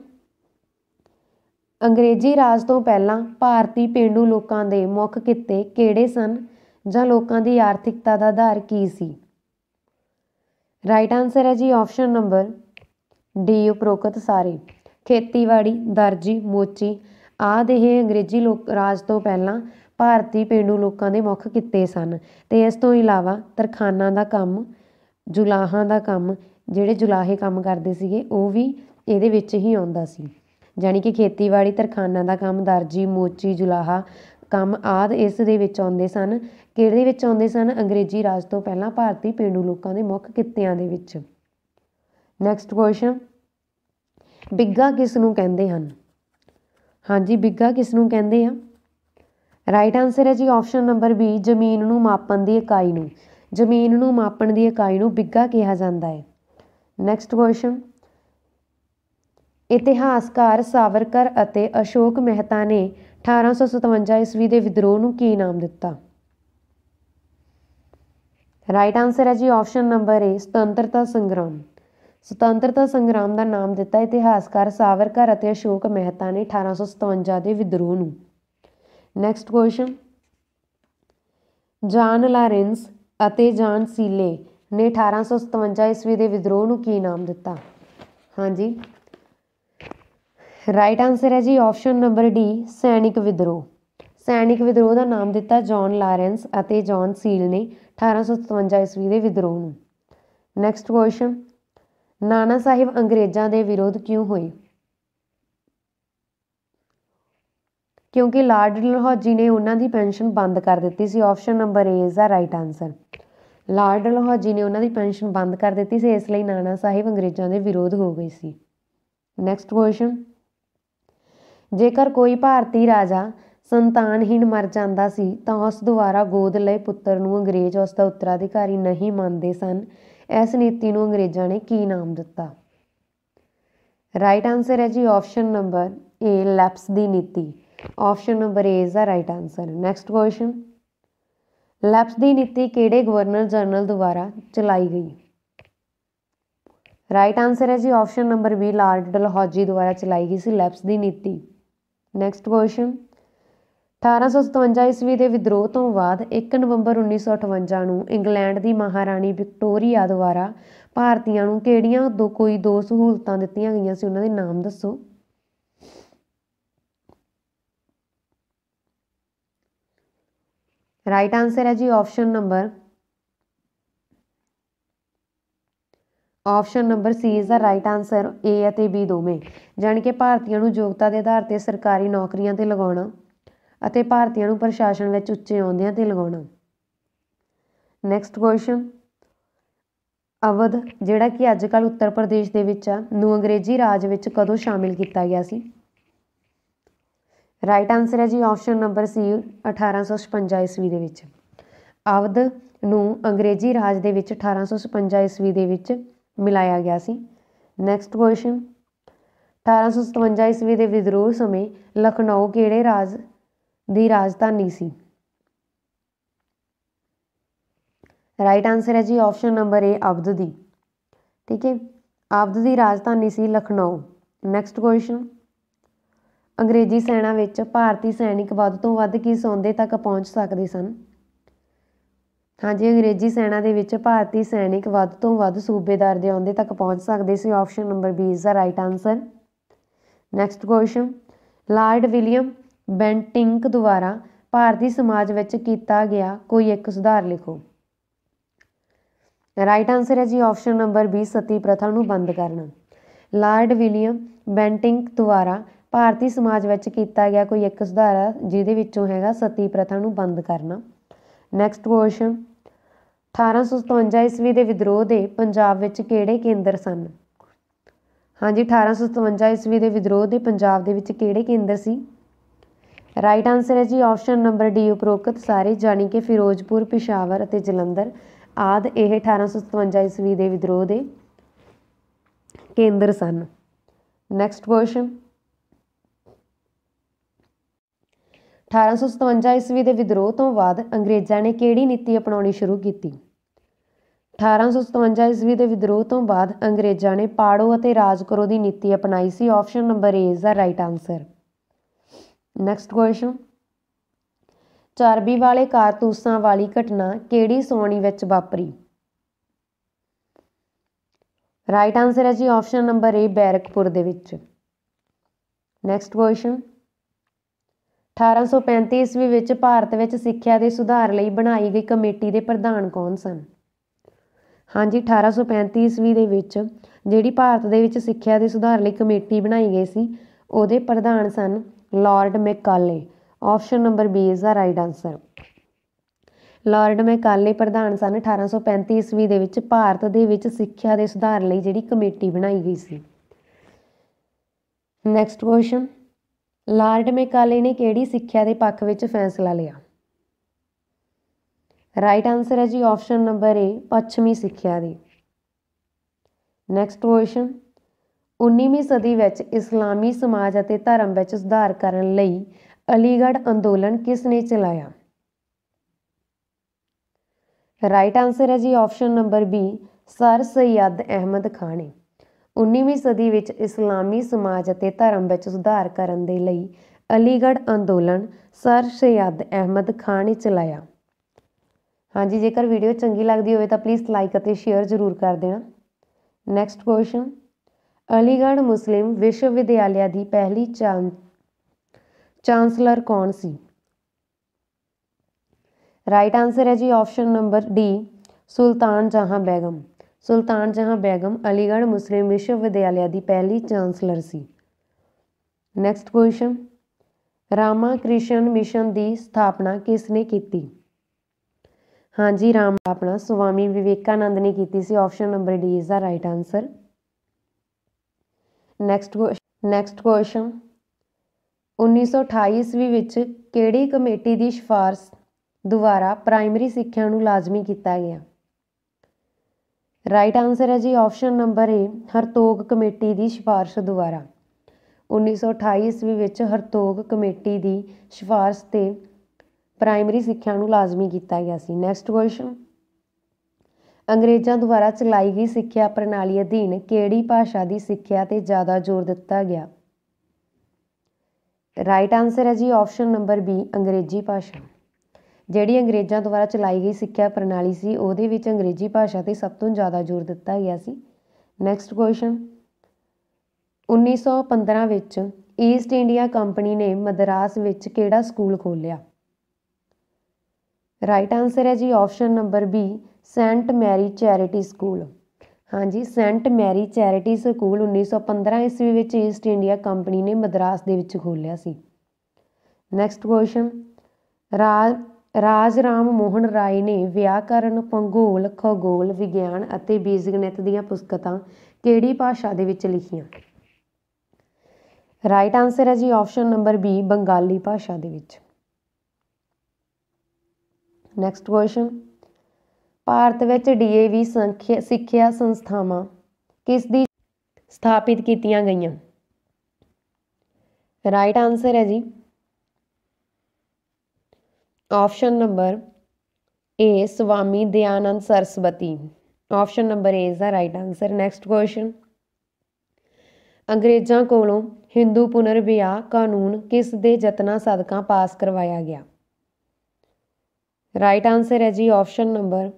ਅੰਗਰੇਜ਼ੀ ਰਾਜ ਤੋਂ ਪਹਿਲਾਂ ਭਾਰਤੀ ਪਿੰਡੂ ਲੋਕਾਂ ਦੇ ਮੁੱਖ ਕਿੱਤੇ ਕਿਹੜੇ ਸਨ ਜਾਂ ਲੋਕਾਂ ਦੀ ਆਰਥਿਕਤਾ ਦਾ ਆਧਾਰ ਕੀ ਸੀ ਰਾਈਟ ਆਨਸਰ ਹੈ ਜੀ ਆਪਸ਼ਨ ਨੰਬਰ ਡੀ ਉਪਰੋਕਤ ਸਾਰੇ ਖੇਤੀਬਾੜੀ ਦਰਜੀ ਮੋਚੀ ਆਦਿ ਇਹ ਅੰਗਰੇਜ਼ੀ ਲੋਕ ਰਾਜ ਤੋਂ ਪਹਿਲਾਂ ਭਾਰਤੀ ਪੇਂਡੂ ਲੋਕਾਂ ਦੇ ਮੁੱਖ ਕਿੱਤੇ ਸਨ ਤੇ ਇਸ ਤੋਂ ਇਲਾਵਾ ਤਰਖਾਨਾਂ ਦਾ ਕੰਮ ਜੁਲਾਹਾਂ ਦਾ ਕੰਮ ਜਿਹੜੇ ਜੁਲਾਹੇ ਕੰਮ ਕਰਦੇ ਸੀਗੇ ਉਹ ਵੀ ਇਹਦੇ ਵਿੱਚ ਹੀ ਆਉਂਦਾ ਸੀ ਜਾਨੀ ਕਿ ਖੇਤੀਬਾੜੀ ਤਰਖਾਨਾਂ ਦਾ ਕੰਮ ਦਰਜੀ ਮੋਚੀ ਜੁਲਾਹਾ ਕੰਮ ਆਦ ਇਸ ਦੇ ਵਿੱਚ ਆਉਂਦੇ ਸਨ ਕਿਹੜੇ ਵਿੱਚ ਆਉਂਦੇ ਸਨ ਅੰਗਰੇਜ਼ੀ ਰਾਜ ਤੋਂ ਪਹਿਲਾਂ ਭਾਰਤੀ ਪੇਂਡੂ ਲੋਕਾਂ ਦੇ ਮੁੱਖ ਕਿੱਤਿਆਂ ਦੇ ਵਿੱਚ ਨੈਕਸਟ ਕੁਐਸਚਨ ਬਿੱਗਾ ਕਿਸ ਨੂੰ ਕਹਿੰਦੇ ਹਨ ਹਾਂਜੀ ਬਿੱਗਾ ਕਿਸ ਨੂੰ ਕਹਿੰਦੇ ਆ ਰਾਈਟ ਆਨਸਰ ਹੈ ਜੀ ਆਪਸ਼ਨ ਨੰਬਰ ਬੀ ਜ਼ਮੀਨ ਨੂੰ ਮਾਪਣ ਦੀ ਇਕਾਈ ਨੂੰ ਜ਼ਮੀਨ ਨੂੰ ਮਾਪਣ ਦੀ ਇਕਾਈ ਨੂੰ ਬਿੱਗਾ ਕਿਹਾ ਜਾਂਦਾ ਹੈ ਨੈਕਸਟ ਕੁਐਸਚਨ ਇਤਿਹਾਸਕਾਰ ਸਾਵਰਕਰ ਅਤੇ ਅਸ਼ੋਕ ਮਹਿਤਾ ਨੇ 1857 ਈਸਵੀ ਦੇ ਵਿਦਰੋਹ ਨੂੰ ਕੀ ਨਾਮ ਦਿੱਤਾ ਰਾਈਟ ਆਨਸਰ ਹੈ ਜੀ ਆਪਸ਼ਨ ਨੰਬਰ ਏ ਸੁਤੰਤਰਤਾ ਸੰਗਰਾਮ ਸੁਤੰਤਰਤਾ ਸੰਗਰਾਮ ਦਾ ਨਾਮ ਦਿੱਤਾ ਇਤਿਹਾਸਕਾਰ ਸਾਵਰਕਰ ਅਤੇ ਅਸ਼ੋਕ ਮਹਿਤਾ ਨੇ 1857 ਦੇ ਵਿਦਰੋਹ ਨੂੰ ਨੈਕਸਟ ਕੁਐਸਚਨ ਜਾਨ ਲਾਰੈਂਸ ਅਤੇ ਜਾਨ ਸੀਲੇ ਨੇ 1857 ਈਸਵੀ ਦੇ ਵਿਦਰੋਹ ਨੂੰ ਕੀ ਨਾਮ ਦਿੱਤਾ ਹਾਂਜੀ ਰਾਈਟ ਆਨਸਰ ਹੈ ਜੀ ਆਪਸ਼ਨ ਨੰਬਰ ਡੀ ਸੈਨਿਕ ਵਿਦਰੋਹ ਸੈਨਿਕ ਵਿਦਰੋਹ ਦਾ ਨਾਮ ਦਿੱਤਾ ਜਾਨ ਲਾਰੈਂਸ ਅਤੇ ਜਾਨ ਸੀਲ ਨੇ 1857 ਈਸਵੀ ਦੇ ਵਿਦਰੋਹ ਨੂੰ ਨੈਕਸਟ ਕੁਐਸਚਨ ਨਾਨਾ ਸਾਹਿਬ ਅੰਗਰੇਜ਼ਾਂ ਦੇ ਵਿਰੋਧ ਕਿਉਂ ਹੋਏ ਕਿਉਂਕਿ ਲਾਰਡ ਲਹੌਜੀ ਨੇ ਉਹਨਾਂ ਦੀ ਪੈਨਸ਼ਨ ਬੰਦ ਕਰ ਦਿੱਤੀ ਸੀ option number A is the right answer Lord Dalhousie ਨੇ ਉਹਨਾਂ ਦੀ ਪੈਨਸ਼ਨ ਬੰਦ ਕਰ ਦਿੱਤੀ ਸੀ ਇਸ ਲਈ ਨਾਨਾ ਸਾਹਿਬ ਅੰਗਰੇਜ਼ਾਂ ਦੇ ਵਿਰੋਧ ਹੋ ਗਈ ਸੀ ਨੈਕਸਟ ਕੁਐਸਚਨ ਜੇਕਰ ਕੋਈ ਭਾਰਤੀ ਰਾਜਾ ਸੰਤਾਨਹੀਣ ਮਰ ਜਾਂਦਾ ਸੀ ਤਾਂ ਉਸ ਦੁਆਰਾ ਗੋਦ ਲਏ ਪੁੱਤਰ ਨੂੰ ਅੰਗਰੇਜ਼ ਉਸ ਦਾ ਉੱਤਰਾਧਿਕਾਰੀ ਨਹੀਂ ਮੰਨਦੇ ਸਨ ਇਸ ਨੀਤੀ ਨੂੰ ਅੰਗਰੇਜ਼ਾਂ ਨੇ ਕੀ ਨਾਮ ਦਿੱਤਾ ਰਾਈਟ ਆਨਸਰ ਹੈ ਜੀ ਆਪਸ਼ਨ ਨੰਬਰ ਏ ਲੈਪਸ ਦੀ ਨੀਤੀ option number A is the right answer next question lapse ਦੀ ਨੀਤੀ ਕਿਹੜੇ ਗਵਰਨਰ ਜਨਰਲ ਦੁਆਰਾ ਚਲਾਈ ਗਈ ਰਾਈਟ ਆਨਸਰ ਹੈ ਜੀ option number B Lord Dalhousie ਦੁਆਰਾ ਚਲਾਈ ਗਈ ਸੀ ਲੈਪਸ ਦੀ ਨੀਤੀ ਨੈਕਸਟ ਕੁਐਸਚਨ 1857 ਈਸਵੀ ਦੇ ਵਿਦਰੋਹ ਤੋਂ ਬਾਅਦ 1 ਨਵੰਬਰ 1958 ਨੂੰ ਇੰਗਲੈਂਡ ਦੀ ਮਹਾਰਾਣੀ ਵਿਕਟੋਰੀਆ ਦੁਆਰਾ ਭਾਰਤੀਆਂ ਨੂੰ ਕਿਹੜੀਆਂ ਦੋ ਕੋਈ ਦੋ ਸਹੂਲਤਾਂ ਦਿੱਤੀਆਂ ਗਈਆਂ ਸੀ ਉਹਨਾਂ ਦੇ ਨਾਮ ਦੱਸੋ ਰਾਈਟ ਆਨਸਰ ਹੈ ਜੀ option number option number C is the right answer A ਅਤੇ ਬੀ ਦੋਵੇਂ ਜਾਨਕਿ ਭਾਰਤੀਆਂ ਨੂੰ ਯੋਗਤਾ ਦੇ ਆਧਾਰ ਤੇ ਸਰਕਾਰੀ ਨੌਕਰੀਆਂ ਤੇ ਲਗਾਉਣਾ ਅਤੇ ਭਾਰਤੀਆਂ ਨੂੰ ਪ੍ਰਸ਼ਾਸਨ ਵਿੱਚ ਉੱਚੇ ਅਹੁਦਿਆਂ 'ਤੇ ਲਗਾਉਣਾ ਨੈਕਸਟ ਕੁਐਸਚਨ ਅਵਧ ਜਿਹੜਾ ਕਿ ਅੱਜ ਕੱਲ ਉੱਤਰ ਪ੍ਰਦੇਸ਼ ਦੇ ਵਿੱਚ ਆ ਨੂੰ ਅੰਗਰੇਜ਼ੀ ਰਾਜ ਵਿੱਚ ਕਦੋਂ ਸ਼ਾਮਿਲ ਕੀਤਾ ਗਿਆ ਸੀ ਰਾਈਟ ਆਨਸਰ ਹੈ ਜੀ ਆਪਸ਼ਨ ਨੰਬਰ ਸੀ 1856 ਈਸਵੀ ਦੇ ਵਿੱਚ ਅਵਧ ਨੂੰ ਅੰਗਰੇਜ਼ੀ ਰਾਜ ਦੇ ਵਿੱਚ 1856 ਈਸਵੀ ਦੇ ਵਿੱਚ ਮਿਲਾਇਆ ਗਿਆ ਸੀ ਨੈਕਸਟ ਕੁਐਸਚਨ 1857 ਈਸਵੀ ਦੇ ਵਿਦਰੋਹ ਸਮੇਂ ਲਖਨਊ ਕਿਹੜੇ ਰਾਜ ਦੀ ਰਾਜਧਾਨੀ ਸੀ ਰਾਈਟ ਆਨਸਰ ਹੈ ਜੀ ਆਪਸ਼ਨ ਨੰਬਰ ਏ ਅਬਦ ਦੀ ਠੀਕ ਹੈ ਅਬਦ ਦੀ ਰਾਜਧਾਨੀ ਸੀ ਲਖਨਊ ਨੈਕਸਟ ਕੁਐਸਚਨ ਅੰਗਰੇਜ਼ੀ ਸੈਨਾ ਵਿੱਚ ਭਾਰਤੀ ਸੈਨਿਕ ਵੱਧ ਤੋਂ ਵੱਧ ਕੀ ਸੌਂਦੇ ਤੱਕ ਪਹੁੰਚ ਸਕਦੇ ਸਨ ਹਾਂਜੀ ਅੰਗਰੇਜ਼ੀ ਸੈਨਾ ਦੇ ਵਿੱਚ ਭਾਰਤੀ ਸੈਨਿਕ ਵੱਧ ਤੋਂ ਵੱਧ ਸੂਬੇਦਾਰ ਦੇ ਆਉਂਦੇ ਤੱਕ ਪਹੁੰਚ ਸਕਦੇ ਸੀ option number B is the right answer next question Lord William Bentinck ਦੁਆਰਾ ਭਾਰਤੀ ਸਮਾਜ ਵਿੱਚ ਕੀਤਾ ਗਿਆ ਕੋਈ ਇੱਕ ਸੁਧਾਰ ਲਿਖੋ ਰਾਈਟ ਆਨਸਰ ਹੈ ਜੀ ਆਪਸ਼ਨ ਨੰਬਰ B ਸਤੀ ਪ੍ਰਥਾ ਨੂੰ ਬੰਦ ਕਰਨਾ ਲਾਰਡ ਵਿਲੀਅਮ ਬੈਂਟਿੰਕ ਦੁਆਰਾ ਭਾਰਤੀ ਸਮਾਜ ਵਿੱਚ ਕੀਤਾ ਗਿਆ ਕੋਈ ਇੱਕ ਸੁਧਾਰ ਜਿਹਦੇ ਵਿੱਚੋਂ ਹੈਗਾ ਸਤੀ ਪ੍ਰਥਾ ਨੂੰ ਬੰਦ ਕਰਨਾ ਨੈਕਸਟ ਕੁਐਸਚਨ 1857 ਈਸਵੀ ਦੇ ਵਿਦਰੋਹ ਦੇ ਪੰਜਾਬ ਵਿੱਚ ਕਿਹੜੇ ਕੇਂਦਰ ਸਨ ਹਾਂਜੀ 1857 ਈਸਵੀ ਦੇ ਵਿਦਰੋਹ ਦੇ ਪੰਜਾਬ ਦੇ ਵਿੱਚ ਕਿਹੜੇ ਕੇਂਦਰ ਸੀ ਰਾਈਟ ਆਨਸਰ ਹੈ ਜੀ ਆਪਸ਼ਨ ਨੰਬਰ ਡੀ ਉਪਰੋਕਤ ਸਾਰੇ ਜਾਨੀ ਕਿ ਫਿਰੋਜ਼ਪੁਰ ਪਿਸ਼ਾਵਰ ਅਤੇ ਜਲੰਧਰ ਆਦ ਇਹ 1857 ਈਸਵੀ ਦੇ ਵਿਦਰੋਹ ਦੇ ਕੇਂਦਰ ਸਨ ਨੈਕਸਟ ਕੁਐਸਚਨ 1857 ਈਸਵੀ ਦੇ ਵਿਦਰੋਹ ਤੋਂ ਬਾਅਦ ਅੰਗਰੇਜ਼ਾਂ ਨੇ ਕਿਹੜੀ ਨੀਤੀ ਅਪਣਾਉਣੀ ਸ਼ੁਰੂ ਕੀਤੀ 1857 ਈਸਵੀ ਦੇ ਵਿਦਰੋਹ ਤੋਂ ਬਾਅਦ ਅੰਗਰੇਜ਼ਾਂ ਨੇ ਪਾੜੋ ਅਤੇ ਰਾਜ ਕਰੋ ਦੀ ਨੀਤੀ ਅਪਣਾਈ ਸੀ option number A is the right answer next question ਚਰਬੀ ਵਾਲੇ ਕਾਰਤੂਸਾਂ ਵਾਲੀ ਘਟਨਾ ਕਿਹੜੀ ਸੋਣੀ ਵਿੱਚ ਵਾਪਰੀ ਰਾਈਟ ਆਨਸਰ ਹੈ ਜੀ ਆਪਸ਼ਨ ਨੰਬਰ ਏ ਬੈਰਕਪੁਰ ਦੇ ਵਿੱਚ ਨੈਕਸਟ ਕੁਐਸਚਨ 1835 ਈਸਵੀ ਵਿੱਚ ਭਾਰਤ ਵਿੱਚ ਸਿੱਖਿਆ ਦੇ ਸੁਧਾਰ ਲਈ ਬਣਾਈ ਗਈ ਕਮੇਟੀ ਦੇ ਪ੍ਰਧਾਨ ਕੌਣ ਸਨ ਹਾਂਜੀ 1835 ਈਸਵੀ ਦੇ ਵਿੱਚ ਜਿਹੜੀ ਭਾਰਤ ਦੇ ਵਿੱਚ ਸਿੱਖਿਆ ਦੇ ਸੁਧਾਰ ਲਈ ਕਮੇਟੀ ਬਣਾਈ ਗਈ ਸੀ ਉਹਦੇ ਪ੍ਰਧਾਨ ਸਨ Lord Macaulay option number B is the right answer Lord Macaulay ਪ੍ਰਧਾਨ ਸਨ 1835 ਈਸਵੀ ਦੇ ਵਿੱਚ ਭਾਰਤ ਦੇ ਵਿੱਚ ਸਿੱਖਿਆ ਦੇ ਸੁਧਾਰ ਲਈ ਜਿਹੜੀ ਕਮੇਟੀ ਬਣਾਈ ਗਈ ਸੀ ਨੈਕਸਟ ਕੁਐਸਚਨ ਲਾਰਡ ਮੈਕਾਲੇ ਨੇ ਕਿਹੜੀ ਸਿੱਖਿਆ ਦੇ ਪੱਖ ਵਿੱਚ ਫੈਸਲਾ ਲਿਆ ਰਾਈਟ ਆਨਸਰ ਹੈ ਜੀ ਆਪਸ਼ਨ ਨੰਬਰ ਏ ਪੱਛਮੀ ਸਿੱਖਿਆ ਦੀ ਨੈਕਸਟ ਕੁਐਸਚਨ 19ਵੀਂ ਸਦੀ ਵਿੱਚ ਇਸਲਾਮੀ ਸਮਾਜ ਅਤੇ ਧਰਮ ਵਿੱਚ ਸੁਧਾਰ ਕਰਨ ਲਈ ਅਲੀਗੜ੍ਹ ਅੰਦੋਲਨ ਕਿਸ ਨੇ ਚਲਾਇਆ ਰਾਈਟ ਆਨਸਰ ਹੈ ਜੀ option number B Sir Syed Ahmad Khan ਨੇ 19ਵੀਂ ਸਦੀ ਵਿੱਚ ਇਸਲਾਮੀ ਸਮਾਜ ਅਤੇ ਧਰਮ ਵਿੱਚ ਸੁਧਾਰ ਕਰਨ ਦੇ ਲਈ ਅਲੀਗੜ੍ਹ ਅੰਦੋਲਨ ਸਰ ਸੈਦ ਅਹਿਮਦ ਖਾਨ ਨੇ ਚਲਾਇਆ ਹਾਂਜੀ ਜੇਕਰ ਵੀਡੀਓ ਚੰਗੀ ਲੱਗਦੀ ਹੋਵੇ ਤਾਂ ਪਲੀਜ਼ ਲਾਈਕ ਅਤੇ ਸ਼ੇਅਰ ਜ਼ਰੂਰ ਕਰ ਦੇਣਾ ਨੈਕਸਟ ਕੁਐਸਚਨ ਅਲੀਗੜ੍ਹ ਮੁਸਲਿਮ ਵਿਸ਼ਵਵਿਦਿਆਲਾ ਦੀ ਪਹਿਲੀ ਚਾਂਸਲਰ ਕੌਣ ਸੀ ਰਾਈਟ ਆਨਸਰ ਹੈ ਜੀ option number D Sultan Jahan Begum Sultan Jahan Begum Aligarh Muslim ਵਿਸ਼ਵਵਿਦਿਆਲਾ ਦੀ ਪਹਿਲੀ ਚਾਂਸਲਰ ਸੀ next question Rama Krishna Mission ਦੀ ਸਥਾਪਨਾ ਕਿਸ ਨੇ ਕੀਤੀ ਹਾਂਜੀ ਰਾਮ ਆਪਣਾ ਸੁਆਮੀ ਵਿਵੇਕਾਨੰਦ ਨੇ ਕੀਤੀ ਸੀ option number D is the right answer next next question 1928 ਵਿੱਚ ਕਿਹੜੀ ਕਮੇਟੀ ਦੀ ਸਿਫਾਰਸ਼ ਦੁਆਰਾ ਪ੍ਰਾਇਮਰੀ ਸਿੱਖਿਆ ਨੂੰ ਲਾਜ਼ਮੀ ਕੀਤਾ ਗਿਆ ਰਾਈਟ ਆਨਸਰ ਹੈ ਜੀ option number A Hartog committee ਦੀ ਸਿਫਾਰਸ਼ ਦੁਆਰਾ 1928 ਵਿੱਚ ਹਰਤੋਗ ਕਮੇਟੀ ਦੀ ਸਿਫਾਰਸ਼ ਤੇ ਪ੍ਰਾਇਮਰੀ ਸਿੱਖਿਆ ਨੂੰ ਲਾਜ਼ਮੀ ਕੀਤਾ ਗਿਆ ਸੀ ਨੈਕਸਟ ਕੁਐਸਚਨ ਅੰਗਰੇਜ਼ਾਂ ਦੁਆਰਾ ਚਲਾਈ ਗਈ ਸਿੱਖਿਆ ਪ੍ਰਣਾਲੀ ਅਧੀਨ ਕਿਹੜੀ ਭਾਸ਼ਾ ਦੀ ਸਿੱਖਿਆ ਤੇ ਜ਼ਿਆਦਾ ਜ਼ੋਰ ਦਿੱਤਾ ਗਿਆ ਰਾਈਟ ਆਨਸਰ ਹੈ ਜੀ ਆਪਸ਼ਨ ਨੰਬਰ B ਅੰਗਰੇਜ਼ੀ ਭਾਸ਼ਾ ਜਿਹੜੀ ਅੰਗਰੇਜ਼ਾਂ ਦੁਆਰਾ ਚਲਾਈ ਗਈ ਸਿੱਖਿਆ ਪ੍ਰਣਾਲੀ ਸੀ ਉਹਦੇ ਵਿੱਚ ਅੰਗਰੇਜ਼ੀ ਭਾਸ਼ਾ ਤੇ ਸਭ ਤੋਂ ਜ਼ਿਆਦਾ ਜ਼ੋਰ ਦਿੱਤਾ ਗਿਆ ਸੀ ਨੈਕਸਟ ਕੁਐਸਚਨ 1915 ਵਿੱਚ ਈਸਟ ਇੰਡੀਆ ਕੰਪਨੀ ਨੇ ਮਦਰਾਸ ਵਿੱਚ ਕਿਹੜਾ ਸਕੂਲ ਖੋਲ੍ਹਿਆ ਰਾਈਟ ਆਨਸਰ ਹੈ ਜੀ option number B Saint Mary charity school ਹਾਂਜੀ ਸੈਂਟ ਮੈਰੀ ਚੈਰਿਟੀ ਸਕੂਲ 1915 ਈਸਵੀ ਵਿੱਚ ਈਸਟ ਇੰਡੀਆ ਕੰਪਨੀ ਨੇ ਮਦਰਾਸ ਦੇ ਵਿੱਚ ਖੋਲ੍ਹਿਆ ਸੀ ਨੈਕਸਟ ਕੁਐਸਚਨ ਰਾਜ ਰਾਮ ਮੋਹਨ ਰਾਏ ਨੇ ਵਿਆਕਰਨ ਪੰਗੋਲ ਖਗੋਲ ਵਿਗਿਆਨ ਅਤੇ ਬੀਜਗਣਿਤ ਦੀਆਂ ਪੁਸਤਕਾਂ ਕਿਹੜੀ ਭਾਸ਼ਾ ਦੇ ਵਿੱਚ ਲਿਖੀਆਂ ਰਾਈਟ ਆਨਸਰ ਹੈ ਜੀ ਆਪਸ਼ਨ ਨੰਬਰ B ਬੰਗਾਲੀ ਭਾਸ਼ਾ ਦੇ ਵਿੱਚ ਨੈਕਸਟ ਕੁਐਸਚਨ ਭਾਰਤ ਵਿੱਚ ਡੀਏਵੀ ਸਿੱਖਿਆ ਸੰਸਥਾਵਾਂ ਕਿਸ ਦੀ ਸਥਾਪਿਤ ਕੀਤੀਆਂ ਗਈਆਂ ਰਾਈਟ ਆਨਸਰ ਹੈ ਜੀ option number A Swami Dayanand Saraswati option number A is the right answer next question ਅੰਗਰੇਜ਼ਾਂ ਕੋਲੋਂ ਹਿੰਦੂ ਪੁਨਰ ਵਿਆਹ ਕਾਨੂੰਨ ਕਿਸ ਦੇ ਯਤਨਾਂ ਸਦਕਾ ਪਾਸ ਕਰਵਾਇਆ ਗਿਆ ਰਾਈਟ ਆਨਸਰ ਹੈ ਜੀ option number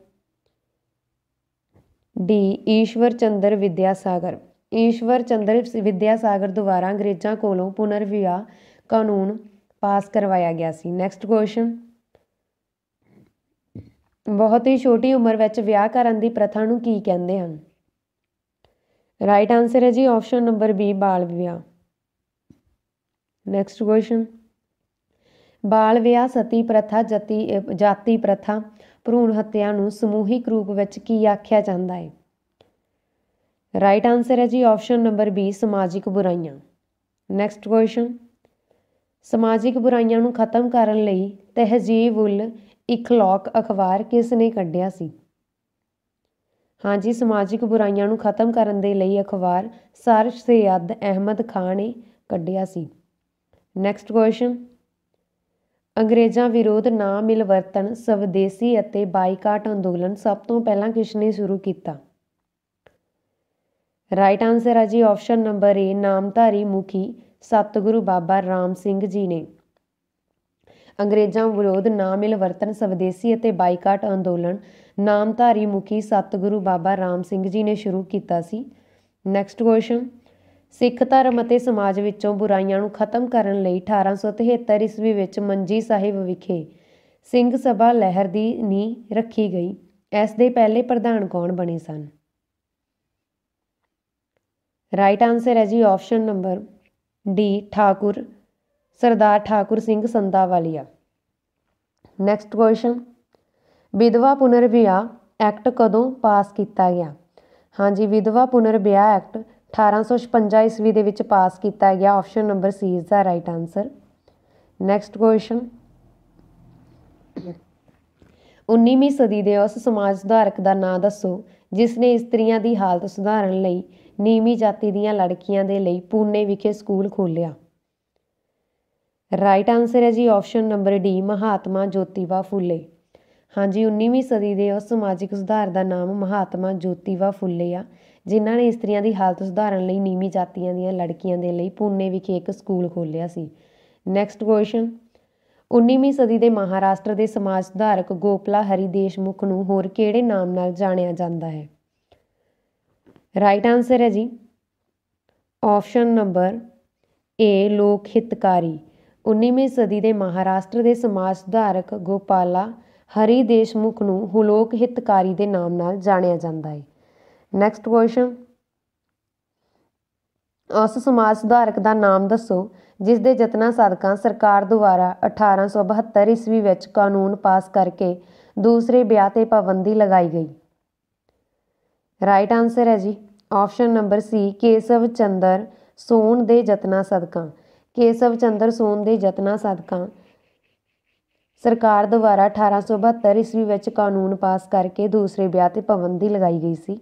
D Ishwar Chandra Vidyasagar Ishwar Chandra Vidyasagar ਦੁਆਰਾ ਅੰਗਰੇਜ਼ਾਂ ਕੋਲੋਂ ਪੁਨਰ ਵਿਆਹ ਕਾਨੂੰਨ ਪਾਸ ਕਰਵਾਇਆ ਗਿਆ ਸੀ ਨੈਕਸਟ ਕੁਐਸਚਨ ਬਹੁਤ ਹੀ ਛੋਟੀ ਉਮਰ ਵਿੱਚ ਵਿਆਹ ਕਰਨ ਦੀ ਪ੍ਰਥਾ ਨੂੰ ਕੀ ਕਹਿੰਦੇ ਹਨ ਰਾਈਟ ਆਨਸਰ ਹੈ ਜੀ ਆਪਸ਼ਨ ਨੰਬਰ ਬੀ ਬਾਲ ਵਿਆਹ ਨੈਕਸਟ ਕੁਐਸਚਨ ਬਾਲ ਵਿਆਹ ਸਤੀ ਪ੍ਰਥਾ ਜਤੀ ਜਾਤੀ ਪ੍ਰਥਾ ਭਰੂਣ ਹੱਤਿਆ ਨੂੰ ਸਮੂਹਿਕ ਰੂਪ ਵਿੱਚ ਕੀ ਆਖਿਆ ਜਾਂਦਾ ਹੈ ਰਾਈਟ ਆਨਸਰ ਹੈ ਜੀ ਆਪਸ਼ਨ ਨੰਬਰ B ਸਮਾਜਿਕ ਬੁਰਾਈਆਂ ਨੈਕਸਟ ਕੁਐਸਚਨ ਸਮਾਜਿਕ ਬੁਰਾਈਆਂ ਨੂੰ ਖਤਮ ਕਰਨ ਲਈ ਤਹਿਜੀਬ ਉਲ ਇਖਲਾਕ ਅਖਬਾਰ ਕਿਸ ਨੇ ਕੱਢਿਆ ਸੀ ਹਾਂਜੀ ਸਮਾਜਿਕ ਬੁਰਾਈਆਂ ਨੂੰ ਖਤਮ ਕਰਨ ਦੇ ਲਈ ਅਖਬਾਰ ਸਰ ਸੈਦ ਅਹਿਮਦ ਖਾਨ ਨੇ ਕੱਢਿਆ ਸੀ ਨੈਕਸਟ ਕੁਐਸਚਨ ਅੰਗਰੇਜ਼ਾਂ ਵਿਰੋਧ ਨਾ ਮਿਲਵਰਤਨ ਸਵਦੇਸੀ ਅਤੇ ਬਾਈਕਾਟ ਅੰਦੋਲਨ ਸਭ ਤੋਂ ਪਹਿਲਾਂ ਕਿਸ ਨੇ ਸ਼ੁਰੂ ਕੀਤਾ ਰਾਈਟ ਆਨਸਰ ਹੈ ਜੀ ਆਪਸ਼ਨ ਨੰਬਰ ਏ ਨਾਮਧਾਰੀ ਮੁਖੀ ਸਤਿਗੁਰੂ ਬਾਬਾ ਰਾਮ ਸਿੰਘ ਜੀ ਨੇ ਅੰਗਰੇਜ਼ਾਂ ਵਿਰੋਧ ਨਾ ਮਿਲਵਰਤਨ ਸਵਦੇਸੀ ਅਤੇ ਬਾਈਕਾਟ ਅੰਦੋਲਨ ਨਾਮਧਾਰੀ ਮੁਖੀ ਸਤਿਗੁਰੂ ਬਾਬਾ ਰਾਮ ਸਿੰਘ ਜੀ ਨੇ ਸ਼ੁਰੂ ਕੀਤਾ ਸੀ ਨੈਕਸਟ ਕੁਐਸਚਨ ਸਿੱਖ ਧਰਮ ਅਤੇ ਸਮਾਜ ਵਿੱਚੋਂ ਬੁਰਾਈਆਂ ਨੂੰ ਖਤਮ ਕਰਨ ਲਈ 1873 ਈਸਵੀ ਵਿੱਚ ਮੰਜੀ ਸਾਹਿਬ ਵਿਖੇ ਸਿੰਘ ਸਭਾ ਲਹਿਰ ਦੀ ਨੀ ਰੱਖੀ ਗਈ ਇਸ ਦੇ ਪਹਿਲੇ ਪ੍ਰਧਾਨ ਕੌਣ ਬਣੇ ਸਨ ਰਾਈਟ ਆਨਸਰ ਹੈ ਜੀ option number D Thakur Sardar Thakur Singh Sandhawalia next question ਵਿਧਵਾ ਪੁਨਰ ਵਿਆਹ ਐਕਟ ਕਦੋਂ ਪਾਸ ਕੀਤਾ ਗਿਆ ਹਾਂਜੀ ਵਿਧਵਾ ਪੁਨਰ ਵਿਆਹ ਐਕਟ 1856 ਈਸਵੀ ਦੇ ਵਿੱਚ ਪਾਸ ਕੀਤਾ ਗਿਆ option number C is the right answer next question 19ਵੀਂ ਸਦੀ ਦੇ ਉਸ ਸਮਾਜ ਸੁਧਾਰਕ ਦਾ ਨਾਂ ਦੱਸੋ ਜਿਸ ਨੇ ਇਸਤਰੀਆਂ ਦੀ ਹਾਲਤ ਸੁਧਾਰਨ ਲਈ ਨੀਵੀਂ ਜਾਤੀ ਦੀਆਂ ਲੜਕੀਆਂ ਦੇ ਲਈ ਪੂਨੇ ਵਿਖੇ ਸਕੂਲ ਖੋਲ੍ਹਿਆ ਰਾਈਟ ਆਨਸਰ ਹੈ ਜੀ option number D Mahatma Jyotiba Phule ਹਾਂਜੀ 19ਵੀਂ ਸਦੀ ਦੇ ਉਸ ਸਮਾਜਿਕ ਸੁਧਾਰ ਦਾ ਨਾਮ ਮਹਾਤਮਾ ਜੋਤੀਬਾ ਫੁੱਲੇ ਆ ਜਿਨ੍ਹਾਂ ਨੇ ਇਸਤਰੀਆਂ ਦੀ ਹਾਲਤ ਸੁਧਾਰਨ ਲਈ ਨੀਵੀਂ ਜਾਤੀਆਂ ਦੀਆਂ ਲੜਕੀਆਂ ਦੇ ਲਈ ਪੂਨੇ ਵਿਖੇ ਇੱਕ ਸਕੂਲ ਖੋਲ੍ਹਿਆ ਸੀ ਨੈਕਸਟ ਕੁਐਸਚਨ 19ਵੀਂ ਸਦੀ ਦੇ ਮਹਾਰਾਸ਼ਟਰ ਦੇ ਸਮਾਜ ਸੁਧਾਰਕ ਗੋਪਲਾ ਹਰੀ ਦੇਸ਼ਮੁਖ ਨੂੰ ਹੋਰ ਕਿਹੜੇ ਨਾਮ ਨਾਲ ਜਾਣਿਆ ਜਾਂਦਾ ਹੈ ਰਾਈਟ ਆਨਸਰ ਹੈ ਜੀ ਆਪਸ਼ਨ ਨੰਬਰ ਏ ਲੋਕ ਹਿਤਕਾਰੀ 19ਵੀਂ ਸਦੀ ਦੇ ਮਹਾਰਾਸ਼ਟਰ ਦੇ ਸਮਾਜ ਸੁਧਾਰਕ ਗੋਪਾਲਾ ਹਰੀ ਦੇਸ਼ਮੁਖ ਨੂੰ ਹੁਲੋਕ ਹਿਤਕਾਰੀ ਦੇ ਨਾਮ ਨਾਲ ਜਾਣਿਆ ਜਾਂਦਾ ਹੈ ਨੈਕਸਟ ਕੁਐਸਚਨ ਉਸ ਸਮਾਜ ਸੁਧਾਰਕ ਦਾ ਨਾਮ ਦੱਸੋ ਜਿਸ ਦੇ ਯਤਨਾਂ ਸਦਕਾ ਸਰਕਾਰ ਦੁਆਰਾ 1872 ਈਸਵੀ ਵਿੱਚ ਕਾਨੂੰਨ ਪਾਸ ਕਰਕੇ ਦੂਸਰੇ ਵਿਆਹ ਤੇ ਪਾਬੰਦੀ ਲਗਾਈ ਗਈ ਰਾਈਟ ਆਨਸਰ ਹੈ ਜੀ option number C Keshav Chandra Sen ਦੇ ਯਤਨਾਂ ਸਦਕਾ ਕੇਸਵ ਚੰਦਰ ਸੋਨ ਦੇ ਯਤਨਾਂ ਸਦਕਾ ਸਰਕਾਰ ਦੁਆਰਾ 1872 ਈਸਵੀ ਵਿੱਚ ਕਾਨੂੰਨ ਪਾਸ ਕਰਕੇ ਦੂਸਰੇ ਵਿਆਹ ਤੇ ਪਾਬੰਦੀ ਲਗਾਈ ਗਈ ਸੀ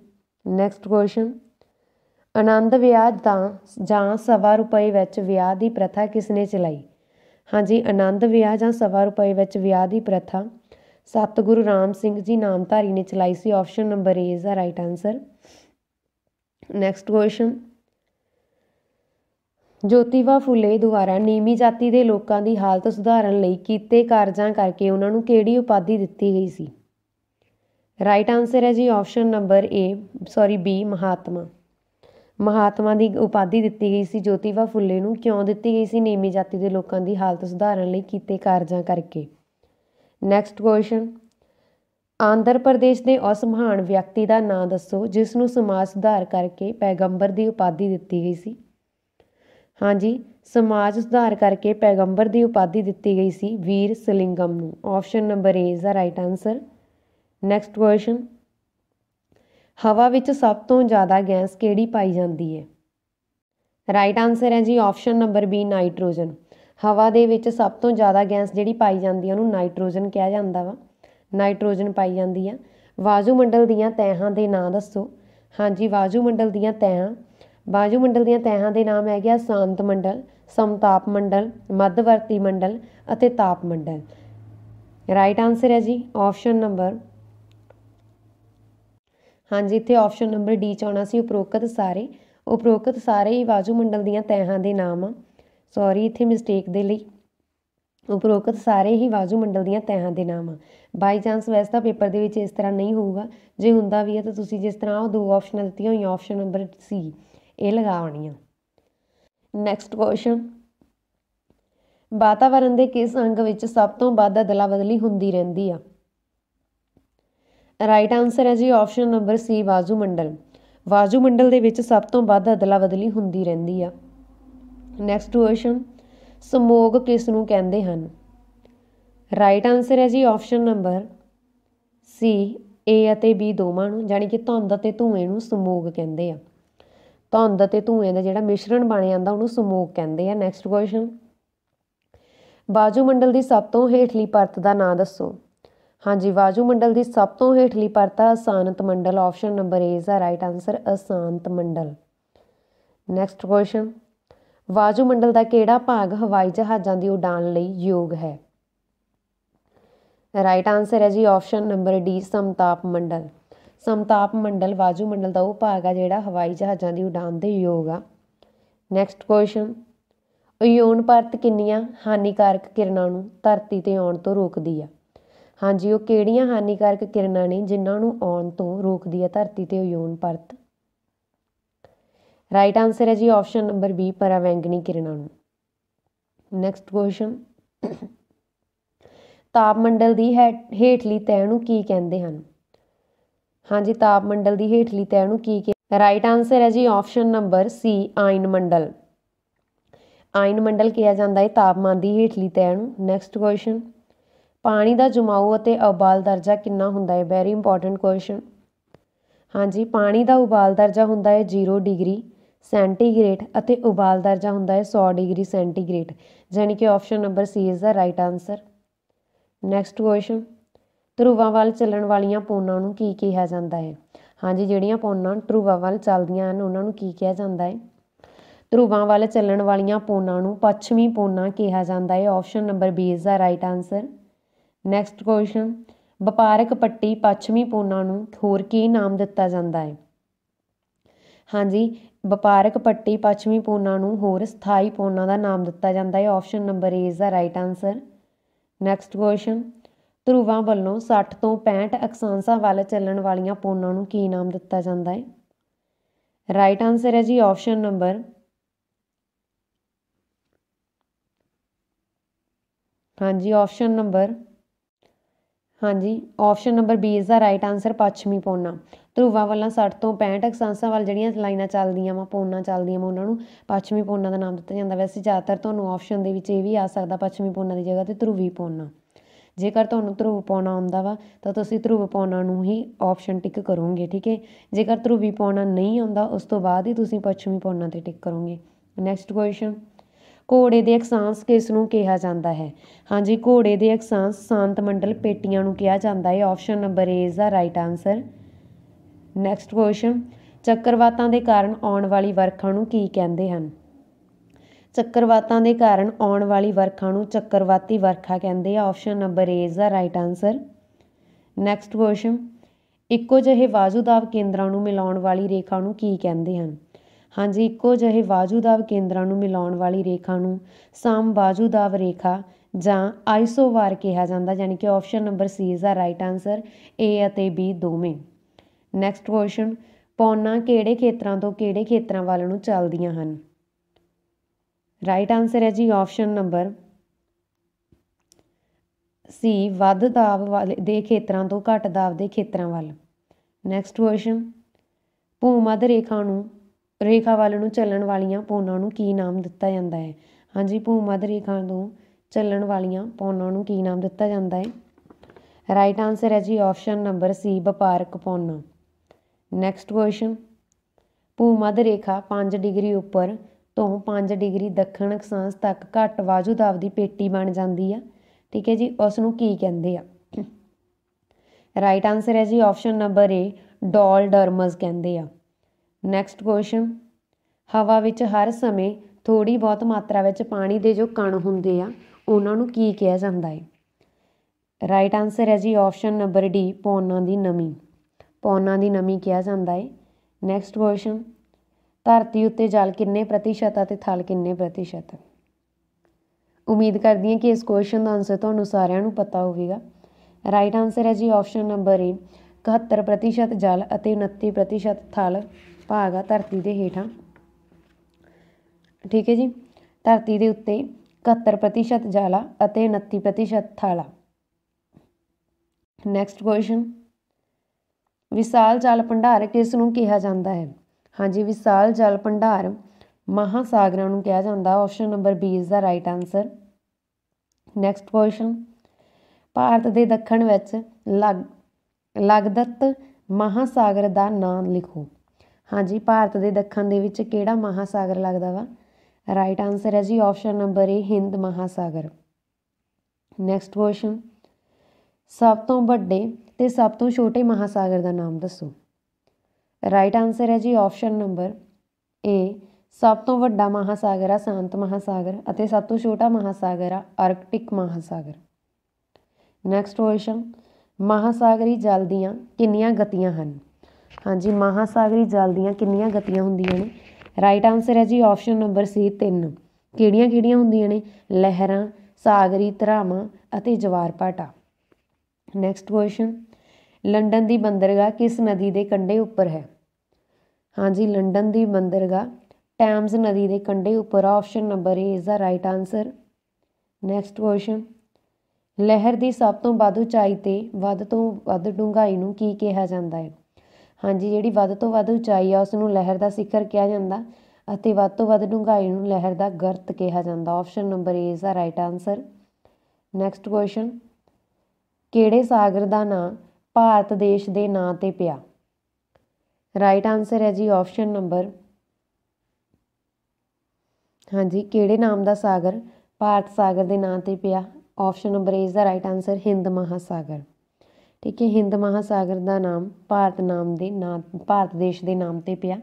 ਨੈਕਸਟ ਕੁਐਸਚਨ ਆਨੰਦ ਵਿਆਹ ਦਾ ਜਾਂ ਸਵਾ ਰੁਪਏ ਵਿੱਚ ਵਿਆਹ ਦੀ ਪ੍ਰਥਾ ਕਿਸ ਨੇ ਚਲਾਈ ਹਾਂਜੀ ਆਨੰਦ ਵਿਆਹ ਜਾਂ ਸਵਾ ਰੁਪਏ ਵਿੱਚ ਵਿਆਹ ਦੀ ਪ੍ਰਥਾ ਸਤਿਗੁਰੂ ਰਾਮ ਸਿੰਘ ਜੀ ਨਾਮਧਾਰੀ ਨੇ ਚਲਾਈ ਸੀ option number A is the right answer next question Jyotiba Phule ਦੁਆਰਾ ਨੀਮੀ ਜਾਤੀ ਦੇ ਲੋਕਾਂ ਦੀ ਹਾਲਤ ਸੁਧਾਰਨ ਲਈ ਕੀਤੇ ਕਾਰਜਾਂ ਕਰਕੇ ਉਹਨਾਂ ਨੂੰ ਕਿਹੜੀ ਉਪਾਧੀ ਦਿੱਤੀ ਗਈ ਸੀ ਰਾਈਟ ਆਨਸਰ ਹੈ ਜੀ option number A sorry B Mahatma Mahatma ਦੀ ਉਪਾਧੀ ਦਿੱਤੀ ਗਈ ਸੀ ਜੋਤੀਬਾ ਫੁੱਲੇ ਨੂੰ ਕਿਉਂ ਦਿੱਤੀ ਗਈ ਸੀ ਨੀਮੀ ਜਾਤੀ ਦੇ ਲੋਕਾਂ ਦੀ ਹਾਲਤ ਸੁਧਾਰਨ ਲਈ ਕੀਤੇ ਕਾਰਜਾਂ ਕਰਕੇ ਨੈਕਸਟ ਕੁਐਸਚਨ ਆਂਧਰ ਪ੍ਰਦੇਸ਼ ਦੇ ਉਸ ਮਹਾਨ ਵਿਅਕਤੀ ਦਾ ਨਾਮ ਦੱਸੋ ਜਿਸ ਨੂੰ ਸਮਾਜ ਸੁਧਾਰ ਕਰਕੇ ਪੈਗੰਬਰ ਦੀ ਉਪਾਧੀ ਦਿੱਤੀ ਗਈ ਸੀ ਹਾਂਜੀ ਸਮਾਜ ਸੁਧਾਰ ਕਰਕੇ ਪੈਗੰਬਰ ਦੀ ਉਪਾਧੀ ਦਿੱਤੀ ਗਈ ਸੀ ਵੀਰ ਸਲਿੰਗਮ ਨੂੰ option number A is the right answer next question ਹਵਾ ਵਿੱਚ ਸਭ ਤੋਂ ਜ਼ਿਆਦਾ ਗੈਸ ਕਿਹੜੀ ਪਾਈ ਜਾਂਦੀ ਹੈ ਰਾਈਟ ਆਨਸਰ ਹੈ ਜੀ ਆਪਸ਼ਨ ਨੰਬਰ ਬੀ ਨਾਈਟ੍ਰੋਜਨ ਹਵਾ ਦੇ ਵਿੱਚ ਸਭ ਤੋਂ ਜ਼ਿਆਦਾ ਗੈਸ ਜਿਹੜੀ ਪਾਈ ਜਾਂਦੀ ਹੈ ਉਹਨੂੰ ਨਾਈਟ੍ਰੋਜਨ ਕਿਹਾ ਜਾਂਦਾ ਵਾ ਨਾਈਟ੍ਰੋਜਨ ਪਾਈ ਜਾਂਦੀ ਆ ਵਾਯੂ ਮੰਡਲ ਦੀਆਂ ਤਹਿਾਂ ਦੇ ਨਾਮ ਦੱਸੋ ਹਾਂਜੀ ਵਾਯੂ ਮੰਡਲ ਦੀਆਂ ਤਹਿਾਂ ਵਾਯੂ ਮੰਡਲ ਦੀਆਂ ਤਹਿਾਂ ਦੇ ਨਾਮ ਹੈਗੇ ਆ ਸ਼ਾਂਤ ਮੰਡਲ ਸਮਤਾਪ ਮੰਡਲ ਮੱਧਵਰਤੀ ਮੰਡਲ ਅਤੇ ਤਾਪ ਮੰਡਲ ਰਾਈਟ ਆਨਸਰ ਹੈ ਜੀ ਆਪਸ਼ਨ ਨੰਬਰ ਹਾਂਜੀ ਇੱਥੇ ਆਪਸ਼ਨ ਨੰਬਰ ਡੀ ਚ ਆਉਣਾ ਸੀ ਉਪਰੋਕਤ ਸਾਰੇ ਉਪਰੋਕਤ ਸਾਰੇ ਹੀ ਬਾਜੂ ਮੰਡਲ ਦੀਆਂ ਤਹਿਾਂ ਦੇ ਨਾਮ ਆ ਸੌਰੀ ਇੱਥੇ ਮਿਸਟੇਕ ਦੇ ਲਈ ਉਪਰੋਕਤ ਸਾਰੇ ਹੀ ਬਾਜੂ ਮੰਡਲ ਦੀਆਂ ਤਹਿਾਂ ਦੇ ਨਾਮ ਆ ਬਾਈ ਚਾਂਸ ਵੈਸੇ ਤਾਂ ਪੇਪਰ ਦੇ ਵਿੱਚ ਇਸ ਤਰ੍ਹਾਂ ਨਹੀਂ ਹੋਊਗਾ ਜੇ ਹੁੰਦਾ ਵੀ ਹੈ ਤਾਂ ਤੁਸੀਂ ਜਿਸ ਤਰ੍ਹਾਂ ਉਹ ਦੋ ਆਪਸ਼ਨਾਂ ਦਿੱਤੀਆਂ ਹੋਈਆਂ ਆਪਸ਼ਨ ਨੰਬਰ ਸੀ ਇਹ ਲਗਾਉਣੀਆਂ ਨੈਕਸਟ ਕੁਐਸਚਨ ਵਾਤਾਵਰਣ ਦੇ ਕਿਸ ਅੰਗ ਵਿੱਚ ਸਭ ਤੋਂ ਵੱਧ ਅਦਲਾ ਬਦਲੀ ਹੁੰਦੀ ਰਹਿੰਦੀ ਆ ਰਾਈਟ ਆਨਸਰ ਹੈ ਜੀ ਆਪਸ਼ਨ ਨੰਬਰ ਸੀ ਵਾਜੂ ਮੰਡਲ ਵਾਜੂ ਮੰਡਲ ਦੇ ਵਿੱਚ ਸਭ ਤੋਂ ਵੱਧ ਅਦਲਾ ਬਦਲੀ ਹੁੰਦੀ ਰਹਿੰਦੀ ਆ ਨੈਕਸਟ ਕੁਐਸਚਨ ਸਮੋਗ ਕਿਸ ਨੂੰ ਕਹਿੰਦੇ ਹਨ ਰਾਈਟ ਆਨਸਰ ਹੈ ਜੀ ਆਪਸ਼ਨ ਨੰਬਰ ਸੀ ਏ ਅਤੇ ਬੀ ਦੋਵਾਂ ਨੂੰ ਜਾਨੀ ਕਿ ਧੁੰਦ ਅਤੇ ਧੂਏ ਨੂੰ ਸਮੋਗ ਕਹਿੰਦੇ ਆ ਧੁੰਦ ਅਤੇ ਧੂਏ ਦਾ ਜਿਹੜਾ ਮਿਸ਼ਰਣ ਬਣ ਜਾਂਦਾ ਉਹਨੂੰ ਸਮੋਗ ਕਹਿੰਦੇ ਆ ਨੈਕਸਟ ਕੁਐਸਚਨ ਬਾਜੂ ਮੰਡਲ ਦੀ ਸਭ ਤੋਂ ਹੇਠਲੀ ਪਰਤ ਦਾ ਨਾਂ ਦੱਸੋ ਹਾਂਜੀ ਵਾਜੂ ਮੰਡਲ ਦੀ ਸਭ ਤੋਂ ਹੇਠਲੀ ਪਰਤ ਆ ਅਸਾਨਤ ਮੰਡਲ option number A is the right answer ਅਸ਼ਾਂਤ ਮੰਡਲ ਨੈਕਸਟ ਕੁਐਸਚਨ ਵਾਜੂ ਮੰਡਲ ਦਾ ਕਿਹੜਾ ਭਾਗ ਹਵਾਈ ਜਹਾਜ਼ਾਂ ਦੀ ਉਡਾਨ ਲਈ ਯੋਗ ਹੈ ਰਾਈਟ ਆਨਸਰ ਹੈ ਜੀ ਆਪਸ਼ਨ ਨੰਬਰ D ਸਮਤਾਪ ਮੰਡਲ ਸਮਤਾਪ ਮੰਡਲ ਵਾਜੂ ਮੰਡਲ ਦਾ ਉਹ ਭਾਗ ਆ ਜਿਹੜਾ ਹਵਾਈ ਜਹਾਜ਼ਾਂ ਦੀ ਉਡਾਨ ਦੇ ਯੋਗ ਆ ਨੈਕਸਟ ਕੁਐਸਚਨ ਅਯੋਨ ਪਰਤ ਕਿੰਨੀਆਂ ਹਾਨੀਕਾਰਕ ਕਿਰਨਾਂ ਨੂੰ ਧਰਤੀ ਤੇ ਆਉਣ ਤੋਂ ਰੋਕਦੀ ਆ ਹਾਂਜੀ ਉਹ ਕਿਹੜੀਆਂ ਹਾਨੀਕਾਰਕ ਕਿਰਨਾਂ ਨੇ ਜਿਨ੍ਹਾਂ ਨੂੰ ਆਉਣ ਤੋਂ ਰੋਕਦੀ ਹੈ ਧਰਤੀ ਤੇ ਓਜ਼ੋਨ ਪਰਤ ਰਾਈਟ ਆਨਸਰ ਹੈ ਜੀ ਆਪਸ਼ਨ ਨੰਬਰ ਬੀ ਪਰਾਵੈਂਗਨੀ ਕਿਰਨਾਂ ਨੂੰ ਨੈਕਸਟ ਕੁਐਸਚਨ ਤਾਪ ਮੰਡਲ ਦੀ ਹੇਠਲੀ ਤਹਿ ਨੂੰ ਕੀ ਕਹਿੰਦੇ ਹਨ ਹਾਂਜੀ ਤਾਪ ਮੰਡਲ ਦੀ ਹੇਠਲੀ ਤਹਿ ਨੂੰ ਕੀ ਰਾਈਟ ਆਨਸਰ ਹੈ ਜੀ ਆਪਸ਼ਨ ਨੰਬਰ ਸੀ ਆਇਨ ਮੰਡਲ ਆਇਨ ਮੰਡਲ ਕਿਹਾ ਜਾਂਦਾ ਹੈ ਤਾਪਮਾਨ ਦੀ ਹੇਠਲੀ ਤਹਿ ਨੂੰ ਨੈਕਸਟ ਕੁਐਸਚਨ ਪਾਣੀ ਦਾ ਜਮਾਉ ਅਤੇ ਉਬਾਲ ਦਰਜਾ ਕਿੰਨਾ ਹੁੰਦਾ ਹੈ ਵੈਰੀ ਇੰਪੋਰਟੈਂਟ ਕੁਐਸਚਨ ਹਾਂਜੀ ਪਾਣੀ ਦਾ ਉਬਾਲ ਦਰਜਾ ਹੁੰਦਾ ਹੈ 0 ਡਿਗਰੀ ਸੈਂਟੀਗ੍ਰੇਡ ਅਤੇ ਉਬਾਲ ਦਰਜਾ ਹੁੰਦਾ ਹੈ 100 ਡਿਗਰੀ ਸੈਂਟੀਗ੍ਰੇਡ ਯਾਨੀ ਕਿ option number C is the right answer next question ਧਰੂਵਾਂ ਵੱਲ ਚੱਲਣ ਵਾਲੀਆਂ ਪੌਣਾਂ ਨੂੰ ਕੀ ਕਿਹਾ ਜਾਂਦਾ ਹੈ ਹਾਂਜੀ ਜਿਹੜੀਆਂ ਪੌਣਾਂ ਧਰੂਵਾਂ ਵੱਲ ਚੱਲਦੀਆਂ ਹਨ ਉਹਨਾਂ ਨੂੰ ਕੀ ਕਿਹਾ ਜਾਂਦਾ ਹੈ ਧਰੂਵਾਂ ਵੱਲ ਚੱਲਣ ਵਾਲੀਆਂ ਪੌਣਾਂ ਨੂੰ ਪੱਛਮੀ ਪੌਣਾ ਕਿਹਾ ਜਾਂਦਾ ਹੈ option number B is the right answer next question ਵਪਾਰਕ ਪੱਟੀ ਪੱਛਮੀ ਪੂਨਾ ਨੂੰ ਹੋਰ ਕੀ ਨਾਮ ਦਿੱਤਾ ਜਾਂਦਾ ਹੈ ਹਾਂਜੀ ਵਪਾਰਕ ਪੱਟੀ ਪੱਛਮੀ ਪੂਨਾ ਨੂੰ ਹੋਰ ਸਥਾਈ ਪੂਨਾ ਦਾ ਨਾਮ ਦਿੱਤਾ ਜਾਂਦਾ ਹੈ option number A is the right answer next question ਧਰੂਵਾਂ ਵੱਲੋਂ 60 ਤੋਂ 65 ਅਕਸਾਂਸਾਂ ਵੱਲ ਚੱਲਣ ਵਾਲੀਆਂ ਪੂਨਾ ਨੂੰ ਕੀ ਨਾਮ ਦਿੱਤਾ ਜਾਂਦਾ ਹੈ ਰਾਈਟ ਆਨਸਰ ਹੈ ਜੀ ਆਪਸ਼ਨ ਨੰਬਰ ਹਾਂਜੀ ਆਪਸ਼ਨ ਨੰਬਰ ਹਾਂਜੀ option number B is the right answer ਪੱਛਮੀ ਪੋਨਾ ਧਰੂਵਾ ਵੱਲਾਂ 60 ਤੋਂ 65 ਅਕਸਾਂਸਾਂ ਵੱਲ ਜਿਹੜੀਆਂ ਲਾਈਨਾਂ ਚੱਲਦੀਆਂ ਵਾ ਪੋਨਾ ਚੱਲਦੀਆਂ ਵਾ ਉਹਨਾਂ ਨੂੰ ਪੱਛਮੀ ਪੋਨਾ ਦਾ ਨਾਮ ਦਿੱਤਾ ਜਾਂਦਾ ਵੈਸੇ ਜ਼ਿਆਦਾਤਰ ਤੁਹਾਨੂੰ ਆਪਸ਼ਨ ਦੇ ਵਿੱਚ ਇਹ ਵੀ ਆ ਸਕਦਾ ਪੱਛਮੀ ਪੋਨਾ ਦੀ ਜਗ੍ਹਾ ਤੇ ਧਰੂਵੀ ਪੋਨਾ ਜੇਕਰ ਤੁਹਾਨੂੰ ਧਰੂਵ ਪਾਉਣਾ ਆਉਂਦਾ ਵਾ ਤਾਂ ਤੁਸੀਂ ਧਰੂਵ ਪਾਉਣਾ ਨੂੰ ਹੀ ਆਪਸ਼ਨ ਟਿਕ ਕਰੋਗੇ ਠੀਕ ਹੈ ਜੇਕਰ ਧਰੂਵੀ ਪੋਨਾ ਨਹੀਂ ਆਉਂਦਾ ਉਸ ਤੋਂ ਬਾਅਦ ਹੀ ਤੁਸੀਂ ਪੱਛਮੀ ਪੋਨਾ ਤੇ ਟਿਕ ਕਰੋਗੇ ਨੈਕਸਟ ਕੁਐਸਚਨ ਘੋੜੇ ਦੇ ਅਕਸਾਂਸ ਕਿਸ ਨੂੰ ਕਿਹਾ ਜਾਂਦਾ ਹੈ ਹਾਂਜੀ ਘੋੜੇ ਦੇ ਅਕਸਾਂਸ ਸ਼ਾਂਤ ਮੰਡਲ ਪੇਟੀਆਂ ਨੂੰ ਕਿਹਾ ਜਾਂਦਾ ਹੈ option number A is the right answer next question ਚੱਕਰਵਾਤਾਂ ਦੇ ਕਾਰਨ ਆਉਣ ਵਾਲੀ ਵਰਖਾ ਨੂੰ ਕੀ ਕਹਿੰਦੇ ਹਨ ਚੱਕਰਵਾਤਾਂ ਦੇ ਕਾਰਨ ਆਉਣ ਵਾਲੀ ਵਰਖਾ ਨੂੰ ਚੱਕਰਵਾਤੀ ਵਰਖਾ ਕਹਿੰਦੇ ਆ option number A is the right answer next question ਇੱਕੋ ਜਿਹੇ ਵਾਜੂਦਾਬ ਕੇਂਦਰਾਂ ਨੂੰ ਮਿਲਾਉਣ ਵਾਲੀ ਰੇਖਾ ਨੂੰ ਕੀ ਕਹਿੰਦੇ ਹਨ ਹਾਂਜੀ ਇੱਕੋ ਜਿਹੇ ਬਾਜ਼ੂਦਾਵ ਕੇਂਦਰਾਂ ਨੂੰ ਮਿਲਾਉਣ ਵਾਲੀ ਰੇਖਾ ਨੂੰ ਸਮਬਾਜ਼ੂਦਾਵ ਰੇਖਾ ਜਾਂ ਆਈਸੋਵਾਰ ਕਿਹਾ ਜਾਂਦਾ ਯਾਨੀ ਕਿ option number C is the right answer A ਅਤੇ ਬੀ ਦੋਵੇਂ ਨੈਕਸਟ ਕੁਐਸਚਨ ਪੌਨਾ ਕਿਹੜੇ ਖੇਤਰਾਂ ਤੋਂ ਕਿਹੜੇ ਖੇਤਰਾਂ ਵੱਲ ਨੂੰ ਚੱਲਦੀਆਂ ਹਨ ਰਾਈਟ ਆਨਸਰ ਹੈ ਜੀ ਆਪਸ਼ਨ ਨੰਬਰ ਸੀ ਵੱਧ ਦਾਬ ਵਾਲੇ ਦੇ ਖੇਤਰਾਂ ਤੋਂ ਘੱਟ ਦਾਬ ਦੇ ਖੇਤਰਾਂ ਵੱਲ ਨੈਕਸਟ ਕੁਐਸਚਨ ਭੂਮੱਧ ਰੇਖਾ ਨੂੰ ਰੇਖਾ ਵੱਲ ਨੂੰ ਚੱਲਣ ਵਾਲੀਆਂ ਪੌਣਾਂ ਨੂੰ ਕੀ ਨਾਮ ਦਿੱਤਾ ਜਾਂਦਾ ਹੈ ਹਾਂਜੀ ਭੂਮੱਧ ਰੇਖਾ ਤੋਂ ਚੱਲਣ ਵਾਲੀਆਂ ਪੌਣਾਂ ਨੂੰ ਕੀ ਨਾਮ ਦਿੱਤਾ ਜਾਂਦਾ ਹੈ ਰਾਈਟ ਆਨਸਰ ਹੈ ਜੀ ਆਪਸ਼ਨ ਨੰਬਰ ਸੀ ਵਪਾਰਕ ਪੌਣਾ ਨੈਕਸਟ ਕੁਐਸਚਨ ਭੂਮੱਧ ਰੇਖਾ 5 ਡਿਗਰੀ ਉੱਪਰ ਤੋਂ 5 ਡਿਗਰੀ ਦੱਖਣ ਅਕਸਾਂਸ ਤੱਕ ਘੱਟ ਦਾਬ ਦੀ ਪੇਟੀ ਬਣ ਜਾਂਦੀ ਆ ਠੀਕ ਹੈ ਜੀ ਉਸ ਨੂੰ ਕੀ ਕਹਿੰਦੇ ਆ ਰਾਈਟ ਆਨਸਰ ਹੈ ਜੀ ਆਪਸ਼ਨ ਨੰਬਰ ਏ ਡਰਮਸ ਕਹਿੰਦੇ ਆ ਨੈਕਸਟ ਕੁਐਸਚਨ ਹਵਾ ਵਿੱਚ ਹਰ ਸਮੇਂ ਥੋੜੀ ਬਹੁਤ ਮਾਤਰਾ ਵਿੱਚ ਪਾਣੀ ਦੇ ਜੋ ਕਣ ਹੁੰਦੇ ਆ ਉਹਨਾਂ ਨੂੰ ਕੀ ਕਿਹਾ ਜਾਂਦਾ ਹੈ ਰਾਈਟ ਆਨਸਰ ਹੈ ਜੀ ਆਪਸ਼ਨ ਨੰਬਰ ਡੀ ਪੌਨਾਂ ਦੀ ਨਮੀ ਪੌਨਾਂ ਦੀ ਨਮੀ ਕਿਹਾ ਜਾਂਦਾ ਹੈ ਨੈਕਸਟ ਕੁਐਸਚਨ ਧਰਤੀ ਉੱਤੇ ਜਲ ਕਿੰਨੇ ਪ੍ਰਤੀਸ਼ਤ ਅਤੇ ਥਲ ਕਿੰਨੇ ਪ੍ਰਤੀਸ਼ਤ ਉਮੀਦ ਕਰਦੀ ਹਾਂ ਕਿ ਇਸ ਕੁਐਸਚਨ ਦਾ ਆਨਸਰ ਤੁਹਾਨੂੰ ਸਾਰਿਆਂ ਨੂੰ ਪਤਾ ਹੋਵੇਗਾ ਰਾਈਟ ਆਨਸਰ ਹੈ ਜੀ ਆਪਸ਼ਨ ਨੰਬਰ ਏ 71% ਜਲ ਅਤੇ 29% ਥਲ ਭਾਗ ਆ ਧਰਤੀ ਦੇ ਹੇਠਾਂ ਠੀਕ ਹੈ ਜੀ ਧਰਤੀ ਦੇ ਉੱਤੇ 71% ਆ ਅਤੇ 29% ਥਾਲਾ ਨੈਕਸਟ ਕੁਐਸਚਨ ਵਿਸ਼ਾਲ ਜਲ ਭੰਡਾਰ ਕਿਸ ਨੂੰ ਕਿਹਾ ਜਾਂਦਾ ਹੈ ਹਾਂਜੀ ਵਿਸ਼ਾਲ ਜਲ ਭੰਡਾਰ ਮਹਾਸਾਗਰਾਂ ਨੂੰ ਕਿਹਾ ਜਾਂਦਾ option number B is the right answer next question Bharat ਦੇ ਦੱਖਣ ਵਿੱਚ ਲਗ ਲਗਦਤ ਮਹਾਸਾਗਰ ਦਾ ਨਾਮ ਲਿਖੋ ਹਾਂਜੀ ਭਾਰਤ ਦੇ ਦੱਖਣ ਦੇ ਵਿੱਚ ਕਿਹੜਾ ਮਹਾਸਾਗਰ ਲੱਗਦਾ ਵਾ ਰਾਈਟ ਆਨਸਰ ਹੈ ਜੀ ਆਪਸ਼ਨ ਨੰਬਰ ਏ ਹਿੰਦ ਮਹਾਸਾਗਰ ਨੈਕਸਟ ਕੁਐਸਚਨ ਸਭ ਤੋਂ ਵੱਡੇ ਤੇ ਸਭ ਤੋਂ ਛੋਟੇ ਮਹਾਸਾਗਰ ਦਾ ਨਾਮ ਦੱਸੋ ਰਾਈਟ ਆਨਸਰ ਹੈ ਜੀ ਆਪਸ਼ਨ ਨੰਬਰ ਏ ਸਭ ਤੋਂ ਵੱਡਾ ਮਹਾਸਾਗਰ ਆ ਸ਼ਾਂਤ ਮਹਾਸਾਗਰ ਅਤੇ ਸਭ ਤੋਂ ਛੋਟਾ ਮਹਾਸਾਗਰ ਆ ਆਰਕਟਿਕ ਮਹਾਸਾਗਰ ਨੈਕਸਟ ਕੁਐਸਚਨ ਮਹਾਸਾਗਰੀ ਜਲ ਦੀਆਂ ਕਿੰਨੀਆਂ ਗਤੀਆਂ ਹਨ ਹਾਂਜੀ ਮਹਾਸਾਗਰੀ ਜਲ ਦੀਆਂ ਕਿੰਨੀਆਂ ਗਤੀਆਂ ਹੁੰਦੀਆਂ ਨੇ ਰਾਈਟ ਆਨਸਰ ਹੈ ਜੀ ਆਪਸ਼ਨ ਨੰਬਰ ਸੀ 3 ਕਿਹੜੀਆਂ-ਕਿਹੜੀਆਂ ਹੁੰਦੀਆਂ ਨੇ ਲਹਿਰਾਂ ਸਾਗਰੀ ਧਰਾਵਾਂ ਅਤੇ ਜਵਾਰਪਾਟਾ ਨੈਕਸਟ ਕੁਐਸਚਨ ਲੰਡਨ ਦੀ ਬੰਦਰਗਾਹ ਕਿਸ ਨਦੀ ਦੇ ਕੰਢੇ ਉੱਪਰ ਹੈ ਹਾਂਜੀ ਲੰਡਨ ਦੀ ਬੰਦਰਗਾਹ ਟੈਮਸ ਨਦੀ ਦੇ ਕੰਢੇ ਉੱਪਰ option number A is the right answer next question ਲਹਿਰ ਦੀ ਸਭ ਤੋਂ ਵੱਧ ਉਚਾਈ ਤੇ ਵੱਧ ਤੋਂ ਵੱਧ ਡੂੰਘਾਈ ਨੂੰ ਕੀ ਕਿਹਾ ਜਾਂਦਾ ਹੈ ਹਾਂਜੀ ਜਿਹੜੀ ਵੱਧ ਤੋਂ ਵੱਧ ਉਚਾਈ ਆ ਉਸ ਨੂੰ ਲਹਿਰ ਦਾ ਸਿਖਰ ਕਿਹਾ ਜਾਂਦਾ ਅਤੇ ਵੱਧ ਤੋਂ ਵੱਧ ਡੂੰਘਾਈ ਨੂੰ ਲਹਿਰ ਦਾ ਗਰਤ ਕਿਹਾ ਜਾਂਦਾ option number A is the right answer next question ਕਿਹੜੇ ਸਾਗਰ ਦਾ ਨਾਂ ਭਾਰਤ ਦੇਸ਼ ਦੇ ਨਾਂ ਤੇ ਪਿਆ ਰਾਈਟ ਆਨਸਰ ਹੈ ਜੀ ਆਪਸ਼ਨ ਨੰਬਰ ਹਾਂਜੀ ਕਿਹੜੇ ਨਾਮ ਦਾ ਸਾਗਰ ਭਾਰਤ ਸਾਗਰ ਦੇ ਨਾਂ ਤੇ ਪਿਆ option number A is the right answer Hind ਮਹਾਸਾਗਰ ਠੀਕ ਹੈ ਹਿੰਦ ਮਹਾਸਾਗਰ ਦਾ ਨਾਮ ਭਾਰਤ ਨਾਮ ਦੇ ਨਾਮ ਭਾਰਤ ਦੇਸ਼ ਦੇ ਨਾਮ ਤੇ ਪਿਆ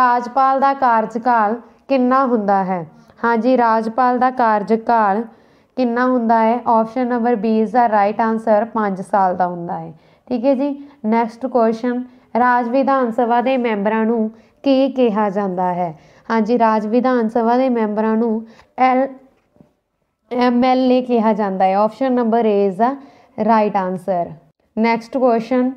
ਰਾਜਪਾਲ ਦਾ ਕਾਰਜਕਾਲ ਕਿੰਨਾ ਹੁੰਦਾ ਹੈ ਹਾਂਜੀ ਰਾਜਪਾਲ ਦਾ ਕਾਰਜਕਾਲ ਕਿੰਨਾ ਹੁੰਦਾ ਹੈ option number B is the right answer 5 ਸਾਲ ਦਾ ਹੁੰਦਾ ਹੈ ਠੀਕ ਹੈ ਜੀ ਨੈਕਸਟ ਕੁਐਸਚਨ ਰਾਜ ਵਿਧਾਨ ਸਭਾ ਦੇ ਮੈਂਬਰਾਂ ਨੂੰ ਕੀ ਕਿਹਾ ਜਾਂਦਾ ਹੈ ਹਾਂਜੀ ਰਾਜ ਵਿਧਾਨ ਸਭਾ ਦੇ ਮੈਂਬਰਾਂ ਨੂੰ ਐਲ ਐਮਐਲਏ ਕਿਹਾ ਜਾਂਦਾ ਹੈ option number A is the right answer next question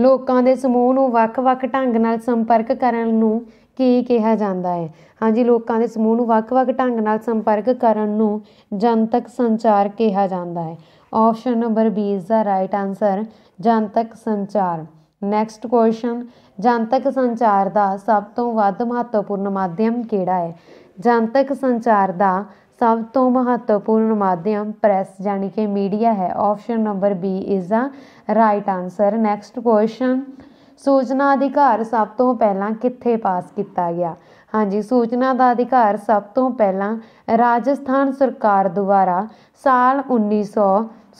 ਲੋਕਾਂ ਦੇ ਸਮੂਹ ਨੂੰ ਵੱਖ-ਵੱਖ ਢੰਗ ਨਾਲ ਸੰਪਰਕ ਕਰਨ ਨੂੰ ਕੀ ਕਿਹਾ ਜਾਂਦਾ ਹੈ ਹਾਂਜੀ ਲੋਕਾਂ ਦੇ ਸਮੂਹ ਨੂੰ ਵੱਖ-ਵੱਖ ਢੰਗ ਨਾਲ ਸੰਪਰਕ ਕਰਨ ਨੂੰ ਜਨਤਕ ਸੰਚਾਰ ਕਿਹਾ ਜਾਂਦਾ ਹੈ option number is the right answer ਜਨਤਕ ਸੰਚਾਰ ਨੈਕਸਟ ਕੁਐਸਚਨ ਜਨਤਕ ਸੰਚਾਰ ਦਾ ਸਭ ਤੋਂ ਵੱਧ ਮਹੱਤਵਪੂਰਨ ਮਾਧਿਅਮ ਕਿਹੜਾ ਹੈ ਜਨਤਕ ਸੰਚਾਰ ਦਾ ਸਭ ਤੋਂ ਮਹੱਤਵਪੂਰਨ ਮਾਧਿਅਮ ਪ੍ਰੈਸ ਯਾਨੀ ਕਿ ਮੀਡੀਆ ਹੈ option number B is the right answer next question ਸੂਚਨਾ ਅਧਿਕਾਰ ਸਭ ਤੋਂ ਪਹਿਲਾਂ ਕਿੱਥੇ ਪਾਸ ਕੀਤਾ ਗਿਆ ਹਾਂਜੀ ਸੂਚਨਾ ਦਾ ਅਧਿਕਾਰ ਸਭ ਤੋਂ ਪਹਿਲਾਂ ਰਾਜਸਥਾਨ ਸਰਕਾਰ ਦੁਆਰਾ ਸਾਲ 1900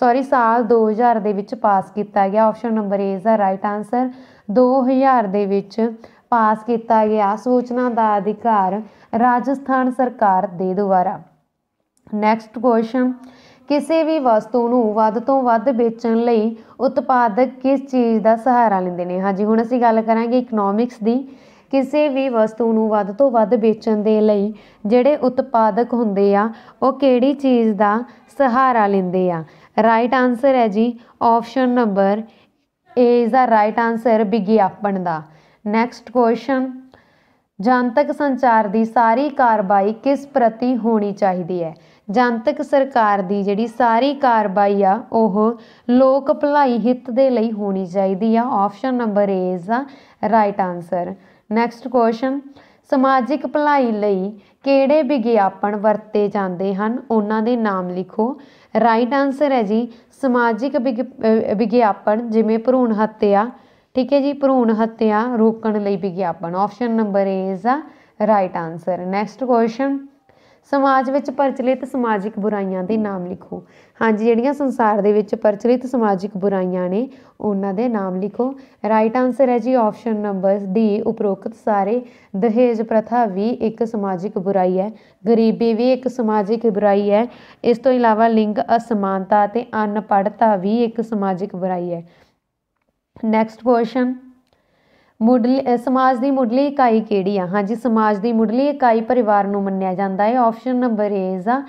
ਸੌਰੀ ਸਾਲ 2000 ਦੇ ਵਿੱਚ ਪਾਸ ਕੀਤਾ ਗਿਆ option number A is the right answer 2000 ਦੇ ਵਿੱਚ ਪਾਸ ਕੀਤਾ ਗਿਆ ਸੂਚਨਾ ਦਾ ਅਧਿਕਾਰ ਰਾਜਸਥਾਨ ਸਰਕਾਰ ਦੇ ਦੁਆਰਾ ਨੈਕਸਟ ਕੁਐਸਚਨ ਕਿਸੇ ਵੀ ਵਸਤੂ ਨੂੰ ਵੱਧ ਤੋਂ ਵੱਧ ਵੇਚਣ ਲਈ ਉਤਪਾਦਕ ਕਿਸ ਚੀਜ਼ ਦਾ ਸਹਾਰਾ ਲੈਂਦੇ ਨੇ ਹਾਂਜੀ ਹੁਣ ਅਸੀਂ ਗੱਲ ਕਰਾਂਗੇ ਇਕਨੋਮਿਕਸ ਦੀ ਕਿਸੇ ਵੀ ਵਸਤੂ ਨੂੰ ਵੱਧ ਤੋਂ ਵੱਧ ਵੇਚਣ ਦੇ ਲਈ ਜਿਹੜੇ ਉਤਪਾਦਕ ਹੁੰਦੇ ਆ ਉਹ ਕਿਹੜੀ ਚੀਜ਼ ਦਾ ਸਹਾਰਾ ਲੈਂਦੇ ਆ ਰਾਈਟ ਆਨਸਰ ਹੈ ਜੀ option number A is the right answer ਵਿਗਿਆਪਨ ਦਾ ਨੈਕਸਟ ਕੁਐਸਚਨ ਜਨਤਕ ਸੰਚਾਰ ਦੀ ਸਾਰੀ ਕਾਰਵਾਈ ਕਿਸ ਪ੍ਰਤੀ ਹੋਣੀ ਚਾਹੀਦੀ ਹੈ ਜਨਤਕ ਸਰਕਾਰ ਦੀ ਜਿਹੜੀ ਸਾਰੀ ਕਾਰਵਾਈ ਆ ਉਹ ਲੋਕ ਭਲਾਈ ਹਿੱਤ ਦੇ ਲਈ ਹੋਣੀ ਚਾਹੀਦੀ ਆ option number A is the right answer next question ਸਮਾਜਿਕ ਭਲਾਈ ਲਈ ਕਿਹੜੇ ਵਿਗਿਆਪਨ ਵਰਤੇ ਜਾਂਦੇ ਹਨ ਉਹਨਾਂ ਦੇ ਨਾਮ ਲਿਖੋ ਰਾਈਟ ਆਨਸਰ ਹੈ ਜੀ ਸਮਾਜਿਕ ਵਿਗਿਆਪਨ ਜਿਵੇਂ ਭਰੂਣ ਹੱਤਿਆ ਠੀਕ ਹੈ ਜੀ ਭਰੂਣ ਹੱਤਿਆ ਰੋਕਣ ਲਈ ਵਿਗਿਆਪਨ option number A is a right answer next question ਸਮਾਜ ਵਿੱਚ ਪ੍ਰਚਲਿਤ ਸਮਾਜਿਕ ਬੁਰਾਈਆਂ ਦੇ ਨਾਮ ਲਿਖੋ ਹਾਂਜੀ ਜਿਹੜੀਆਂ ਸੰਸਾਰ ਦੇ ਵਿੱਚ ਪ੍ਰਚਲਿਤ ਸਮਾਜਿਕ ਬੁਰਾਈਆਂ ਨੇ ਉਹਨਾਂ ਦੇ ਨਾਮ ਲਿਖੋ ਰਾਈਟ ਆਨਸਰ ਹੈ ਜੀ ਆਪਸ਼ਨ ਨੰਬਰ ਡੀ ਉਪਰੋਕਤ ਸਾਰੇ ਦਹੇਜ ਪ੍ਰਥਾ ਵੀ ਇੱਕ ਸਮਾਜਿਕ ਬੁਰਾਈ ਹੈ ਗਰੀਬੀ ਵੀ ਇੱਕ ਸਮਾਜਿਕ ਬੁਰਾਈ ਹੈ ਇਸ ਤੋਂ ਇਲਾਵਾ ਲਿੰਗ ਅਸਮਾਨਤਾ ਤੇ ਅਨਪੜਤਾ ਵੀ ਇੱਕ ਸਮਾਜਿਕ ਬੁਰਾਈ ਹੈ ਨੈਕਸਟ ਕੁਐਸਚਨ ਮੁੱਢਲੀ ਸਮਾਜ ਦੀ ਮੁੱਢਲੀ ਇਕਾਈ ਕਿਹੜੀ ਆ ਹਾਂਜੀ ਸਮਾਜ ਦੀ ਮੁੱਢਲੀ ਇਕਾਈ ਪਰਿਵਾਰ ਨੂੰ ਮੰਨਿਆ ਜਾਂਦਾ ਹੈ option number A is a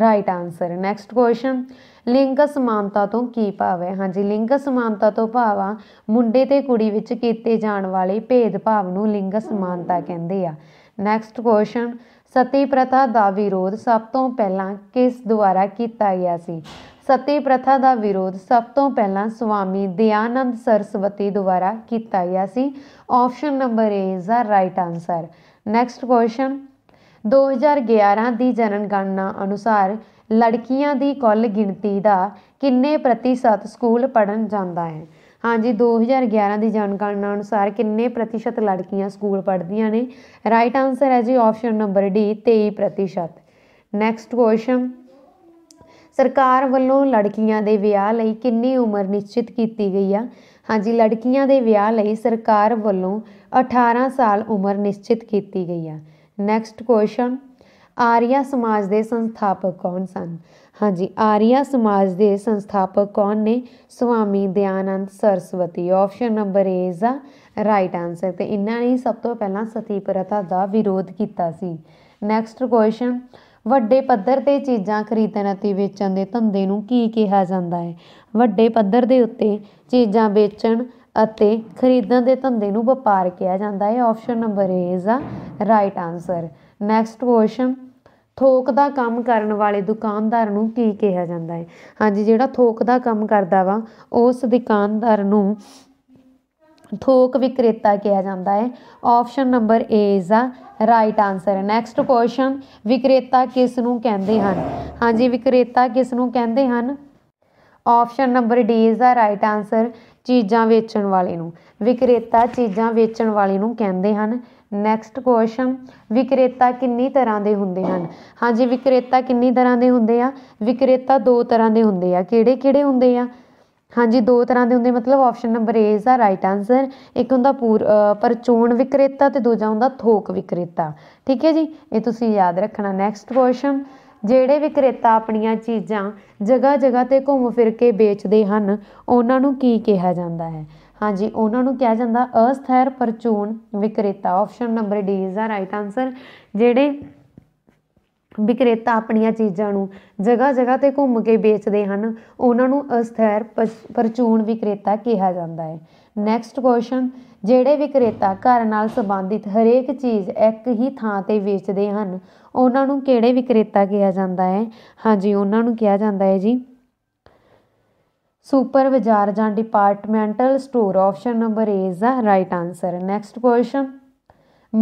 right answer next question ਲਿੰਗ ਸਮਾਨਤਾ ਤੋਂ ਕੀ ਭਾਵ ਹੈ ਹਾਂਜੀ ਲਿੰਗ ਸਮਾਨਤਾ ਤੋਂ ਭਾਵ ਆ ਮੁੰਡੇ ਤੇ ਕੁੜੀ ਵਿੱਚ ਕੀਤੇ ਜਾਣ ਵਾਲੇ ਭੇਦਭਾਵ ਨੂੰ ਲਿੰਗ ਸਮਾਨਤਾ ਕਹਿੰਦੇ ਆ ਨੈਕਸਟ ਕੁਐਸਚਨ ਸਤੀ ਪ੍ਰਥਾ ਦਾ ਵਿਰੋਧ ਸਭ ਤੋਂ ਪਹਿਲਾਂ ਕਿਸ ਦੁਆਰਾ ਕੀਤਾ ਗਿਆ ਸੀ ਸਤੀ ਪ੍ਰਥਾ ਦਾ ਵਿਰੋਧ ਸਭ ਤੋਂ ਪਹਿਲਾਂ ਸੁਆਮੀ ਦਿਆਨੰਦ ਸਰਸਵਤੀ ਦੁਆਰਾ ਕੀਤਾ ਗਿਆ ਸੀ option number A is the right answer next question 2011 ਦੀ ਜਨਗਣਨਾ ਅਨੁਸਾਰ ਲੜਕੀਆਂ ਦੀ ਕੁੱਲ ਗਿਣਤੀ ਦਾ ਕਿੰਨੇ ਪ੍ਰਤੀਸ਼ਤ ਸਕੂਲ ਪੜਨ ਜਾਂਦਾ ਹੈ ਹਾਂਜੀ 2011 ਦੀ ਜਨਗਣਨਾ ਅਨੁਸਾਰ ਕਿੰਨੇ ਪ੍ਰਤੀਸ਼ਤ ਲੜਕੀਆਂ ਸਕੂਲ ਪੜ੍ਹਦੀਆਂ ਨੇ ਰਾਈਟ ਆਨਸਰ ਹੈ ਜੀ option number D 23% next question ਸਰਕਾਰ ਵੱਲੋਂ ਲੜਕੀਆਂ ਦੇ ਵਿਆਹ ਲਈ ਕਿੰਨੀ ਉਮਰ ਨਿਸ਼ਚਿਤ ਕੀਤੀ ਗਈ ਆ ਹਾਂਜੀ ਲੜਕੀਆਂ ਦੇ ਵਿਆਹ ਲਈ ਸਰਕਾਰ ਵੱਲੋਂ 18 ਸਾਲ ਉਮਰ ਨਿਸ਼ਚਿਤ ਕੀਤੀ ਗਈ ਆ ਨੈਕਸਟ ਕੁਐਸਚਨ ਆਰੀਆ ਸਮਾਜ ਦੇ ਸੰਸਥਾਪਕ ਕੌਣ ਸਨ ਹਾਂਜੀ ਆਰੀਆ ਸਮਾਜ ਦੇ ਸੰਸਥਾਪਕ ਕੌਣ ਨੇ Swami Dayanand Saraswati option number A is a right answer ਤੇ ਇਹਨਾਂ ਨੇ ਸਭ ਤੋਂ ਪਹਿਲਾਂ ਸਤੀ ਪ੍ਰਥਾ ਦਾ ਵਿਰੋਧ ਕੀਤਾ ਸੀ ਨੈਕਸਟ ਕੁਐਸਚਨ ਵੱਡੇ ਪੱਧਰ 'ਤੇ ਚੀਜ਼ਾਂ ਖਰੀਦਣ ਅਤੇ ਵੇਚਣ ਦੇ ਧੰਦੇ ਨੂੰ ਕੀ ਕਿਹਾ ਜਾਂਦਾ ਹੈ ਵੱਡੇ ਪੱਧਰ ਦੇ ਉੱਤੇ ਚੀਜ਼ਾਂ ਵੇਚਣ ਅਤੇ ਖਰੀਦਣ ਦੇ ਧੰਦੇ ਨੂੰ ਵਪਾਰ ਕਿਹਾ ਜਾਂਦਾ ਹੈ option number A is a right answer next question ਥੋਕ ਦਾ ਕੰਮ ਕਰਨ ਵਾਲੇ ਦੁਕਾਨਦਾਰ ਨੂੰ ਕੀ ਕਿਹਾ ਜਾਂਦਾ ਹੈ ਹਾਂਜੀ ਜਿਹੜਾ ਥੋਕ ਦਾ ਕੰਮ ਕਰਦਾ ਵਾ ਉਸ ਦੁਕਾਨਦਾਰ ਨੂੰ ਥੋਕ ਵਿਕਰੇਤਾ ਕਿਹਾ ਜਾਂਦਾ ਹੈ option number A is a right answer ਹੈ ਨੈਕਸਟ ਕੁਐਸਚਨ ਵਿਕਰੇਤਾ ਕਿਸ ਨੂੰ ਕਹਿੰਦੇ ਹਨ ਹਾਂਜੀ ਵਿਕਰੇਤਾ ਕਿਸ ਨੂੰ ਕਹਿੰਦੇ ਹਨ option number D is the right answer ਚੀਜ਼ਾਂ ਵੇਚਣ ਵਾਲੇ ਨੂੰ ਵਿਕਰੇਤਾ ਚੀਜ਼ਾਂ ਵੇਚਣ ਵਾਲੇ ਨੂੰ ਕਹਿੰਦੇ ਹਨ ਨੈਕਸਟ ਕੁਐਸਚਨ ਵਿਕਰੇਤਾ ਕਿੰਨੀ ਤਰ੍ਹਾਂ ਦੇ ਹੁੰਦੇ ਹਨ ਹਾਂਜੀ ਵਿਕਰੇਤਾ ਕਿੰਨੀ ਤਰ੍ਹਾਂ ਦੇ ਹੁੰਦੇ ਆ ਵਿਕਰੇਤਾ ਦੋ ਤਰ੍ਹਾਂ ਦੇ ਹੁੰਦੇ ਆ ਕਿਹੜੇ ਕਿਹੜੇ ਹੁੰਦੇ ਆ ਹਾਂਜੀ ਦੋ ਤਰ੍ਹਾਂ ਦੇ ਹੁੰਦੇ ਮਤਲਬ option number A is the right answer ਇੱਕ ਹੁੰਦਾ ਪੂਰ ਪਰਚੋਣ ਵਿਕਰੇਤਾ ਤੇ ਦੂਜਾ ਹੁੰਦਾ ਥੋਕ ਵਿਕਰੇਤਾ ਠੀਕ ਹੈ ਜੀ ਇਹ ਤੁਸੀਂ ਯਾਦ ਰੱਖਣਾ ਨੈਕਸਟ ਕੁਐਸਚਨ ਜਿਹੜੇ ਵਿਕਰੇਤਾ ਆਪਣੀਆਂ ਚੀਜ਼ਾਂ ਜਗ੍ਹਾ ਜਗ੍ਹਾ ਤੇ ਘੁੰਮ ਫਿਰ ਕੇ ਵੇਚਦੇ ਹਨ ਉਹਨਾਂ ਨੂੰ ਕੀ ਕਿਹਾ ਜਾਂਦਾ ਹੈ ਹਾਂਜੀ ਉਹਨਾਂ ਨੂੰ ਕਿਹਾ ਜਾਂਦਾ ਅਸਥਿਰ ਪਰਚੂਨ ਵਿਕਰੇਤਾ option number D is the right answer ਜਿਹੜੇ ਵਿਕਰੇਤਾ ਆਪਣੀਆਂ ਚੀਜ਼ਾਂ ਨੂੰ ਜਗ੍ਹਾ ਜਗ੍ਹਾ 'ਤੇ ਘੁੰਮ ਕੇ ਵੇਚਦੇ ਹਨ ਉਹਨਾਂ ਨੂੰ ਅਸਥੈਰ ਪਰਚੂਨ ਵਿਕਰੇਤਾ ਕਿਹਾ ਜਾਂਦਾ ਹੈ ਨੈਕਸਟ ਕੁਐਸ਼ਨ ਜਿਹੜੇ ਵਿਕਰੇਤਾ ਘਰ ਨਾਲ ਸੰਬੰਧਿਤ ਹਰੇਕ ਚੀਜ਼ ਇੱਕ ਹੀ ਥਾਂ 'ਤੇ ਵੇਚਦੇ ਹਨ ਉਹਨਾਂ ਨੂੰ ਕਿਹੜੇ ਵਿਕਰੇਤਾ ਕਿਹਾ ਜਾਂਦਾ ਹੈ ਹਾਂਜੀ ਉਹਨਾਂ ਨੂੰ ਕਿਹਾ ਜਾਂਦਾ ਹੈ ਜੀ ਸੁਪਰ ਬਾਜ਼ਾਰ ਜਾਂ departmental store option number A is the right answer next question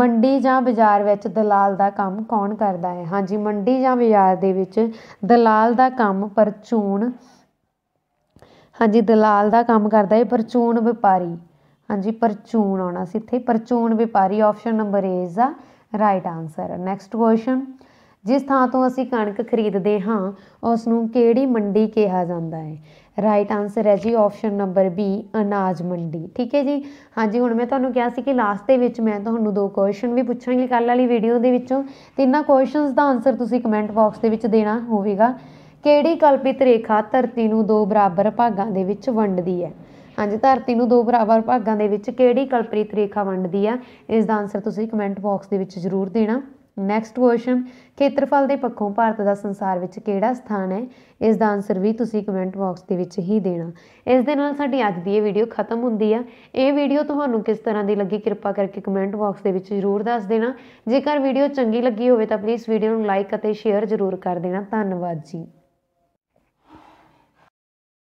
ਮੰਡੀ ਜਾਂ ਬਾਜ਼ਾਰ ਵਿੱਚ ਦਲਾਲ ਦਾ ਕੰਮ ਕੌਣ ਕਰਦਾ ਹੈ ਹਾਂਜੀ ਮੰਡੀ ਜਾਂ ਬਾਜ਼ਾਰ ਦੇ ਵਿੱਚ ਦਲਾਲ ਦਾ ਕੰਮ ਪਰਚੂਨ ਹਾਂਜੀ ਦਲਾਲ ਦਾ ਕੰਮ ਕਰਦਾ ਹੈ ਪਰਚੂਨ ਵਪਾਰੀ ਹਾਂਜੀ ਪਰਚੂਨ ਆਉਣਾ ਸੀ ਇੱਥੇ ਪਰਚੂਨ ਵਪਾਰੀ option number A is the right answer next question ਜਿਸ ਥਾਂ ਤੋਂ ਅਸੀਂ ਕਣਕ ਖਰੀਦਦੇ ਹਾਂ ਉਸ ਨੂੰ ਕਿਹੜੀ ਮੰਡੀ ਕਿਹਾ ਜਾਂਦਾ ਹੈ ਰਾਈਟ ਆਨਸਰ ਹੈ ਜੀ ਆਪਸ਼ਨ ਨੰਬਰ ਬੀ ਅਨਾਜ ਮੰਡੀ ਠੀਕ ਹੈ ਜੀ ਹਾਂਜੀ ਹੁਣ ਮੈਂ ਤੁਹਾਨੂੰ ਕਿਹਾ ਸੀ ਕਿ ਲਾਸਟ ਦੇ ਵਿੱਚ ਮੈਂ ਤੁਹਾਨੂੰ ਦੋ ਕੁਐਸਚਨ ਵੀ ਪੁੱਛਾਂਗੀ ਕੱਲ ਵਾਲੀ ਵੀਡੀਓ ਦੇ ਵਿੱਚੋਂ ਤੇ ਇਹਨਾਂ ਕੁਐਸਚਨਸ ਦਾ ਆਨਸਰ ਤੁਸੀਂ ਕਮੈਂਟ ਬਾਕਸ ਦੇ ਵਿੱਚ ਦੇਣਾ ਹੋਵੇਗਾ ਕਿਹੜੀ ਕਲਪਿਤ ਰੇਖਾ ਧਰਤੀ ਨੂੰ ਦੋ ਬਰਾਬਰ ਭਾਗਾਂ ਦੇ ਵਿੱਚ ਵੰਡਦੀ ਹੈ ਹਾਂਜੀ ਧਰਤੀ ਨੂੰ ਦੋ ਬਰਾਬਰ ਭਾਗਾਂ ਦੇ ਵਿੱਚ ਕਿਹੜੀ ਕਲਪਿਤ ਰੇਖਾ ਵੰਡਦੀ ਹੈ ਇਸ ਦਾ ਆਨਸਰ ਤੁਸੀਂ ਕਮੈਂਟ ਬਾਕਸ ਦੇ ਵਿੱਚ ਜ਼ਰੂਰ ਦੇਣਾ ਨੈਕਸਟ ਕੁਐਸਚਨ ਖੇਤਰਫਲ ਦੇ ਪੱਖੋਂ ਭਾਰਤ ਦਾ ਸੰਸਾਰ ਵਿੱਚ ਕਿਹੜਾ ਸਥਾਨ ਹੈ ਇਸ ਦਾ ਆਨਸਰ ਵੀ ਤੁਸੀਂ ਕਮੈਂਟ ਬਾਕਸ ਦੇ ਵਿੱਚ ਹੀ ਦੇਣਾ ਇਸ ਦੇ ਨਾਲ ਸਾਡੀ ਅੱਜ ਦੀ ਇਹ ਵੀਡੀਓ ਖਤਮ ਹੁੰਦੀ ਆ ਇਹ ਵੀਡੀਓ ਤੁਹਾਨੂੰ ਕਿਸ ਤਰ੍ਹਾਂ ਦੀ ਲੱਗੀ ਕਿਰਪਾ ਕਰਕੇ ਕਮੈਂਟ ਬਾਕਸ ਦੇ ਵਿੱਚ ਜ਼ਰੂਰ ਦੱਸ ਦੇਣਾ ਜੇਕਰ ਵੀਡੀਓ ਚੰਗੀ ਲੱਗੀ ਹੋਵੇ ਤਾਂ ਪਲੀਜ਼ ਵੀਡੀਓ ਨੂੰ ਲਾਈਕ ਅਤੇ ਸ਼ੇਅਰ ਜ਼ਰੂਰ ਕਰ ਦੇਣਾ ਧੰਨਵਾਦ ਜੀ